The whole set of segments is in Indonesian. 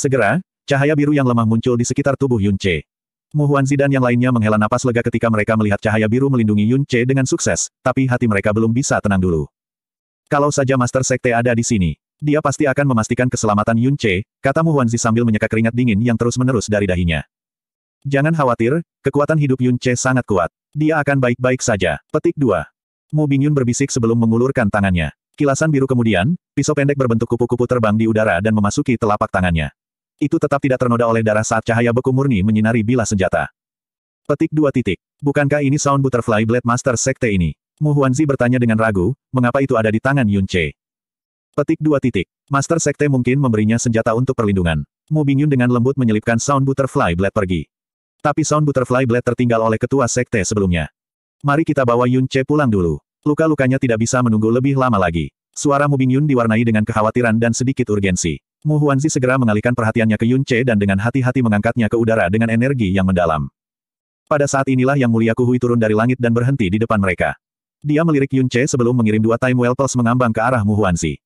Segera, cahaya biru yang lemah muncul di sekitar tubuh Yun Che. Mu Huanzi dan yang lainnya menghela napas lega ketika mereka melihat cahaya biru melindungi Yun Che dengan sukses, tapi hati mereka belum bisa tenang dulu. Kalau saja Master Sekte ada di sini, dia pasti akan memastikan keselamatan Yun Che, kata Mu Huanzi sambil menyeka keringat dingin yang terus-menerus dari dahinya. Jangan khawatir, kekuatan hidup Yun Che sangat kuat. Dia akan baik-baik saja. Petik 2. Mu Bingyun berbisik sebelum mengulurkan tangannya. Kilasan biru kemudian, pisau pendek berbentuk kupu-kupu terbang di udara dan memasuki telapak tangannya itu tetap tidak ternoda oleh darah saat cahaya beku murni menyinari bila senjata. Petik dua titik. Bukankah ini Sound Butterfly Blade Master Sekte ini? Mu Huanzi bertanya dengan ragu, mengapa itu ada di tangan Yun Che? Petik dua titik. Master Sekte mungkin memberinya senjata untuk perlindungan. Mu Bingyun dengan lembut menyelipkan Sound Butterfly Blade pergi. Tapi Sound Butterfly Blade tertinggal oleh ketua Sekte sebelumnya. Mari kita bawa Yun Che pulang dulu. Luka-lukanya tidak bisa menunggu lebih lama lagi. Suara Mu Bingyun diwarnai dengan kekhawatiran dan sedikit urgensi. Mu Huanzi segera mengalihkan perhatiannya ke Yun Che dan dengan hati-hati mengangkatnya ke udara dengan energi yang mendalam. Pada saat inilah Yang Mulia Kuhui turun dari langit dan berhenti di depan mereka. Dia melirik Yun Che sebelum mengirim dua time well pulse mengambang ke arah Mu Huanzi.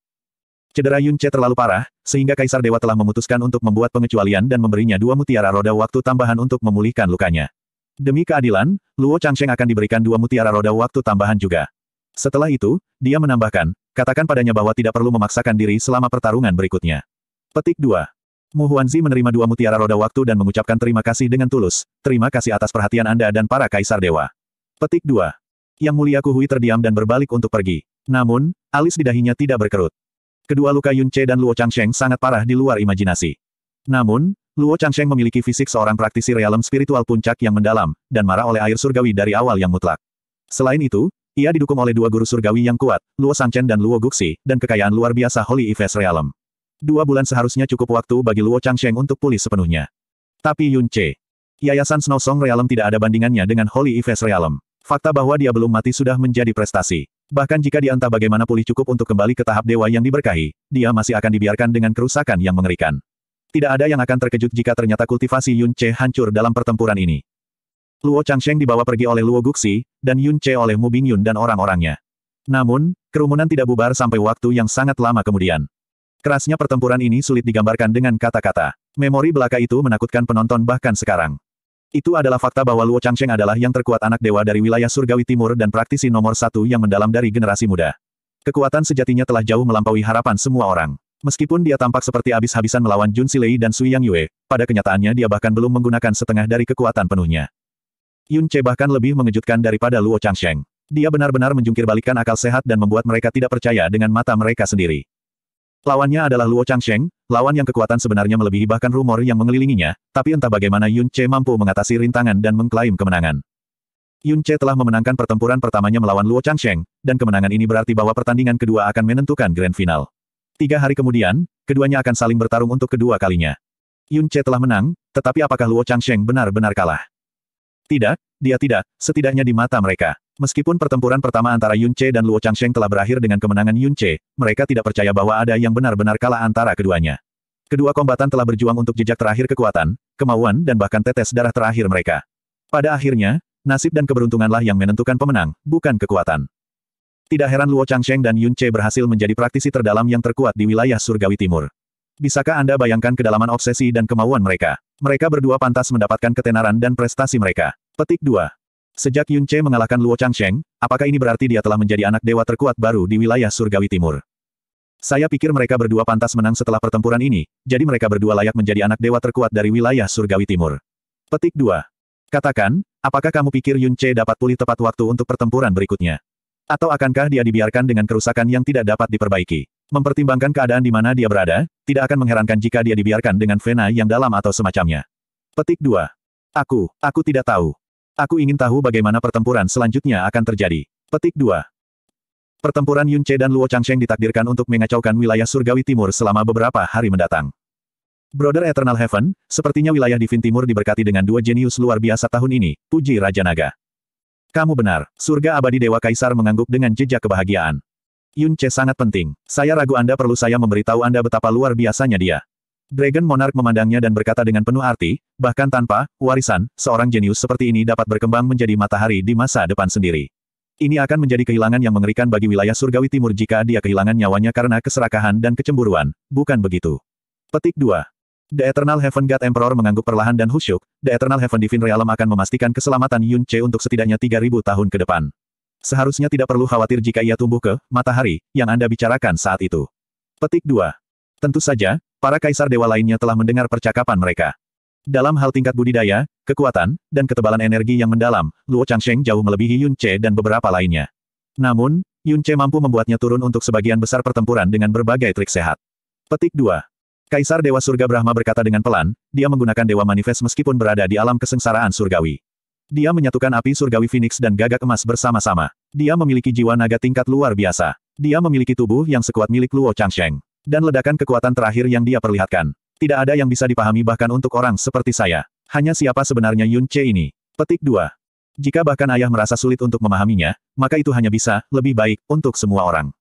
Cedera Yun Che terlalu parah, sehingga Kaisar Dewa telah memutuskan untuk membuat pengecualian dan memberinya dua mutiara roda waktu tambahan untuk memulihkan lukanya. Demi keadilan, Luo Changsheng akan diberikan dua mutiara roda waktu tambahan juga. Setelah itu, dia menambahkan, katakan padanya bahwa tidak perlu memaksakan diri selama pertarungan berikutnya. Petik 2. Mu Huanzi menerima dua mutiara roda waktu dan mengucapkan terima kasih dengan tulus. Terima kasih atas perhatian Anda dan para kaisar dewa. Petik 2. Yang mulia Kuhui terdiam dan berbalik untuk pergi. Namun, alis di dahinya tidak berkerut. Kedua luka Yun Che dan Luo Changsheng sangat parah di luar imajinasi. Namun, Luo Changsheng memiliki fisik seorang praktisi realem spiritual puncak yang mendalam, dan marah oleh air surgawi dari awal yang mutlak. Selain itu, ia didukung oleh dua guru surgawi yang kuat, Luo Sangchen dan Luo Guxi, dan kekayaan luar biasa Holy Ives Realm. Dua bulan seharusnya cukup waktu bagi Luo Changsheng untuk pulih sepenuhnya. Tapi Yun Che, Yayasan Snow Song Realm tidak ada bandingannya dengan Holy Ives Realm. Fakta bahwa dia belum mati sudah menjadi prestasi. Bahkan jika diantah bagaimana pulih cukup untuk kembali ke tahap dewa yang diberkahi, dia masih akan dibiarkan dengan kerusakan yang mengerikan. Tidak ada yang akan terkejut jika ternyata kultivasi Yun Che hancur dalam pertempuran ini. Luo Changsheng dibawa pergi oleh Luo Guxi, dan Yun Che oleh Mu Bingyun dan orang-orangnya. Namun, kerumunan tidak bubar sampai waktu yang sangat lama kemudian. Kerasnya pertempuran ini sulit digambarkan dengan kata-kata. Memori belaka itu menakutkan penonton bahkan sekarang. Itu adalah fakta bahwa Luo Changsheng adalah yang terkuat anak dewa dari wilayah Surgawi Timur dan praktisi nomor satu yang mendalam dari generasi muda. Kekuatan sejatinya telah jauh melampaui harapan semua orang. Meskipun dia tampak seperti habis-habisan melawan Jun Silei dan Sui Yang Yue, pada kenyataannya dia bahkan belum menggunakan setengah dari kekuatan penuhnya. Yun Che bahkan lebih mengejutkan daripada Luo Changsheng. Dia benar-benar menjungkir akal sehat dan membuat mereka tidak percaya dengan mata mereka sendiri. Lawannya adalah Luo Changsheng, lawan yang kekuatan sebenarnya melebihi bahkan rumor yang mengelilinginya, tapi entah bagaimana Yun Che mampu mengatasi rintangan dan mengklaim kemenangan. Yun Che telah memenangkan pertempuran pertamanya melawan Luo Changsheng, dan kemenangan ini berarti bahwa pertandingan kedua akan menentukan grand final. Tiga hari kemudian, keduanya akan saling bertarung untuk kedua kalinya. Yun Che telah menang, tetapi apakah Luo Changsheng benar-benar kalah? Tidak, dia tidak, setidaknya di mata mereka. Meskipun pertempuran pertama antara Yun Che dan Luo Changsheng telah berakhir dengan kemenangan Yun Che, mereka tidak percaya bahwa ada yang benar-benar kalah antara keduanya. Kedua kombatan telah berjuang untuk jejak terakhir kekuatan, kemauan dan bahkan tetes darah terakhir mereka. Pada akhirnya, nasib dan keberuntunganlah yang menentukan pemenang, bukan kekuatan. Tidak heran Luo Changsheng dan Yun Che berhasil menjadi praktisi terdalam yang terkuat di wilayah Surgawi Timur. Bisakah Anda bayangkan kedalaman obsesi dan kemauan mereka? Mereka berdua pantas mendapatkan ketenaran dan prestasi mereka. Petik 2. Sejak Yun Che mengalahkan Luo Changsheng, apakah ini berarti dia telah menjadi anak dewa terkuat baru di wilayah Surgawi Timur? Saya pikir mereka berdua pantas menang setelah pertempuran ini, jadi mereka berdua layak menjadi anak dewa terkuat dari wilayah Surgawi Timur. Petik 2. Katakan, apakah kamu pikir Yun Che dapat pulih tepat waktu untuk pertempuran berikutnya? Atau akankah dia dibiarkan dengan kerusakan yang tidak dapat diperbaiki? Mempertimbangkan keadaan di mana dia berada, tidak akan mengherankan jika dia dibiarkan dengan vena yang dalam atau semacamnya. Petik 2. Aku, aku tidak tahu. Aku ingin tahu bagaimana pertempuran selanjutnya akan terjadi. Petik 2. Pertempuran Yun Che dan Luo Changsheng ditakdirkan untuk mengacaukan wilayah surgawi timur selama beberapa hari mendatang. Brother Eternal Heaven, sepertinya wilayah Divin Timur diberkati dengan dua jenius luar biasa tahun ini, puji Raja Naga. Kamu benar, surga abadi Dewa Kaisar mengangguk dengan jejak kebahagiaan. Yun Che sangat penting. Saya ragu Anda perlu saya memberitahu Anda betapa luar biasanya dia. Dragon Monarch memandangnya dan berkata dengan penuh arti, bahkan tanpa warisan, seorang jenius seperti ini dapat berkembang menjadi matahari di masa depan sendiri. Ini akan menjadi kehilangan yang mengerikan bagi wilayah surgawi timur jika dia kehilangan nyawanya karena keserakahan dan kecemburuan, bukan begitu? Petik 2. The Eternal Heaven God Emperor mengangguk perlahan dan husyuk, The Eternal Heaven Divine Realm akan memastikan keselamatan Yun Che untuk setidaknya 3000 tahun ke depan. Seharusnya tidak perlu khawatir jika ia tumbuh ke matahari yang Anda bicarakan saat itu. Petik 2. Tentu saja, para kaisar dewa lainnya telah mendengar percakapan mereka. Dalam hal tingkat budidaya, kekuatan, dan ketebalan energi yang mendalam, Luo Changsheng jauh melebihi Yun Che dan beberapa lainnya. Namun, Yun Che mampu membuatnya turun untuk sebagian besar pertempuran dengan berbagai trik sehat. Petik 2. Kaisar Dewa Surga Brahma berkata dengan pelan, dia menggunakan Dewa Manifest meskipun berada di alam kesengsaraan surgawi. Dia menyatukan api surgawi Phoenix dan gagak emas bersama-sama. Dia memiliki jiwa naga tingkat luar biasa. Dia memiliki tubuh yang sekuat milik Luo Changsheng. Dan ledakan kekuatan terakhir yang dia perlihatkan. Tidak ada yang bisa dipahami bahkan untuk orang seperti saya. Hanya siapa sebenarnya Yun Che ini. Petik 2. Jika bahkan ayah merasa sulit untuk memahaminya, maka itu hanya bisa, lebih baik, untuk semua orang.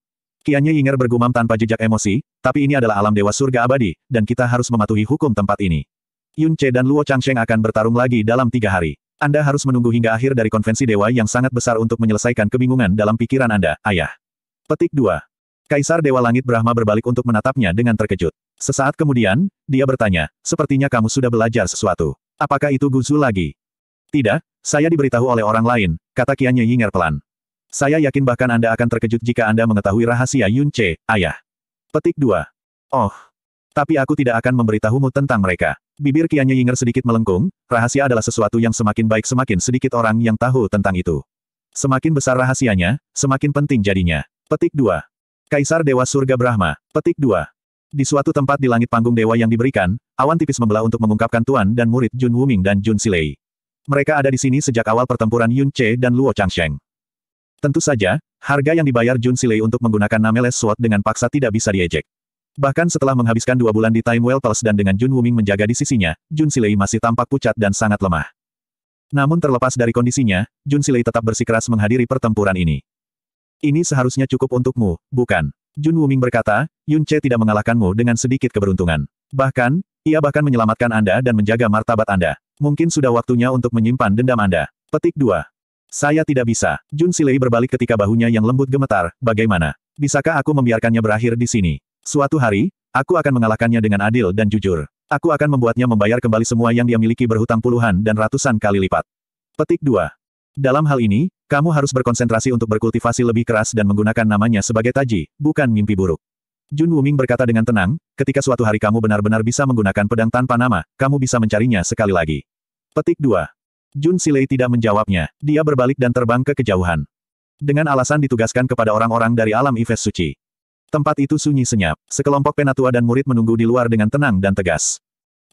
Kianye Yinger bergumam tanpa jejak emosi, tapi ini adalah alam dewa surga abadi, dan kita harus mematuhi hukum tempat ini. Yun Che dan Luo Changsheng akan bertarung lagi dalam tiga hari. Anda harus menunggu hingga akhir dari konvensi dewa yang sangat besar untuk menyelesaikan kebingungan dalam pikiran Anda, ayah. Petik 2. Kaisar Dewa Langit Brahma berbalik untuk menatapnya dengan terkejut. Sesaat kemudian, dia bertanya, sepertinya kamu sudah belajar sesuatu. Apakah itu Guzu lagi? Tidak, saya diberitahu oleh orang lain, kata Kian Yinger pelan. Saya yakin bahkan Anda akan terkejut jika Anda mengetahui rahasia Yun Che, ayah. Petik 2. Oh. Tapi aku tidak akan memberitahumu tentang mereka. Bibir Kian Yinger sedikit melengkung, rahasia adalah sesuatu yang semakin baik semakin sedikit orang yang tahu tentang itu. Semakin besar rahasianya, semakin penting jadinya. Petik 2. Kaisar Dewa Surga Brahma, petik 2. Di suatu tempat di langit panggung dewa yang diberikan, awan tipis membelah untuk mengungkapkan Tuan dan murid Jun Wuming dan Jun Silei. Mereka ada di sini sejak awal pertempuran Yun Che dan Luo Changsheng. Tentu saja, harga yang dibayar Jun Silei untuk menggunakan Nameless Sword dengan paksa tidak bisa diejek. Bahkan setelah menghabiskan dua bulan di Time Well Pulse dan dengan Jun Wuming menjaga di sisinya, Jun Silei masih tampak pucat dan sangat lemah. Namun terlepas dari kondisinya, Jun Silei tetap bersikeras menghadiri pertempuran ini. Ini seharusnya cukup untukmu, bukan? Jun Wuming berkata, Yun Che tidak mengalahkanmu dengan sedikit keberuntungan. Bahkan, ia bahkan menyelamatkan Anda dan menjaga martabat Anda. Mungkin sudah waktunya untuk menyimpan dendam Anda. Petik 2. Saya tidak bisa. Jun Silei berbalik ketika bahunya yang lembut gemetar, bagaimana? Bisakah aku membiarkannya berakhir di sini? Suatu hari, aku akan mengalahkannya dengan adil dan jujur. Aku akan membuatnya membayar kembali semua yang dia miliki berhutang puluhan dan ratusan kali lipat. Petik 2. Dalam hal ini, kamu harus berkonsentrasi untuk berkultivasi lebih keras dan menggunakan namanya sebagai taji, bukan mimpi buruk. Jun Wuming berkata dengan tenang, ketika suatu hari kamu benar-benar bisa menggunakan pedang tanpa nama, kamu bisa mencarinya sekali lagi. Petik 2. Jun Silei tidak menjawabnya, dia berbalik dan terbang ke kejauhan. Dengan alasan ditugaskan kepada orang-orang dari alam Ives Suci. Tempat itu sunyi senyap, sekelompok penatua dan murid menunggu di luar dengan tenang dan tegas.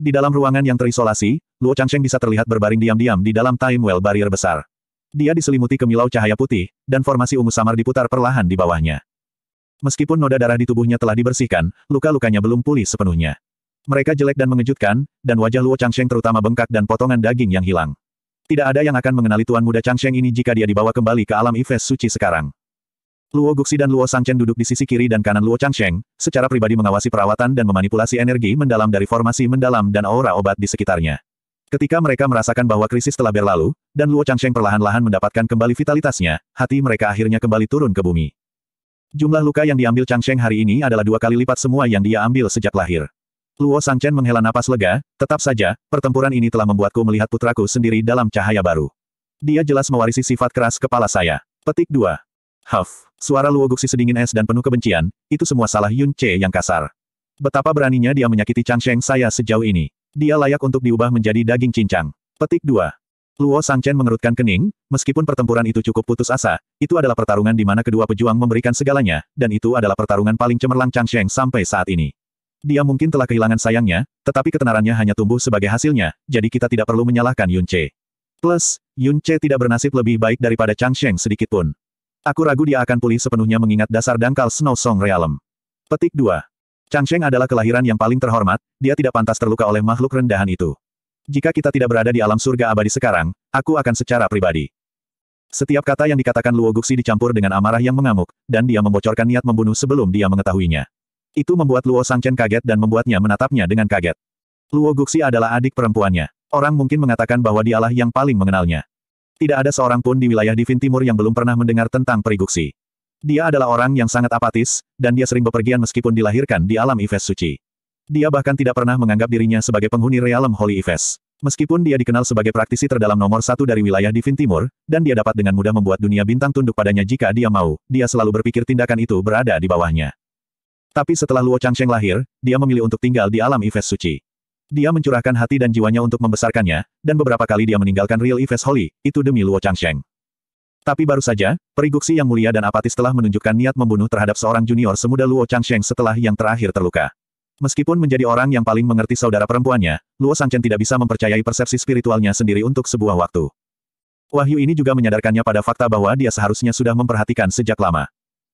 Di dalam ruangan yang terisolasi, Luo Changsheng bisa terlihat berbaring diam-diam di dalam time well barrier besar. Dia diselimuti kemilau cahaya putih, dan formasi ungu samar diputar perlahan di bawahnya. Meskipun noda darah di tubuhnya telah dibersihkan, luka-lukanya belum pulih sepenuhnya. Mereka jelek dan mengejutkan, dan wajah Luo Changsheng terutama bengkak dan potongan daging yang hilang. Tidak ada yang akan mengenali tuan muda Changsheng ini jika dia dibawa kembali ke alam Ives suci sekarang. Luo Guxi dan Luo Sangchen duduk di sisi kiri dan kanan Luo Changsheng, secara pribadi mengawasi perawatan dan memanipulasi energi mendalam dari formasi mendalam dan aura obat di sekitarnya. Ketika mereka merasakan bahwa krisis telah berlalu, dan Luo Changsheng perlahan-lahan mendapatkan kembali vitalitasnya, hati mereka akhirnya kembali turun ke bumi. Jumlah luka yang diambil Changsheng hari ini adalah dua kali lipat semua yang dia ambil sejak lahir. Luo Sangchen menghela napas lega, tetap saja, pertempuran ini telah membuatku melihat putraku sendiri dalam cahaya baru. Dia jelas mewarisi sifat keras kepala saya. Petik 2. Huff. Suara Luo Guxi sedingin es dan penuh kebencian, itu semua salah Yun Che yang kasar. Betapa beraninya dia menyakiti Changsheng saya sejauh ini. Dia layak untuk diubah menjadi daging cincang. Petik 2. Luo Sangchen mengerutkan kening, meskipun pertempuran itu cukup putus asa, itu adalah pertarungan di mana kedua pejuang memberikan segalanya, dan itu adalah pertarungan paling cemerlang Chang Sheng sampai saat ini. Dia mungkin telah kehilangan sayangnya, tetapi ketenarannya hanya tumbuh sebagai hasilnya, jadi kita tidak perlu menyalahkan Yun Che. Plus, Yun Che tidak bernasib lebih baik daripada Chang Sheng sedikitpun. Aku ragu dia akan pulih sepenuhnya mengingat dasar dangkal Snow Song Realm. Petik 2. Chang Sheng adalah kelahiran yang paling terhormat, dia tidak pantas terluka oleh makhluk rendahan itu. Jika kita tidak berada di alam surga abadi sekarang, aku akan secara pribadi. Setiap kata yang dikatakan Luo Guxi dicampur dengan amarah yang mengamuk, dan dia membocorkan niat membunuh sebelum dia mengetahuinya. Itu membuat Luo Sangchen kaget dan membuatnya menatapnya dengan kaget. Luo Guxi adalah adik perempuannya. Orang mungkin mengatakan bahwa dialah yang paling mengenalnya. Tidak ada seorang pun di wilayah Divin Timur yang belum pernah mendengar tentang Periguxi. Dia adalah orang yang sangat apatis, dan dia sering bepergian meskipun dilahirkan di alam Ives suci. Dia bahkan tidak pernah menganggap dirinya sebagai penghuni realem Holy Ives. Meskipun dia dikenal sebagai praktisi terdalam nomor satu dari wilayah Divin Timur, dan dia dapat dengan mudah membuat dunia bintang tunduk padanya jika dia mau, dia selalu berpikir tindakan itu berada di bawahnya. Tapi setelah Luo Changsheng lahir, dia memilih untuk tinggal di alam Ives suci. Dia mencurahkan hati dan jiwanya untuk membesarkannya, dan beberapa kali dia meninggalkan real Ives Holy, itu demi Luo Changsheng. Tapi baru saja, Periguksi yang mulia dan apatis telah menunjukkan niat membunuh terhadap seorang junior semuda Luo Changsheng setelah yang terakhir terluka. Meskipun menjadi orang yang paling mengerti saudara perempuannya, Luo Sangchen tidak bisa mempercayai persepsi spiritualnya sendiri untuk sebuah waktu. Wahyu ini juga menyadarkannya pada fakta bahwa dia seharusnya sudah memperhatikan sejak lama.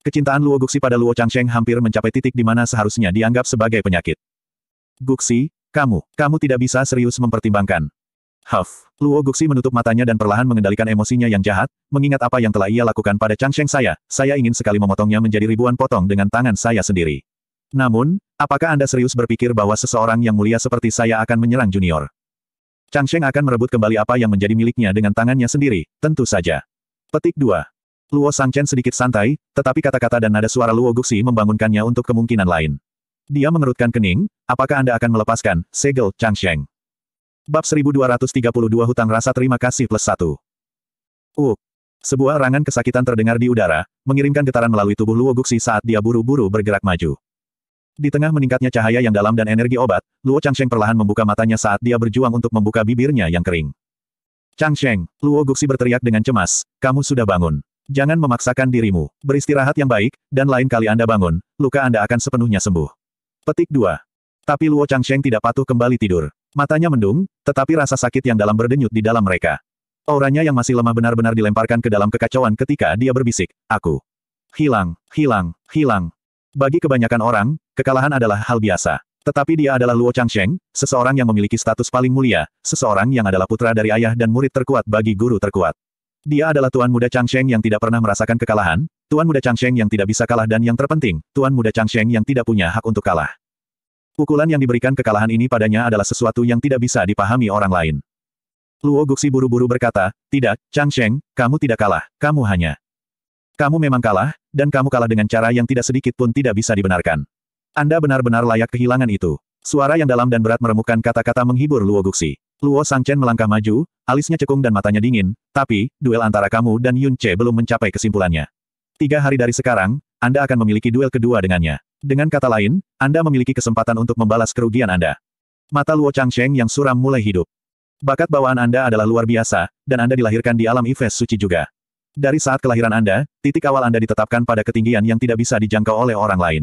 Kecintaan Luo Guxi pada Luo Changsheng hampir mencapai titik di mana seharusnya dianggap sebagai penyakit. Guxi, kamu, kamu tidak bisa serius mempertimbangkan. Huff. Luo Guxi menutup matanya dan perlahan mengendalikan emosinya yang jahat, mengingat apa yang telah ia lakukan pada Changsheng saya, saya ingin sekali memotongnya menjadi ribuan potong dengan tangan saya sendiri. Namun, apakah Anda serius berpikir bahwa seseorang yang mulia seperti saya akan menyerang junior? Changsheng akan merebut kembali apa yang menjadi miliknya dengan tangannya sendiri, tentu saja. Petik 2. Luo Sangchen sedikit santai, tetapi kata-kata dan nada suara Luo Guxi membangunkannya untuk kemungkinan lain. Dia mengerutkan kening, apakah Anda akan melepaskan, segel, Changsheng? Bab 1232 Hutang Rasa Terima Kasih Plus 1 Uh. Sebuah rangan kesakitan terdengar di udara, mengirimkan getaran melalui tubuh Luo Guxi saat dia buru-buru bergerak maju. Di tengah meningkatnya cahaya yang dalam dan energi obat, Luo Changsheng perlahan membuka matanya saat dia berjuang untuk membuka bibirnya yang kering. Changsheng, Luo Guxi berteriak dengan cemas, kamu sudah bangun. Jangan memaksakan dirimu, beristirahat yang baik, dan lain kali Anda bangun, luka Anda akan sepenuhnya sembuh. Petik 2. Tapi Luo Changsheng tidak patuh kembali tidur. Matanya mendung, tetapi rasa sakit yang dalam berdenyut di dalam mereka. Auranya yang masih lemah benar-benar dilemparkan ke dalam kekacauan ketika dia berbisik, Aku. Hilang, hilang, hilang. Bagi kebanyakan orang, kekalahan adalah hal biasa. Tetapi dia adalah Luo Changsheng, seseorang yang memiliki status paling mulia, seseorang yang adalah putra dari ayah dan murid terkuat bagi guru terkuat. Dia adalah Tuan Muda Changsheng yang tidak pernah merasakan kekalahan, Tuan Muda Changsheng yang tidak bisa kalah dan yang terpenting, Tuan Muda Changsheng yang tidak punya hak untuk kalah. Pukulan yang diberikan kekalahan ini padanya adalah sesuatu yang tidak bisa dipahami orang lain. Luo Guxi buru-buru berkata, Tidak, Chang Sheng, kamu tidak kalah, kamu hanya. Kamu memang kalah, dan kamu kalah dengan cara yang tidak sedikit pun tidak bisa dibenarkan. Anda benar-benar layak kehilangan itu. Suara yang dalam dan berat meremukkan kata-kata menghibur Luo Guxi. Luo Chen melangkah maju, alisnya cekung dan matanya dingin, tapi, duel antara kamu dan Yun Che belum mencapai kesimpulannya. Tiga hari dari sekarang, Anda akan memiliki duel kedua dengannya. Dengan kata lain, Anda memiliki kesempatan untuk membalas kerugian Anda. Mata Luo Changsheng yang suram mulai hidup. Bakat bawaan Anda adalah luar biasa, dan Anda dilahirkan di alam Ives suci juga. Dari saat kelahiran Anda, titik awal Anda ditetapkan pada ketinggian yang tidak bisa dijangkau oleh orang lain.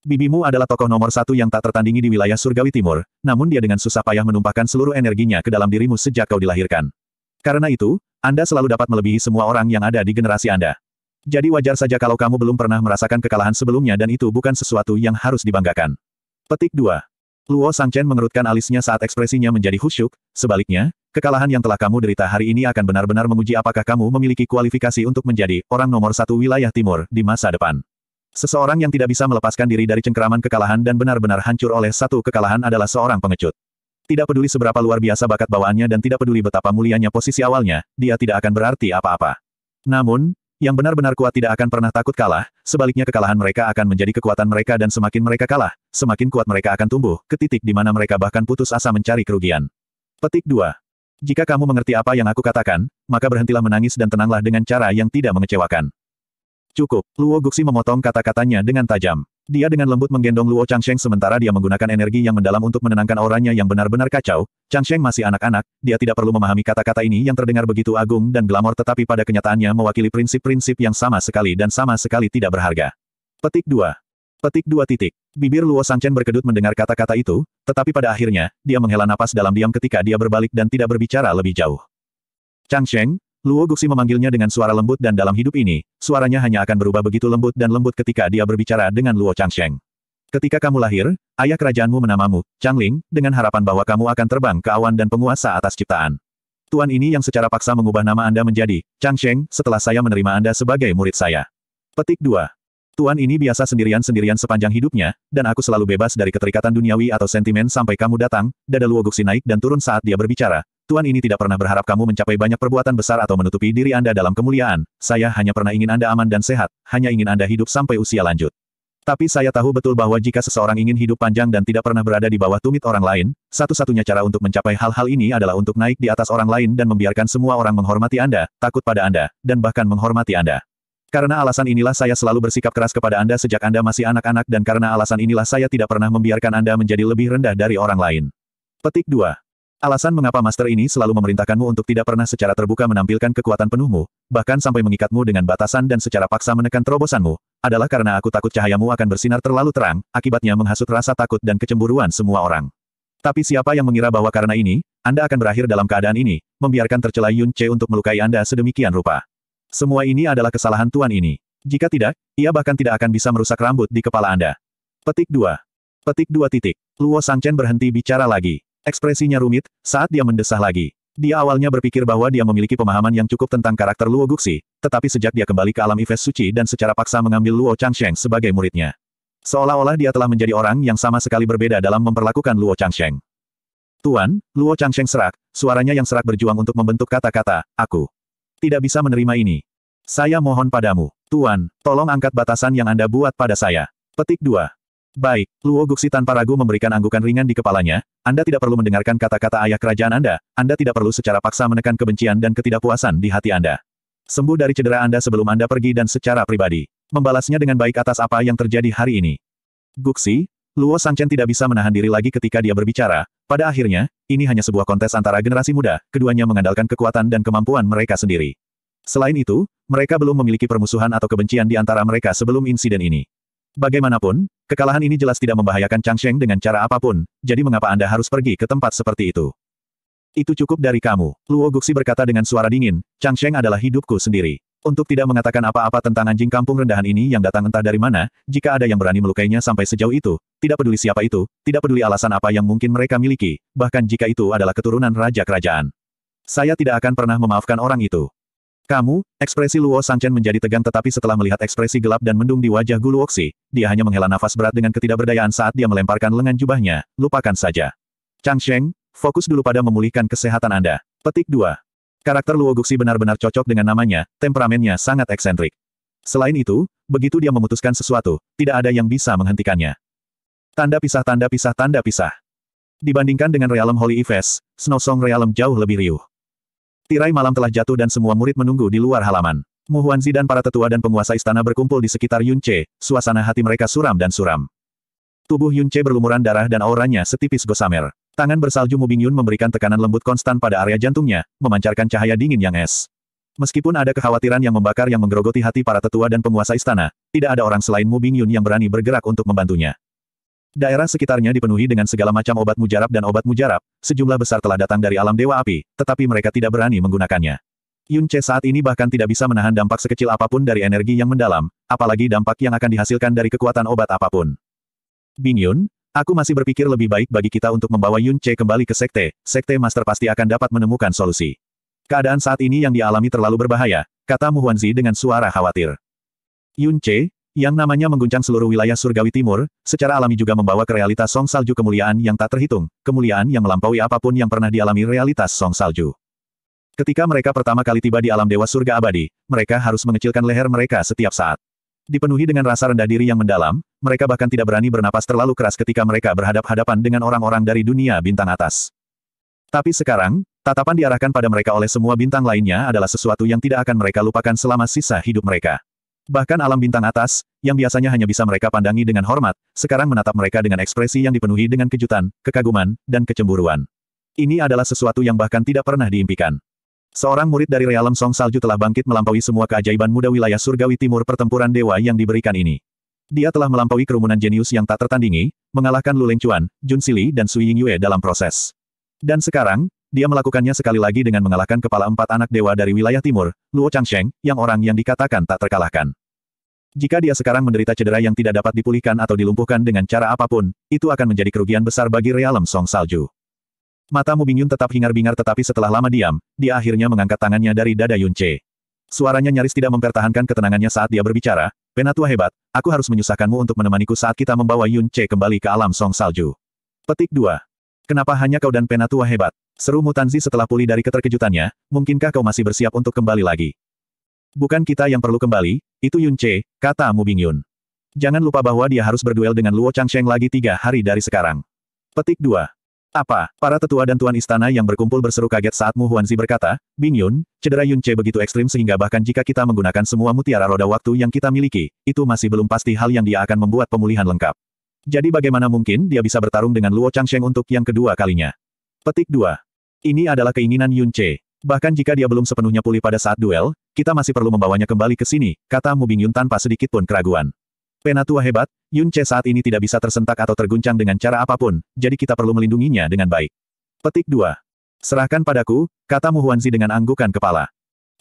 Bibimu adalah tokoh nomor satu yang tak tertandingi di wilayah Surgawi Timur, namun dia dengan susah payah menumpahkan seluruh energinya ke dalam dirimu sejak kau dilahirkan. Karena itu, Anda selalu dapat melebihi semua orang yang ada di generasi Anda. Jadi wajar saja kalau kamu belum pernah merasakan kekalahan sebelumnya dan itu bukan sesuatu yang harus dibanggakan. Petik 2. Luo Sangchen mengerutkan alisnya saat ekspresinya menjadi khusyuk, sebaliknya, kekalahan yang telah kamu derita hari ini akan benar-benar menguji apakah kamu memiliki kualifikasi untuk menjadi orang nomor satu wilayah timur di masa depan. Seseorang yang tidak bisa melepaskan diri dari cengkeraman kekalahan dan benar-benar hancur oleh satu kekalahan adalah seorang pengecut. Tidak peduli seberapa luar biasa bakat bawaannya dan tidak peduli betapa mulianya posisi awalnya, dia tidak akan berarti apa-apa. Namun, yang benar-benar kuat tidak akan pernah takut kalah, sebaliknya kekalahan mereka akan menjadi kekuatan mereka dan semakin mereka kalah, semakin kuat mereka akan tumbuh, ke titik di mana mereka bahkan putus asa mencari kerugian. Petik 2. Jika kamu mengerti apa yang aku katakan, maka berhentilah menangis dan tenanglah dengan cara yang tidak mengecewakan. Cukup, Luo Guxi memotong kata-katanya dengan tajam. Dia dengan lembut menggendong Luo Changsheng sementara dia menggunakan energi yang mendalam untuk menenangkan auranya yang benar-benar kacau. Changsheng masih anak-anak, dia tidak perlu memahami kata-kata ini yang terdengar begitu agung dan glamor tetapi pada kenyataannya mewakili prinsip-prinsip yang sama sekali dan sama sekali tidak berharga. Petik 2. Petik dua titik. Bibir Luo Sangchen berkedut mendengar kata-kata itu, tetapi pada akhirnya, dia menghela napas dalam diam ketika dia berbalik dan tidak berbicara lebih jauh. Changsheng, Luo Guxi memanggilnya dengan suara lembut dan dalam hidup ini, suaranya hanya akan berubah begitu lembut dan lembut ketika dia berbicara dengan Luo Changsheng. Ketika kamu lahir, ayah kerajaanmu menamamu, Changling, dengan harapan bahwa kamu akan terbang ke awan dan penguasa atas ciptaan. Tuan ini yang secara paksa mengubah nama Anda menjadi, Changsheng, setelah saya menerima Anda sebagai murid saya. Petik 2. Tuan ini biasa sendirian-sendirian sepanjang hidupnya, dan aku selalu bebas dari keterikatan duniawi atau sentimen sampai kamu datang, dada Luo Guxi naik dan turun saat dia berbicara, Tuan ini tidak pernah berharap kamu mencapai banyak perbuatan besar atau menutupi diri Anda dalam kemuliaan, saya hanya pernah ingin Anda aman dan sehat, hanya ingin Anda hidup sampai usia lanjut. Tapi saya tahu betul bahwa jika seseorang ingin hidup panjang dan tidak pernah berada di bawah tumit orang lain, satu-satunya cara untuk mencapai hal-hal ini adalah untuk naik di atas orang lain dan membiarkan semua orang menghormati Anda, takut pada Anda, dan bahkan menghormati Anda. Karena alasan inilah saya selalu bersikap keras kepada Anda sejak Anda masih anak-anak dan karena alasan inilah saya tidak pernah membiarkan Anda menjadi lebih rendah dari orang lain. Petik 2. Alasan mengapa master ini selalu memerintahkanmu untuk tidak pernah secara terbuka menampilkan kekuatan penuhmu, bahkan sampai mengikatmu dengan batasan dan secara paksa menekan terobosanmu, adalah karena aku takut cahayamu akan bersinar terlalu terang, akibatnya menghasut rasa takut dan kecemburuan semua orang. Tapi siapa yang mengira bahwa karena ini, Anda akan berakhir dalam keadaan ini, membiarkan tercela Yun Che untuk melukai Anda sedemikian rupa. Semua ini adalah kesalahan Tuan ini. Jika tidak, ia bahkan tidak akan bisa merusak rambut di kepala Anda. Petik 2. Petik 2 titik. Luo Chen berhenti bicara lagi. Ekspresinya rumit, saat dia mendesah lagi. Dia awalnya berpikir bahwa dia memiliki pemahaman yang cukup tentang karakter Luo Guxi, tetapi sejak dia kembali ke alam Ives Suci dan secara paksa mengambil Luo Changsheng sebagai muridnya. Seolah-olah dia telah menjadi orang yang sama sekali berbeda dalam memperlakukan Luo Changsheng. Tuan, Luo Changsheng serak, suaranya yang serak berjuang untuk membentuk kata-kata, aku. Tidak bisa menerima ini. Saya mohon padamu, Tuan, tolong angkat batasan yang Anda buat pada saya. Petik 2. Baik, Luo Guxi tanpa ragu memberikan anggukan ringan di kepalanya, Anda tidak perlu mendengarkan kata-kata ayah kerajaan Anda, Anda tidak perlu secara paksa menekan kebencian dan ketidakpuasan di hati Anda. Sembuh dari cedera Anda sebelum Anda pergi dan secara pribadi. Membalasnya dengan baik atas apa yang terjadi hari ini. Guxi, Luo Sangchen tidak bisa menahan diri lagi ketika dia berbicara, pada akhirnya, ini hanya sebuah kontes antara generasi muda, keduanya mengandalkan kekuatan dan kemampuan mereka sendiri. Selain itu, mereka belum memiliki permusuhan atau kebencian di antara mereka sebelum insiden ini. Bagaimanapun, kekalahan ini jelas tidak membahayakan Chang Sheng dengan cara apapun, jadi mengapa Anda harus pergi ke tempat seperti itu? Itu cukup dari kamu, Luo Guxi berkata dengan suara dingin, Chang Sheng adalah hidupku sendiri. Untuk tidak mengatakan apa-apa tentang anjing kampung rendahan ini yang datang entah dari mana, jika ada yang berani melukainya sampai sejauh itu, tidak peduli siapa itu, tidak peduli alasan apa yang mungkin mereka miliki, bahkan jika itu adalah keturunan raja kerajaan. Saya tidak akan pernah memaafkan orang itu. Kamu, ekspresi Luo Sangchen menjadi tegang tetapi setelah melihat ekspresi gelap dan mendung di wajah Gu Luoxi, dia hanya menghela nafas berat dengan ketidakberdayaan saat dia melemparkan lengan jubahnya, lupakan saja. Chang Sheng, fokus dulu pada memulihkan kesehatan Anda. Petik 2. Karakter Luo Guxi benar-benar cocok dengan namanya, temperamennya sangat eksentrik. Selain itu, begitu dia memutuskan sesuatu, tidak ada yang bisa menghentikannya. Tanda pisah tanda pisah tanda pisah. Dibandingkan dengan Realm Holy Ives, Snow Song Realm jauh lebih riuh. Tirai malam telah jatuh dan semua murid menunggu di luar halaman. Mu Huanzi dan para tetua dan penguasa istana berkumpul di sekitar Yunce, suasana hati mereka suram dan suram. Tubuh Yunce berlumuran darah dan auranya setipis gosamer. Tangan bersalju Mu Bingyun memberikan tekanan lembut konstan pada area jantungnya, memancarkan cahaya dingin yang es. Meskipun ada kekhawatiran yang membakar yang menggerogoti hati para tetua dan penguasa istana, tidak ada orang selain Mu Bingyun yang berani bergerak untuk membantunya. Daerah sekitarnya dipenuhi dengan segala macam obat mujarab dan obat mujarab, sejumlah besar telah datang dari alam dewa api, tetapi mereka tidak berani menggunakannya. Yun Che saat ini bahkan tidak bisa menahan dampak sekecil apapun dari energi yang mendalam, apalagi dampak yang akan dihasilkan dari kekuatan obat apapun. Bing Yun, aku masih berpikir lebih baik bagi kita untuk membawa Yun Che kembali ke sekte, sekte master pasti akan dapat menemukan solusi. Keadaan saat ini yang dialami terlalu berbahaya, kata Mu Huanzi dengan suara khawatir. Yun Che, yang namanya mengguncang seluruh wilayah surgawi timur, secara alami juga membawa ke realitas song salju kemuliaan yang tak terhitung, kemuliaan yang melampaui apapun yang pernah dialami realitas song salju. Ketika mereka pertama kali tiba di alam dewa surga abadi, mereka harus mengecilkan leher mereka setiap saat. Dipenuhi dengan rasa rendah diri yang mendalam, mereka bahkan tidak berani bernapas terlalu keras ketika mereka berhadap-hadapan dengan orang-orang dari dunia bintang atas. Tapi sekarang, tatapan diarahkan pada mereka oleh semua bintang lainnya adalah sesuatu yang tidak akan mereka lupakan selama sisa hidup mereka. Bahkan alam bintang atas, yang biasanya hanya bisa mereka pandangi dengan hormat, sekarang menatap mereka dengan ekspresi yang dipenuhi dengan kejutan, kekaguman, dan kecemburuan. Ini adalah sesuatu yang bahkan tidak pernah diimpikan. Seorang murid dari realem Song Salju telah bangkit melampaui semua keajaiban muda wilayah surgawi timur pertempuran dewa yang diberikan ini. Dia telah melampaui kerumunan jenius yang tak tertandingi, mengalahkan Lu Lengchuan, Jun Sili dan Sui Ying Yue dalam proses. Dan sekarang, dia melakukannya sekali lagi dengan mengalahkan kepala empat anak dewa dari wilayah timur, Luo Changsheng, yang orang yang dikatakan tak terkalahkan. Jika dia sekarang menderita cedera yang tidak dapat dipulihkan atau dilumpuhkan dengan cara apapun, itu akan menjadi kerugian besar bagi realem Song Salju. Mata bingung tetap hingar-bingar tetapi setelah lama diam, dia akhirnya mengangkat tangannya dari dada Yunce. Suaranya nyaris tidak mempertahankan ketenangannya saat dia berbicara, Penatua hebat, aku harus menyusahkanmu untuk menemaniku saat kita membawa Yunce kembali ke alam Song Salju. Petik 2. Kenapa hanya kau dan penatua hebat? Seru Mutanzi setelah pulih dari keterkejutannya, mungkinkah kau masih bersiap untuk kembali lagi? Bukan kita yang perlu kembali, itu Yun Che, kata Mu Bingyun. Jangan lupa bahwa dia harus berduel dengan Luo Changsheng lagi tiga hari dari sekarang. Petik 2. Apa? Para tetua dan tuan istana yang berkumpul berseru kaget saat Mu Huanzi berkata, Bingyun, cedera Yun begitu ekstrim sehingga bahkan jika kita menggunakan semua mutiara roda waktu yang kita miliki, itu masih belum pasti hal yang dia akan membuat pemulihan lengkap. Jadi bagaimana mungkin dia bisa bertarung dengan Luo Changsheng untuk yang kedua kalinya? Petik 2. Ini adalah keinginan Yun Che. Bahkan jika dia belum sepenuhnya pulih pada saat duel, kita masih perlu membawanya kembali ke sini, kata Mu Bingyun tanpa sedikit pun keraguan. Penatua hebat, Yun Che saat ini tidak bisa tersentak atau terguncang dengan cara apapun, jadi kita perlu melindunginya dengan baik. Petik 2. Serahkan padaku, kata Mu Huanzi dengan anggukan kepala.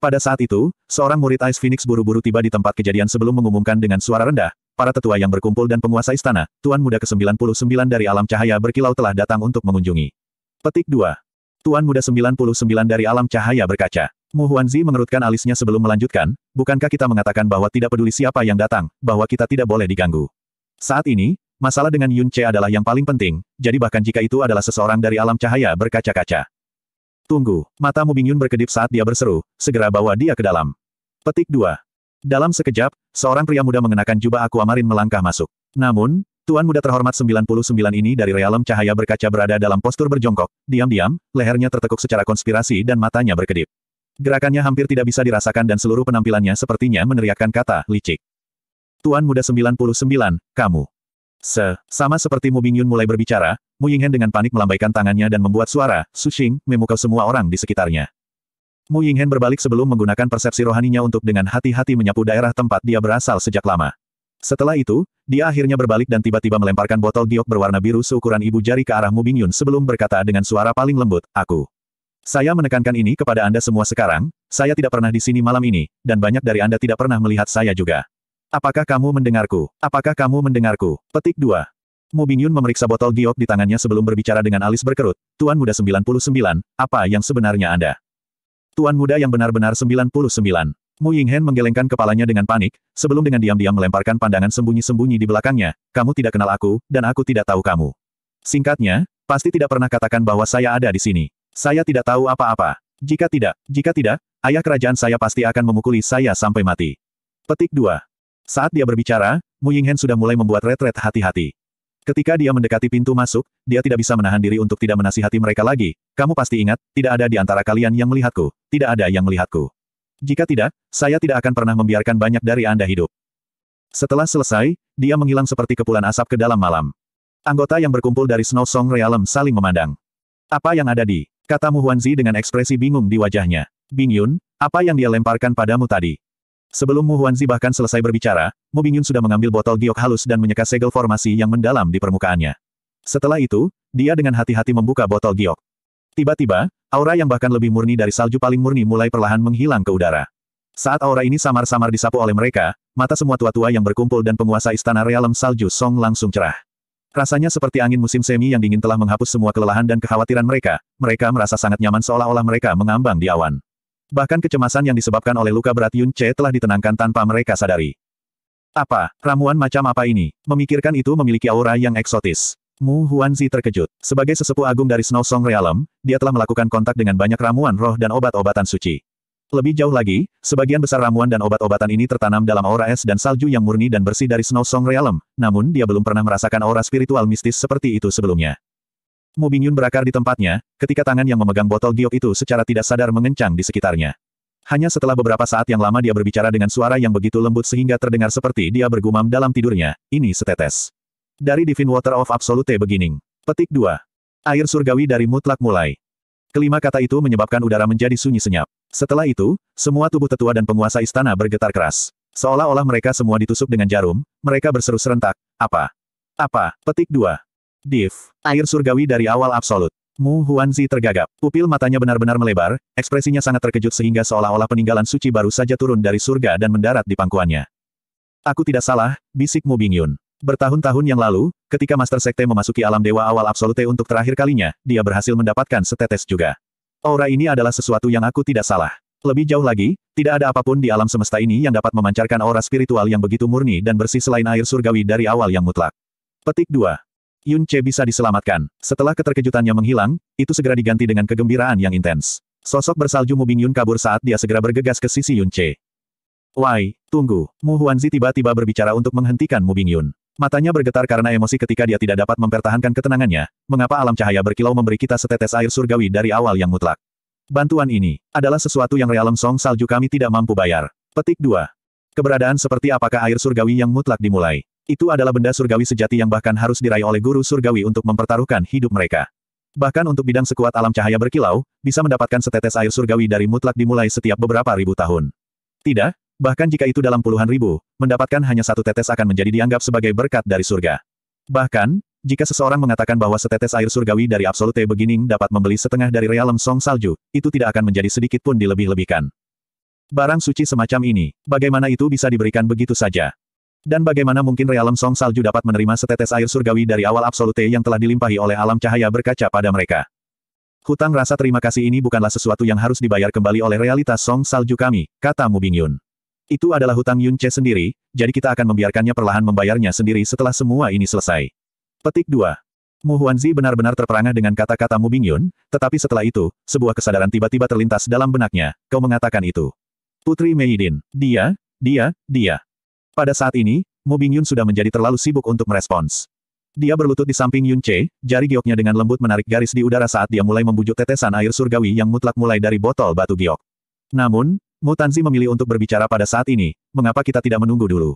Pada saat itu, seorang murid Ice Phoenix buru-buru tiba di tempat kejadian sebelum mengumumkan dengan suara rendah, para tetua yang berkumpul dan penguasa istana, Tuan Muda ke-99 dari alam cahaya berkilau telah datang untuk mengunjungi. Petik 2. Tuan Muda 99 dari alam cahaya berkaca. Mu Huanzi mengerutkan alisnya sebelum melanjutkan, bukankah kita mengatakan bahwa tidak peduli siapa yang datang, bahwa kita tidak boleh diganggu. Saat ini, masalah dengan Yun Che adalah yang paling penting, jadi bahkan jika itu adalah seseorang dari alam cahaya berkaca-kaca. Tunggu, mata Mu Bingyun berkedip saat dia berseru, segera bawa dia ke dalam. Petik 2. Dalam sekejap, seorang pria muda mengenakan jubah amarin melangkah masuk. Namun, Tuan muda terhormat 99 ini dari realem cahaya berkaca berada dalam postur berjongkok, diam-diam, lehernya tertekuk secara konspirasi dan matanya berkedip. Gerakannya hampir tidak bisa dirasakan dan seluruh penampilannya sepertinya meneriakkan kata, licik. Tuan muda 99, kamu. Se, sama seperti Mu Bingyun mulai berbicara, Mu Yinghen dengan panik melambaikan tangannya dan membuat suara, Sushing, memukau semua orang di sekitarnya. Mu Yinghen berbalik sebelum menggunakan persepsi rohaninya untuk dengan hati-hati menyapu daerah tempat dia berasal sejak lama. Setelah itu, dia akhirnya berbalik dan tiba-tiba melemparkan botol giok berwarna biru seukuran ibu jari ke arah Mu Bingyun sebelum berkata dengan suara paling lembut, Aku. Saya menekankan ini kepada Anda semua sekarang, saya tidak pernah di sini malam ini, dan banyak dari Anda tidak pernah melihat saya juga. Apakah kamu mendengarku? Apakah kamu mendengarku? Petik 2. Mu Bingyun memeriksa botol giok di tangannya sebelum berbicara dengan alis berkerut, Tuan Muda 99, apa yang sebenarnya Anda? Tuan muda yang benar-benar 99. Mu Yinghen menggelengkan kepalanya dengan panik, sebelum dengan diam-diam melemparkan pandangan sembunyi-sembunyi di belakangnya, kamu tidak kenal aku, dan aku tidak tahu kamu. Singkatnya, pasti tidak pernah katakan bahwa saya ada di sini. Saya tidak tahu apa-apa. Jika tidak, jika tidak, ayah kerajaan saya pasti akan memukuli saya sampai mati. Petik 2. Saat dia berbicara, Mu Yinghen sudah mulai membuat retret hati-hati. Ketika dia mendekati pintu masuk, dia tidak bisa menahan diri untuk tidak menasihati mereka lagi. Kamu pasti ingat, tidak ada di antara kalian yang melihatku. Tidak ada yang melihatku. Jika tidak, saya tidak akan pernah membiarkan banyak dari Anda hidup. Setelah selesai, dia menghilang seperti kepulan asap ke dalam malam. Anggota yang berkumpul dari Snow Song Realm saling memandang. Apa yang ada di? Katamu Huanzi dengan ekspresi bingung di wajahnya. Bingyun, apa yang dia lemparkan padamu tadi? Sebelum Mu Huanzi bahkan selesai berbicara, Mu Bingyun sudah mengambil botol giok halus dan menyeka segel formasi yang mendalam di permukaannya. Setelah itu, dia dengan hati-hati membuka botol giok. Tiba-tiba, aura yang bahkan lebih murni dari salju paling murni mulai perlahan menghilang ke udara. Saat aura ini samar-samar disapu oleh mereka, mata semua tua-tua yang berkumpul dan penguasa istana realem salju Song langsung cerah. Rasanya seperti angin musim semi yang dingin telah menghapus semua kelelahan dan kekhawatiran mereka, mereka merasa sangat nyaman seolah-olah mereka mengambang di awan. Bahkan kecemasan yang disebabkan oleh luka berat Yun Che telah ditenangkan tanpa mereka sadari. Apa, ramuan macam apa ini? Memikirkan itu memiliki aura yang eksotis. Mu Huanzi terkejut. Sebagai sesepuh agung dari Snow Song Realm, dia telah melakukan kontak dengan banyak ramuan roh dan obat-obatan suci. Lebih jauh lagi, sebagian besar ramuan dan obat-obatan ini tertanam dalam aura es dan salju yang murni dan bersih dari Snow Song Realm, namun dia belum pernah merasakan aura spiritual mistis seperti itu sebelumnya. Mu Bingyun berakar di tempatnya, ketika tangan yang memegang botol giok itu secara tidak sadar mengencang di sekitarnya. Hanya setelah beberapa saat yang lama dia berbicara dengan suara yang begitu lembut sehingga terdengar seperti dia bergumam dalam tidurnya, ini setetes. Dari Divine Water of Absolute Beginning. Petik 2. Air surgawi dari mutlak mulai. Kelima kata itu menyebabkan udara menjadi sunyi senyap. Setelah itu, semua tubuh tetua dan penguasa istana bergetar keras. Seolah-olah mereka semua ditusuk dengan jarum, mereka berseru serentak, apa? Apa? Petik 2. Div. Air surgawi dari awal absolut. Mu Huanzi tergagap. Pupil matanya benar-benar melebar, ekspresinya sangat terkejut sehingga seolah-olah peninggalan suci baru saja turun dari surga dan mendarat di pangkuannya. Aku tidak salah, bisik Mu Bingyun. Bertahun-tahun yang lalu, ketika Master Sekte memasuki alam dewa awal absolute untuk terakhir kalinya, dia berhasil mendapatkan setetes juga. Aura ini adalah sesuatu yang aku tidak salah. Lebih jauh lagi, tidak ada apapun di alam semesta ini yang dapat memancarkan aura spiritual yang begitu murni dan bersih selain air surgawi dari awal yang mutlak. Petik 2. Yun Che bisa diselamatkan. Setelah keterkejutannya menghilang, itu segera diganti dengan kegembiraan yang intens. Sosok bersalju Mubing Yun kabur saat dia segera bergegas ke sisi Yun Che. Wai, tunggu. Mu Huanzi tiba-tiba berbicara untuk menghentikan Mubing Yun. Matanya bergetar karena emosi ketika dia tidak dapat mempertahankan ketenangannya. Mengapa alam cahaya berkilau memberi kita setetes air surgawi dari awal yang mutlak? Bantuan ini adalah sesuatu yang realem song salju kami tidak mampu bayar. Petik 2. Keberadaan seperti apakah air surgawi yang mutlak dimulai? Itu adalah benda surgawi sejati yang bahkan harus diraih oleh guru surgawi untuk mempertaruhkan hidup mereka. Bahkan untuk bidang sekuat alam cahaya berkilau, bisa mendapatkan setetes air surgawi dari mutlak dimulai setiap beberapa ribu tahun. Tidak, bahkan jika itu dalam puluhan ribu, mendapatkan hanya satu tetes akan menjadi dianggap sebagai berkat dari surga. Bahkan, jika seseorang mengatakan bahwa setetes air surgawi dari Absolute Beginning dapat membeli setengah dari realem song salju, itu tidak akan menjadi sedikit pun dilebih-lebihkan. Barang suci semacam ini, bagaimana itu bisa diberikan begitu saja? Dan bagaimana mungkin realem song salju dapat menerima setetes air surgawi dari awal absolute yang telah dilimpahi oleh alam cahaya berkaca pada mereka? Hutang rasa terima kasih ini bukanlah sesuatu yang harus dibayar kembali oleh realitas song salju kami, kata Mubing Yun. Itu adalah hutang Yun Che sendiri, jadi kita akan membiarkannya perlahan membayarnya sendiri setelah semua ini selesai. Petik 2. Mu Huanzi benar-benar terperangah dengan kata-kata Mubing Yun, tetapi setelah itu, sebuah kesadaran tiba-tiba terlintas dalam benaknya, kau mengatakan itu. Putri Mei Meidin, dia, dia, dia. Pada saat ini, Mo Yun sudah menjadi terlalu sibuk untuk merespons. Dia berlutut di samping Yun Che, jari gioknya dengan lembut menarik garis di udara saat dia mulai membujuk tetesan air surgawi yang mutlak mulai dari botol batu giok. Namun, Mu Tanzi memilih untuk berbicara pada saat ini, mengapa kita tidak menunggu dulu?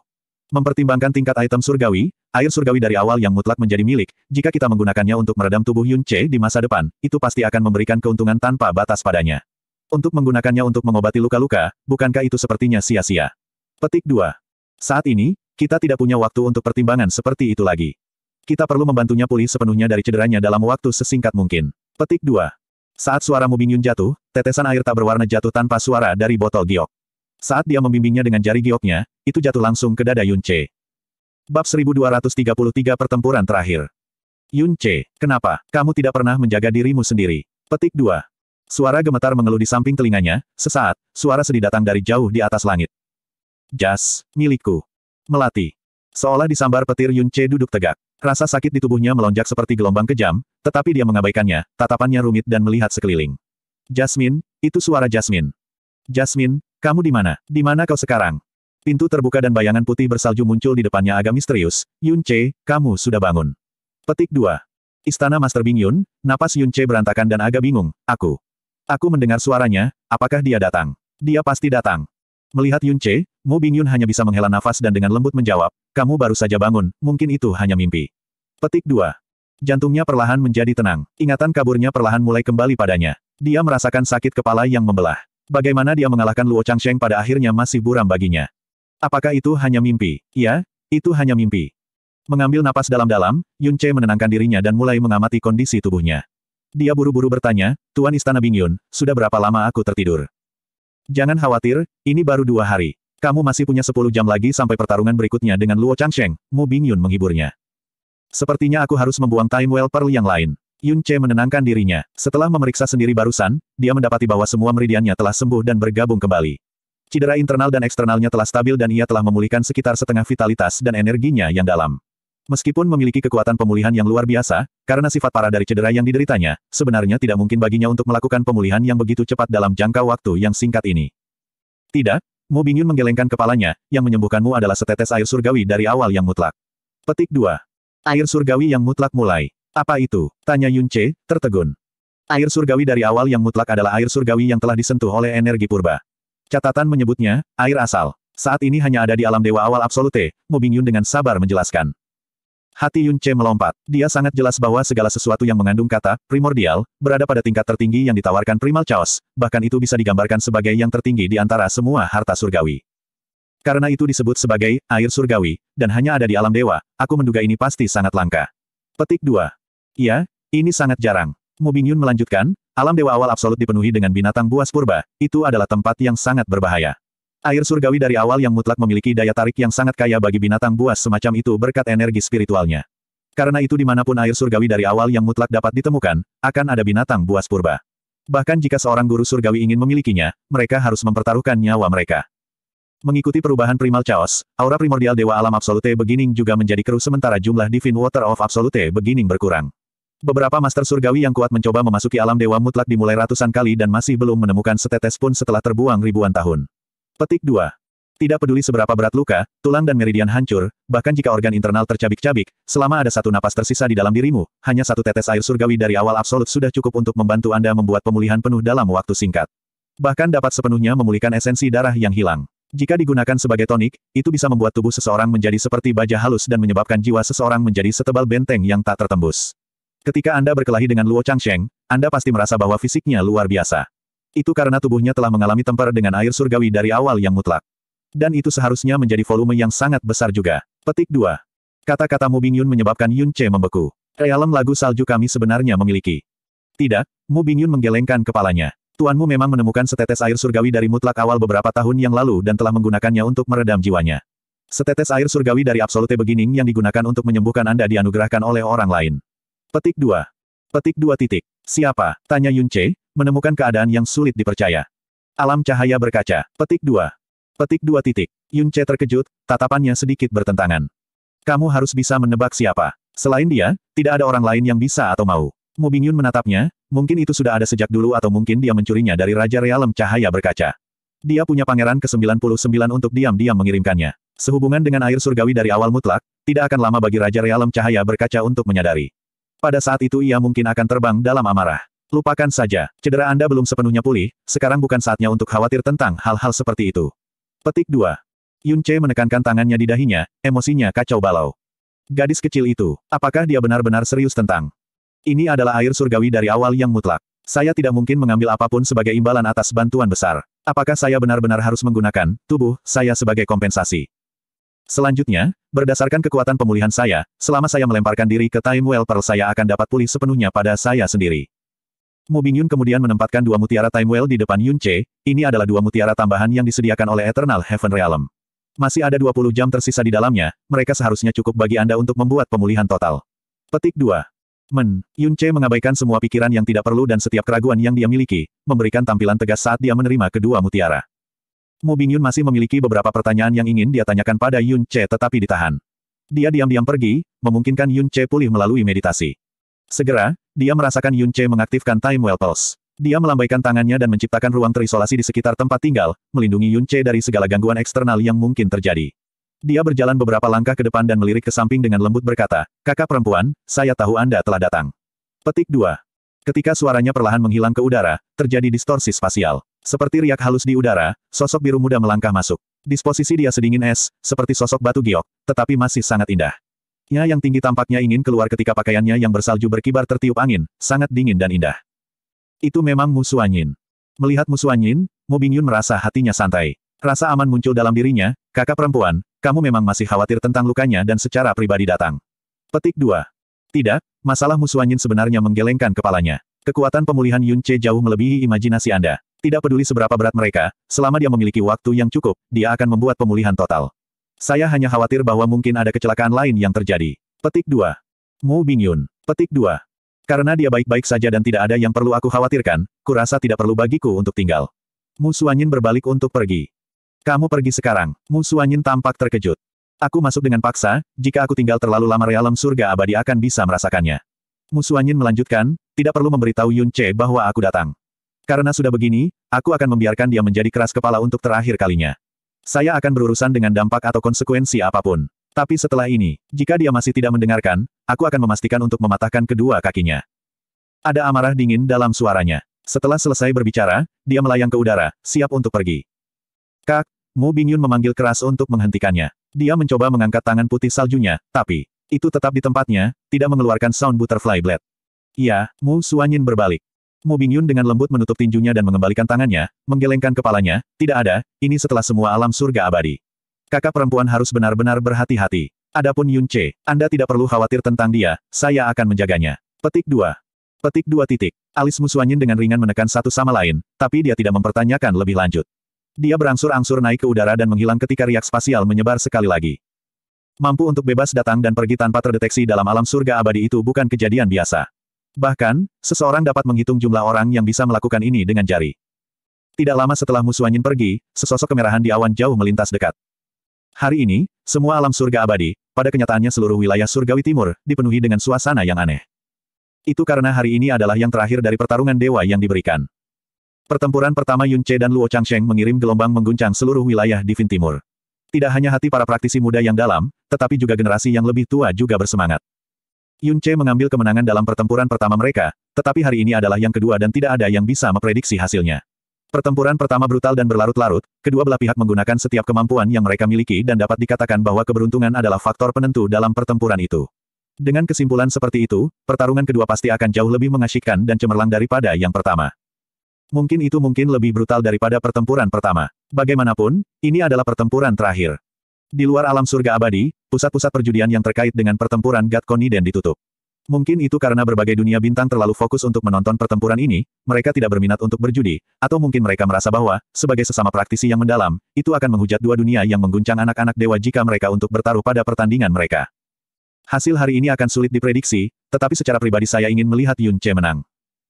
Mempertimbangkan tingkat item surgawi, air surgawi dari awal yang mutlak menjadi milik, jika kita menggunakannya untuk meredam tubuh Yun Che di masa depan, itu pasti akan memberikan keuntungan tanpa batas padanya. Untuk menggunakannya untuk mengobati luka-luka, bukankah itu sepertinya sia-sia? Petik 2. Saat ini, kita tidak punya waktu untuk pertimbangan seperti itu lagi. Kita perlu membantunya pulih sepenuhnya dari cederanya dalam waktu sesingkat mungkin. Petik 2. Saat suara Yun jatuh, tetesan air tak berwarna jatuh tanpa suara dari botol giok. Saat dia membimbingnya dengan jari gioknya, itu jatuh langsung ke dada Yun Che. Bab 1233 Pertempuran Terakhir Yun Che, kenapa? Kamu tidak pernah menjaga dirimu sendiri. Petik 2. Suara gemetar mengeluh di samping telinganya, sesaat, suara sedih datang dari jauh di atas langit. Jas, milikku. Melati. Seolah disambar petir Yun Che duduk tegak. Rasa sakit di tubuhnya melonjak seperti gelombang kejam, tetapi dia mengabaikannya, tatapannya rumit dan melihat sekeliling. Jasmine, itu suara Jasmine. Jasmine, kamu di mana? Di mana kau sekarang? Pintu terbuka dan bayangan putih bersalju muncul di depannya agak misterius. Yun Che, kamu sudah bangun. Petik 2. Istana Master Bing Yun, napas Yun Che berantakan dan agak bingung. Aku. Aku mendengar suaranya, apakah dia datang? Dia pasti datang. Melihat Yun Che, Mu Bingyun hanya bisa menghela nafas dan dengan lembut menjawab, kamu baru saja bangun, mungkin itu hanya mimpi. Petik 2. Jantungnya perlahan menjadi tenang. Ingatan kaburnya perlahan mulai kembali padanya. Dia merasakan sakit kepala yang membelah. Bagaimana dia mengalahkan Luo Changsheng pada akhirnya masih buram baginya. Apakah itu hanya mimpi? Ya, itu hanya mimpi. Mengambil napas dalam-dalam, Yun Che menenangkan dirinya dan mulai mengamati kondisi tubuhnya. Dia buru-buru bertanya, Tuan Istana Bingyun, sudah berapa lama aku tertidur? Jangan khawatir, ini baru dua hari. Kamu masih punya 10 jam lagi sampai pertarungan berikutnya dengan Luo Changsheng, Mu Bingyun menghiburnya. Sepertinya aku harus membuang time well pearl yang lain. Yun Che menenangkan dirinya. Setelah memeriksa sendiri barusan, dia mendapati bahwa semua meridiannya telah sembuh dan bergabung kembali. Cedera internal dan eksternalnya telah stabil dan ia telah memulihkan sekitar setengah vitalitas dan energinya yang dalam. Meskipun memiliki kekuatan pemulihan yang luar biasa, karena sifat parah dari cedera yang dideritanya, sebenarnya tidak mungkin baginya untuk melakukan pemulihan yang begitu cepat dalam jangka waktu yang singkat ini. Tidak, Mu Bingyun menggelengkan kepalanya, yang menyembuhkanmu adalah setetes air surgawi dari awal yang mutlak. Petik 2. Air surgawi yang mutlak mulai. Apa itu? Tanya Yun Yunce, tertegun. Air surgawi dari awal yang mutlak adalah air surgawi yang telah disentuh oleh energi purba. Catatan menyebutnya, air asal. Saat ini hanya ada di alam dewa awal absolute, Mu Bingyun dengan sabar menjelaskan. Hati Yun Che melompat. Dia sangat jelas bahwa segala sesuatu yang mengandung kata, primordial, berada pada tingkat tertinggi yang ditawarkan primal chaos, bahkan itu bisa digambarkan sebagai yang tertinggi di antara semua harta surgawi. Karena itu disebut sebagai air surgawi, dan hanya ada di alam dewa, aku menduga ini pasti sangat langka. Petik 2. Iya, ini sangat jarang. Mubing Yun melanjutkan, alam dewa awal absolut dipenuhi dengan binatang buas purba, itu adalah tempat yang sangat berbahaya. Air surgawi dari awal yang mutlak memiliki daya tarik yang sangat kaya bagi binatang buas semacam itu berkat energi spiritualnya. Karena itu dimanapun air surgawi dari awal yang mutlak dapat ditemukan, akan ada binatang buas purba. Bahkan jika seorang guru surgawi ingin memilikinya, mereka harus mempertaruhkan nyawa mereka. Mengikuti perubahan primal chaos, aura primordial Dewa Alam Absolute Beginning juga menjadi keruh sementara jumlah Divine Water of Absolute Beginning berkurang. Beberapa master surgawi yang kuat mencoba memasuki alam dewa mutlak dimulai ratusan kali dan masih belum menemukan setetes pun setelah terbuang ribuan tahun. Petik 2. Tidak peduli seberapa berat luka, tulang dan meridian hancur, bahkan jika organ internal tercabik-cabik, selama ada satu napas tersisa di dalam dirimu, hanya satu tetes air surgawi dari awal absolut sudah cukup untuk membantu Anda membuat pemulihan penuh dalam waktu singkat. Bahkan dapat sepenuhnya memulihkan esensi darah yang hilang. Jika digunakan sebagai tonik, itu bisa membuat tubuh seseorang menjadi seperti baja halus dan menyebabkan jiwa seseorang menjadi setebal benteng yang tak tertembus. Ketika Anda berkelahi dengan Luo Changsheng, Anda pasti merasa bahwa fisiknya luar biasa. Itu karena tubuhnya telah mengalami tempar dengan air surgawi dari awal yang mutlak. Dan itu seharusnya menjadi volume yang sangat besar juga. Petik 2. Kata-kata Mu Bingyun menyebabkan Yun Che membeku. Realem eh, lagu salju kami sebenarnya memiliki. Tidak, Mu Bingyun menggelengkan kepalanya. Tuanmu memang menemukan setetes air surgawi dari mutlak awal beberapa tahun yang lalu dan telah menggunakannya untuk meredam jiwanya. Setetes air surgawi dari Absolute Beginning yang digunakan untuk menyembuhkan Anda dianugerahkan oleh orang lain. Petik 2. Petik 2 titik. Siapa? Tanya Yun Che, menemukan keadaan yang sulit dipercaya. Alam cahaya berkaca, petik dua. Petik dua titik. Che terkejut, tatapannya sedikit bertentangan. Kamu harus bisa menebak siapa. Selain dia, tidak ada orang lain yang bisa atau mau. Mu Bingyun menatapnya, mungkin itu sudah ada sejak dulu atau mungkin dia mencurinya dari Raja Realem Cahaya Berkaca. Dia punya pangeran ke-99 untuk diam-diam mengirimkannya. Sehubungan dengan air surgawi dari awal mutlak, tidak akan lama bagi Raja Realem Cahaya Berkaca untuk menyadari. Pada saat itu ia mungkin akan terbang dalam amarah. Lupakan saja, cedera Anda belum sepenuhnya pulih, sekarang bukan saatnya untuk khawatir tentang hal-hal seperti itu. Petik 2. Yun Che menekankan tangannya di dahinya, emosinya kacau balau. Gadis kecil itu, apakah dia benar-benar serius tentang? Ini adalah air surgawi dari awal yang mutlak. Saya tidak mungkin mengambil apapun sebagai imbalan atas bantuan besar. Apakah saya benar-benar harus menggunakan tubuh saya sebagai kompensasi? Selanjutnya, berdasarkan kekuatan pemulihan saya, selama saya melemparkan diri ke Time Well Pearl saya akan dapat pulih sepenuhnya pada saya sendiri. Mu Bingyun kemudian menempatkan dua mutiara Time Well di depan Yun Che, ini adalah dua mutiara tambahan yang disediakan oleh Eternal Heaven Realm. Masih ada 20 jam tersisa di dalamnya, mereka seharusnya cukup bagi Anda untuk membuat pemulihan total. Petik 2. Men, Yun Che mengabaikan semua pikiran yang tidak perlu dan setiap keraguan yang dia miliki, memberikan tampilan tegas saat dia menerima kedua mutiara. Mu Bingyun masih memiliki beberapa pertanyaan yang ingin dia tanyakan pada Yun Che tetapi ditahan. Dia diam-diam pergi, memungkinkan Yun Che pulih melalui meditasi. Segera, dia merasakan Yun Che mengaktifkan Time Well Pulse. Dia melambaikan tangannya dan menciptakan ruang terisolasi di sekitar tempat tinggal, melindungi Yun Che dari segala gangguan eksternal yang mungkin terjadi. Dia berjalan beberapa langkah ke depan dan melirik ke samping dengan lembut berkata, Kakak perempuan, saya tahu Anda telah datang. Petik 2. Ketika suaranya perlahan menghilang ke udara, terjadi distorsi spasial. Seperti riak halus di udara, sosok biru muda melangkah masuk. Disposisi dia sedingin es, seperti sosok batu giok, tetapi masih sangat indah yang tinggi tampaknya ingin keluar ketika pakaiannya yang bersalju berkibar tertiup angin, sangat dingin dan indah. Itu memang Musu Anyin. Melihat Musu Anyin, Mo Bingyun merasa hatinya santai. Rasa aman muncul dalam dirinya, kakak perempuan, kamu memang masih khawatir tentang lukanya dan secara pribadi datang. Petik 2. Tidak, masalah Musu Anyin sebenarnya menggelengkan kepalanya. Kekuatan pemulihan Yun Che jauh melebihi imajinasi Anda. Tidak peduli seberapa berat mereka, selama dia memiliki waktu yang cukup, dia akan membuat pemulihan total. Saya hanya khawatir bahwa mungkin ada kecelakaan lain yang terjadi. Petik 2. Mu Bingyun. Petik 2. Karena dia baik-baik saja dan tidak ada yang perlu aku khawatirkan, kurasa tidak perlu bagiku untuk tinggal. Mu Suanyin berbalik untuk pergi. Kamu pergi sekarang. Mu Suanyin tampak terkejut. Aku masuk dengan paksa, jika aku tinggal terlalu lama realem surga abadi akan bisa merasakannya. Mu Suanyin melanjutkan, tidak perlu memberitahu Yun Che bahwa aku datang. Karena sudah begini, aku akan membiarkan dia menjadi keras kepala untuk terakhir kalinya. Saya akan berurusan dengan dampak atau konsekuensi apapun. Tapi setelah ini, jika dia masih tidak mendengarkan, aku akan memastikan untuk mematahkan kedua kakinya. Ada amarah dingin dalam suaranya. Setelah selesai berbicara, dia melayang ke udara, siap untuk pergi. Kak, Mu Bingyun memanggil keras untuk menghentikannya. Dia mencoba mengangkat tangan putih saljunya, tapi itu tetap di tempatnya, tidak mengeluarkan sound butterfly blade. Iya, Mu Suanyin berbalik. Mu Bingyun dengan lembut menutup tinjunya dan mengembalikan tangannya, menggelengkan kepalanya, tidak ada, ini setelah semua alam surga abadi. Kakak perempuan harus benar-benar berhati-hati. Adapun Yun Che, Anda tidak perlu khawatir tentang dia, saya akan menjaganya. Petik 2. Petik 2 titik. Alis Musuanyin dengan ringan menekan satu sama lain, tapi dia tidak mempertanyakan lebih lanjut. Dia berangsur-angsur naik ke udara dan menghilang ketika riak spasial menyebar sekali lagi. Mampu untuk bebas datang dan pergi tanpa terdeteksi dalam alam surga abadi itu bukan kejadian biasa. Bahkan, seseorang dapat menghitung jumlah orang yang bisa melakukan ini dengan jari. Tidak lama setelah musuh pergi, sesosok kemerahan di awan jauh melintas dekat. Hari ini, semua alam surga abadi, pada kenyataannya seluruh wilayah surgawi timur, dipenuhi dengan suasana yang aneh. Itu karena hari ini adalah yang terakhir dari pertarungan dewa yang diberikan. Pertempuran pertama Yun Che dan Luo Changsheng mengirim gelombang mengguncang seluruh wilayah di Fin Timur. Tidak hanya hati para praktisi muda yang dalam, tetapi juga generasi yang lebih tua juga bersemangat. Yun Che mengambil kemenangan dalam pertempuran pertama mereka, tetapi hari ini adalah yang kedua dan tidak ada yang bisa memprediksi hasilnya. Pertempuran pertama brutal dan berlarut-larut, kedua belah pihak menggunakan setiap kemampuan yang mereka miliki dan dapat dikatakan bahwa keberuntungan adalah faktor penentu dalam pertempuran itu. Dengan kesimpulan seperti itu, pertarungan kedua pasti akan jauh lebih mengasyikkan dan cemerlang daripada yang pertama. Mungkin itu mungkin lebih brutal daripada pertempuran pertama. Bagaimanapun, ini adalah pertempuran terakhir. Di luar alam surga abadi, pusat-pusat perjudian yang terkait dengan pertempuran Gat ditutup. Mungkin itu karena berbagai dunia bintang terlalu fokus untuk menonton pertempuran ini, mereka tidak berminat untuk berjudi, atau mungkin mereka merasa bahwa, sebagai sesama praktisi yang mendalam, itu akan menghujat dua dunia yang mengguncang anak-anak dewa jika mereka untuk bertaruh pada pertandingan mereka. Hasil hari ini akan sulit diprediksi, tetapi secara pribadi saya ingin melihat Yun Che menang.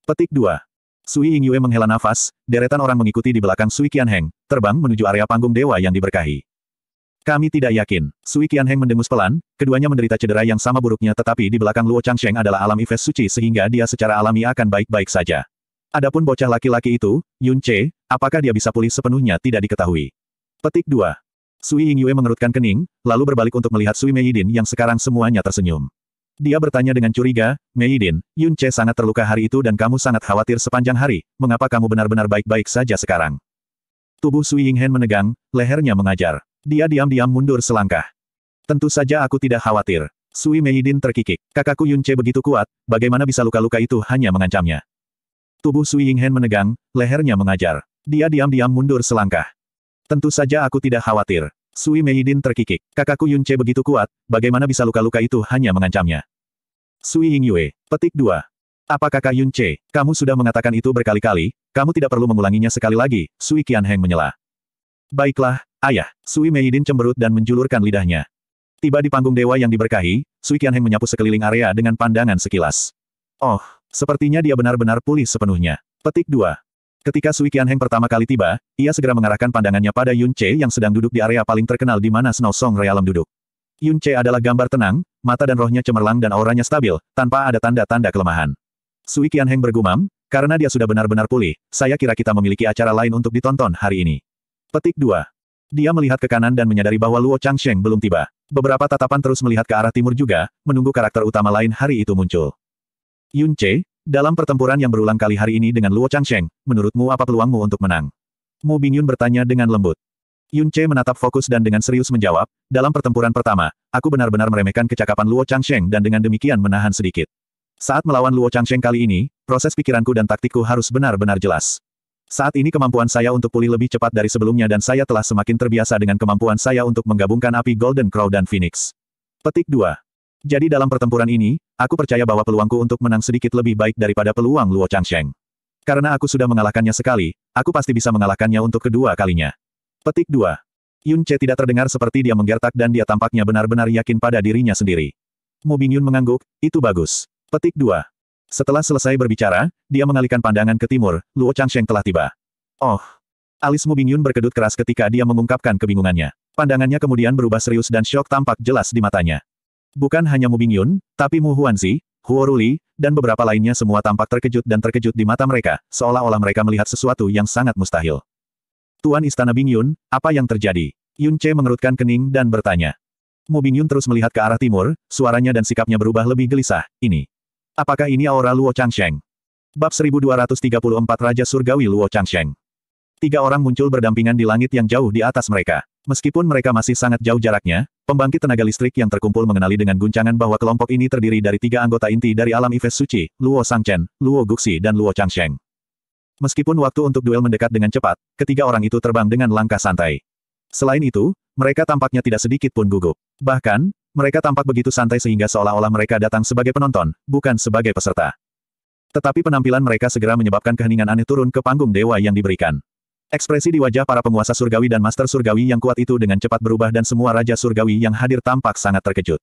Petik 2. Sui Ying Yue menghela nafas, deretan orang mengikuti di belakang Sui Qianheng terbang menuju area panggung dewa yang diberkahi. Kami tidak yakin. Sui Qianheng mendengus pelan, keduanya menderita cedera yang sama buruknya tetapi di belakang Luo Changsheng adalah alam ifes suci sehingga dia secara alami akan baik-baik saja. Adapun bocah laki-laki itu, Yun Che, apakah dia bisa pulih sepenuhnya tidak diketahui. Petik 2. Sui Ying Yue mengerutkan kening, lalu berbalik untuk melihat Sui Meidin yang sekarang semuanya tersenyum. Dia bertanya dengan curiga, Meidin, Yun Che sangat terluka hari itu dan kamu sangat khawatir sepanjang hari, mengapa kamu benar-benar baik-baik saja sekarang? Tubuh Sui Ying Hen menegang, lehernya mengajar. Dia diam-diam mundur selangkah. Tentu saja aku tidak khawatir. Sui Meidin terkikik. Kakakku Yunce begitu kuat, bagaimana bisa luka-luka itu hanya mengancamnya. Tubuh Sui Yinghen menegang, lehernya mengajar. Dia diam-diam mundur selangkah. Tentu saja aku tidak khawatir. Sui Meidin terkikik. Kakakku Yunce begitu kuat, bagaimana bisa luka-luka itu hanya mengancamnya. Sui Yingyue. Petik 2. Apa kakak Yunce, kamu sudah mengatakan itu berkali-kali, kamu tidak perlu mengulanginya sekali lagi, Sui Qianheng menyela. Baiklah, Ayah, Sui Meidin cemberut dan menjulurkan lidahnya. Tiba di panggung dewa yang diberkahi, Sui Qianheng menyapu sekeliling area dengan pandangan sekilas. Oh, sepertinya dia benar-benar pulih sepenuhnya. Petik 2. Ketika Sui Qianheng pertama kali tiba, ia segera mengarahkan pandangannya pada Yun Che yang sedang duduk di area paling terkenal di mana Snow Song Realm duduk. Yun Che adalah gambar tenang, mata dan rohnya cemerlang dan auranya stabil, tanpa ada tanda-tanda kelemahan. Sui Qianheng bergumam, karena dia sudah benar-benar pulih, saya kira kita memiliki acara lain untuk ditonton hari ini. Petik 2. Dia melihat ke kanan dan menyadari bahwa Luo Changsheng belum tiba. Beberapa tatapan terus melihat ke arah timur juga, menunggu karakter utama lain hari itu muncul. Yun Che, dalam pertempuran yang berulang kali hari ini dengan Luo Changsheng, menurutmu apa peluangmu untuk menang? Mu Bingyun bertanya dengan lembut. Yun Che menatap fokus dan dengan serius menjawab, dalam pertempuran pertama, aku benar-benar meremehkan kecakapan Luo Changsheng dan dengan demikian menahan sedikit. Saat melawan Luo Changsheng kali ini, proses pikiranku dan taktikku harus benar-benar jelas. Saat ini kemampuan saya untuk pulih lebih cepat dari sebelumnya dan saya telah semakin terbiasa dengan kemampuan saya untuk menggabungkan api Golden Crow dan Phoenix. Petik 2. Jadi dalam pertempuran ini, aku percaya bahwa peluangku untuk menang sedikit lebih baik daripada peluang Luo Changsheng. Karena aku sudah mengalahkannya sekali, aku pasti bisa mengalahkannya untuk kedua kalinya. Petik 2. Yun Che tidak terdengar seperti dia menggertak dan dia tampaknya benar-benar yakin pada dirinya sendiri. Mu Bingyun mengangguk, itu bagus. Petik 2. Setelah selesai berbicara, dia mengalihkan pandangan ke timur, Luo Changsheng telah tiba. Oh! Alis Mu Bingyun berkedut keras ketika dia mengungkapkan kebingungannya. Pandangannya kemudian berubah serius dan shock tampak jelas di matanya. Bukan hanya Mu Bingyun, tapi Mu Huanzi, Huo Ruli, dan beberapa lainnya semua tampak terkejut dan terkejut di mata mereka, seolah-olah mereka melihat sesuatu yang sangat mustahil. Tuan Istana Bingyun, apa yang terjadi? Yun Che mengerutkan kening dan bertanya. Mu Bingyun terus melihat ke arah timur, suaranya dan sikapnya berubah lebih gelisah, ini. Apakah ini aura Luo Changsheng? Bab 1234 Raja Surgawi Luo Changsheng. Tiga orang muncul berdampingan di langit yang jauh di atas mereka. Meskipun mereka masih sangat jauh jaraknya, pembangkit tenaga listrik yang terkumpul mengenali dengan guncangan bahwa kelompok ini terdiri dari tiga anggota inti dari alam Ives Suci, Luo Sangchen, Luo Guxi dan Luo Changsheng. Meskipun waktu untuk duel mendekat dengan cepat, ketiga orang itu terbang dengan langkah santai. Selain itu, mereka tampaknya tidak sedikit pun gugup. Bahkan, mereka tampak begitu santai sehingga seolah-olah mereka datang sebagai penonton, bukan sebagai peserta. Tetapi penampilan mereka segera menyebabkan keheningan aneh turun ke panggung dewa yang diberikan. Ekspresi di wajah para penguasa surgawi dan master surgawi yang kuat itu dengan cepat berubah dan semua raja surgawi yang hadir tampak sangat terkejut.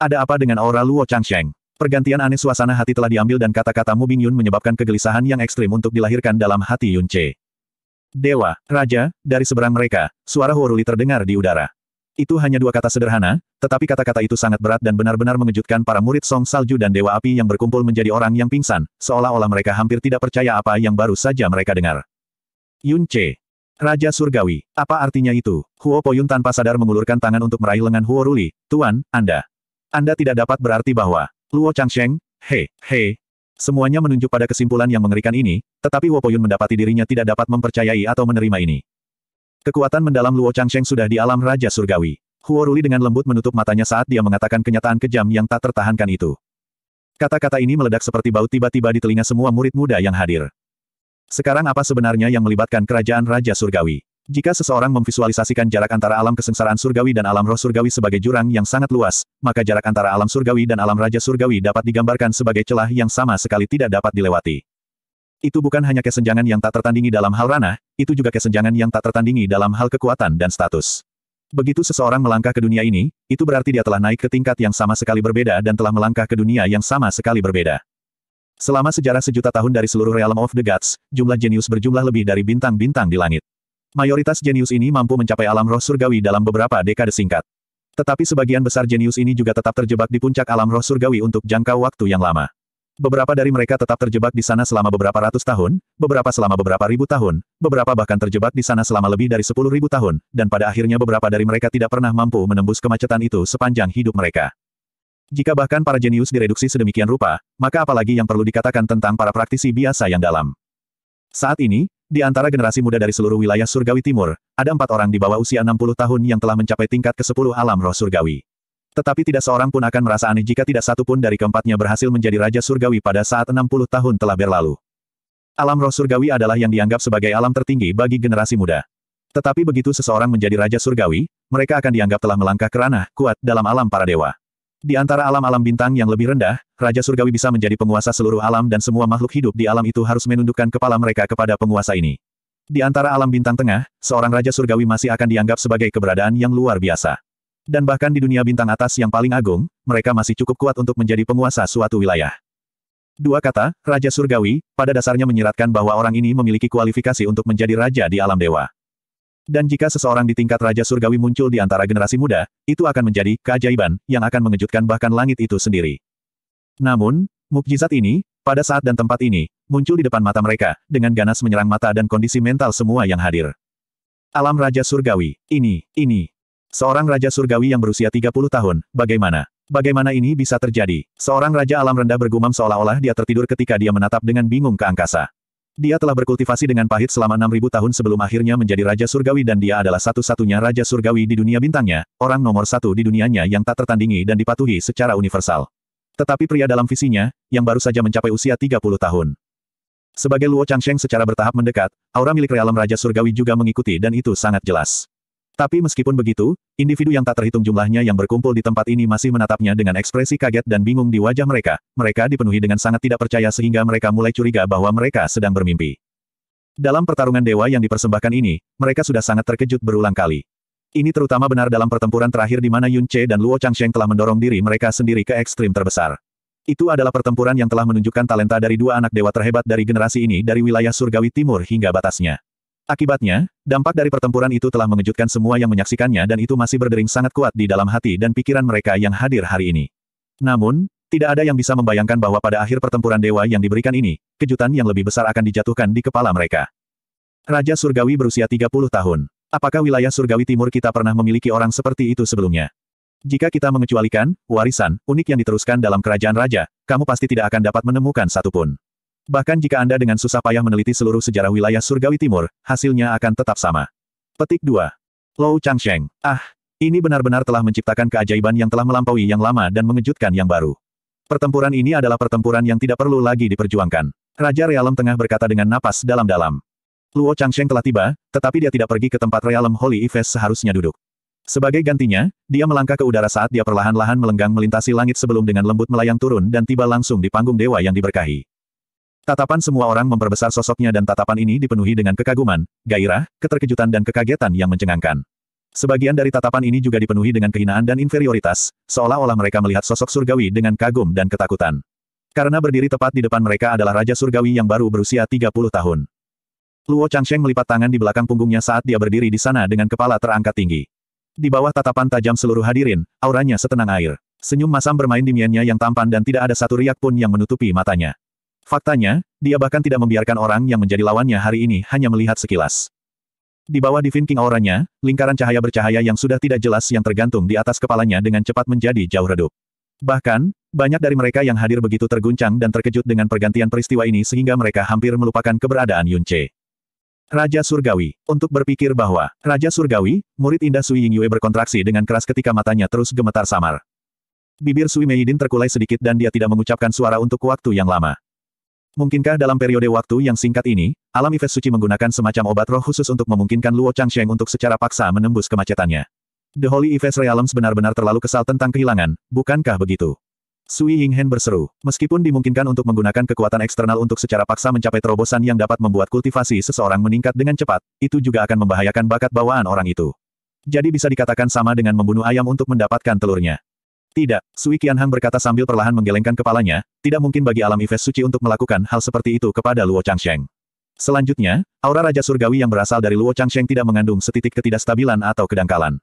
Ada apa dengan aura Luo Changsheng? Pergantian aneh suasana hati telah diambil dan kata-kata Mu Bingyun menyebabkan kegelisahan yang ekstrim untuk dilahirkan dalam hati Yun Dewa, Raja, dari seberang mereka, suara Huoruli terdengar di udara. Itu hanya dua kata sederhana, tetapi kata-kata itu sangat berat dan benar-benar mengejutkan para murid Song Salju dan Dewa Api yang berkumpul menjadi orang yang pingsan, seolah-olah mereka hampir tidak percaya apa yang baru saja mereka dengar. Yun Che. Raja Surgawi. Apa artinya itu? Huo Poyun tanpa sadar mengulurkan tangan untuk meraih lengan Huo Ruli. Tuan, Anda. Anda tidak dapat berarti bahwa Luo Changsheng, he, he. Semuanya menunjuk pada kesimpulan yang mengerikan ini, tetapi Huo Poyun mendapati dirinya tidak dapat mempercayai atau menerima ini. Kekuatan mendalam Luo Changsheng sudah di alam Raja Surgawi. Huo Ruli dengan lembut menutup matanya saat dia mengatakan kenyataan kejam yang tak tertahankan itu. Kata-kata ini meledak seperti bau tiba-tiba di telinga semua murid muda yang hadir. Sekarang apa sebenarnya yang melibatkan kerajaan Raja Surgawi? Jika seseorang memvisualisasikan jarak antara alam kesengsaraan surgawi dan alam roh surgawi sebagai jurang yang sangat luas, maka jarak antara alam surgawi dan alam raja surgawi dapat digambarkan sebagai celah yang sama sekali tidak dapat dilewati. Itu bukan hanya kesenjangan yang tak tertandingi dalam hal ranah, itu juga kesenjangan yang tak tertandingi dalam hal kekuatan dan status. Begitu seseorang melangkah ke dunia ini, itu berarti dia telah naik ke tingkat yang sama sekali berbeda dan telah melangkah ke dunia yang sama sekali berbeda. Selama sejarah sejuta tahun dari seluruh Realm of the Gods, jumlah jenius berjumlah lebih dari bintang-bintang di langit. Mayoritas jenius ini mampu mencapai alam roh surgawi dalam beberapa dekade singkat. Tetapi sebagian besar jenius ini juga tetap terjebak di puncak alam roh surgawi untuk jangka waktu yang lama. Beberapa dari mereka tetap terjebak di sana selama beberapa ratus tahun, beberapa selama beberapa ribu tahun, beberapa bahkan terjebak di sana selama lebih dari sepuluh ribu tahun, dan pada akhirnya beberapa dari mereka tidak pernah mampu menembus kemacetan itu sepanjang hidup mereka. Jika bahkan para jenius direduksi sedemikian rupa, maka apalagi yang perlu dikatakan tentang para praktisi biasa yang dalam. Saat ini, di antara generasi muda dari seluruh wilayah Surgawi Timur, ada empat orang di bawah usia 60 tahun yang telah mencapai tingkat ke-10 alam roh Surgawi. Tetapi tidak seorang pun akan merasa aneh jika tidak satu pun dari keempatnya berhasil menjadi Raja Surgawi pada saat 60 tahun telah berlalu. Alam roh surgawi adalah yang dianggap sebagai alam tertinggi bagi generasi muda. Tetapi begitu seseorang menjadi Raja Surgawi, mereka akan dianggap telah melangkah ke ranah kuat dalam alam para dewa. Di antara alam-alam bintang yang lebih rendah, Raja Surgawi bisa menjadi penguasa seluruh alam dan semua makhluk hidup di alam itu harus menundukkan kepala mereka kepada penguasa ini. Di antara alam bintang tengah, seorang Raja Surgawi masih akan dianggap sebagai keberadaan yang luar biasa. Dan bahkan di dunia bintang atas yang paling agung, mereka masih cukup kuat untuk menjadi penguasa suatu wilayah. Dua kata, Raja Surgawi, pada dasarnya menyiratkan bahwa orang ini memiliki kualifikasi untuk menjadi raja di alam dewa. Dan jika seseorang di tingkat Raja Surgawi muncul di antara generasi muda, itu akan menjadi keajaiban yang akan mengejutkan bahkan langit itu sendiri. Namun, mukjizat ini, pada saat dan tempat ini, muncul di depan mata mereka, dengan ganas menyerang mata dan kondisi mental semua yang hadir. Alam Raja Surgawi, ini, ini, Seorang Raja Surgawi yang berusia 30 tahun, bagaimana? Bagaimana ini bisa terjadi? Seorang Raja Alam Rendah bergumam seolah-olah dia tertidur ketika dia menatap dengan bingung ke angkasa. Dia telah berkultivasi dengan pahit selama 6.000 tahun sebelum akhirnya menjadi Raja Surgawi dan dia adalah satu-satunya Raja Surgawi di dunia bintangnya, orang nomor satu di dunianya yang tak tertandingi dan dipatuhi secara universal. Tetapi pria dalam visinya, yang baru saja mencapai usia 30 tahun. Sebagai Luo Changsheng secara bertahap mendekat, aura milik realem Raja Surgawi juga mengikuti dan itu sangat jelas. Tapi meskipun begitu, individu yang tak terhitung jumlahnya yang berkumpul di tempat ini masih menatapnya dengan ekspresi kaget dan bingung di wajah mereka. Mereka dipenuhi dengan sangat tidak percaya sehingga mereka mulai curiga bahwa mereka sedang bermimpi. Dalam pertarungan dewa yang dipersembahkan ini, mereka sudah sangat terkejut berulang kali. Ini terutama benar dalam pertempuran terakhir di mana Yun Che dan Luo Changsheng telah mendorong diri mereka sendiri ke ekstrim terbesar. Itu adalah pertempuran yang telah menunjukkan talenta dari dua anak dewa terhebat dari generasi ini dari wilayah surgawi timur hingga batasnya. Akibatnya, dampak dari pertempuran itu telah mengejutkan semua yang menyaksikannya dan itu masih berdering sangat kuat di dalam hati dan pikiran mereka yang hadir hari ini. Namun, tidak ada yang bisa membayangkan bahwa pada akhir pertempuran dewa yang diberikan ini, kejutan yang lebih besar akan dijatuhkan di kepala mereka. Raja Surgawi berusia 30 tahun. Apakah wilayah Surgawi Timur kita pernah memiliki orang seperti itu sebelumnya? Jika kita mengecualikan, warisan, unik yang diteruskan dalam kerajaan raja, kamu pasti tidak akan dapat menemukan satupun. Bahkan jika Anda dengan susah payah meneliti seluruh sejarah wilayah surgawi timur, hasilnya akan tetap sama. Petik 2. Lou Changsheng. Ah, ini benar-benar telah menciptakan keajaiban yang telah melampaui yang lama dan mengejutkan yang baru. Pertempuran ini adalah pertempuran yang tidak perlu lagi diperjuangkan. Raja Realem Tengah berkata dengan napas dalam-dalam. Luo Changsheng telah tiba, tetapi dia tidak pergi ke tempat Realem Holy Ives seharusnya duduk. Sebagai gantinya, dia melangkah ke udara saat dia perlahan-lahan melenggang melintasi langit sebelum dengan lembut melayang turun dan tiba langsung di panggung dewa yang diberkahi. Tatapan semua orang memperbesar sosoknya dan tatapan ini dipenuhi dengan kekaguman, gairah, keterkejutan dan kekagetan yang mencengangkan. Sebagian dari tatapan ini juga dipenuhi dengan kehinaan dan inferioritas, seolah-olah mereka melihat sosok surgawi dengan kagum dan ketakutan. Karena berdiri tepat di depan mereka adalah Raja Surgawi yang baru berusia 30 tahun. Luo Changsheng melipat tangan di belakang punggungnya saat dia berdiri di sana dengan kepala terangkat tinggi. Di bawah tatapan tajam seluruh hadirin, auranya setenang air. Senyum masam bermain di miennya yang tampan dan tidak ada satu riak pun yang menutupi matanya. Faktanya, dia bahkan tidak membiarkan orang yang menjadi lawannya hari ini hanya melihat sekilas. Di bawah Divine King auranya, lingkaran cahaya bercahaya yang sudah tidak jelas yang tergantung di atas kepalanya dengan cepat menjadi jauh redup. Bahkan, banyak dari mereka yang hadir begitu terguncang dan terkejut dengan pergantian peristiwa ini sehingga mereka hampir melupakan keberadaan Yunche. Raja Surgawi, untuk berpikir bahwa Raja Surgawi, murid indah Sui Yingyue berkontraksi dengan keras ketika matanya terus gemetar samar. Bibir Sui Meidin terkulai sedikit dan dia tidak mengucapkan suara untuk waktu yang lama. Mungkinkah dalam periode waktu yang singkat ini, alam Ives suci menggunakan semacam obat roh khusus untuk memungkinkan Luo Changsheng untuk secara paksa menembus kemacetannya? The Holy Ives Realms benar-benar terlalu kesal tentang kehilangan, bukankah begitu? Sui Yinghen berseru, meskipun dimungkinkan untuk menggunakan kekuatan eksternal untuk secara paksa mencapai terobosan yang dapat membuat kultivasi seseorang meningkat dengan cepat, itu juga akan membahayakan bakat bawaan orang itu. Jadi bisa dikatakan sama dengan membunuh ayam untuk mendapatkan telurnya. Tidak, Sui Qianhang berkata sambil perlahan menggelengkan kepalanya, tidak mungkin bagi alam Ives suci untuk melakukan hal seperti itu kepada Luo Changsheng. Selanjutnya, aura Raja Surgawi yang berasal dari Luo Changsheng tidak mengandung setitik ketidakstabilan atau kedangkalan.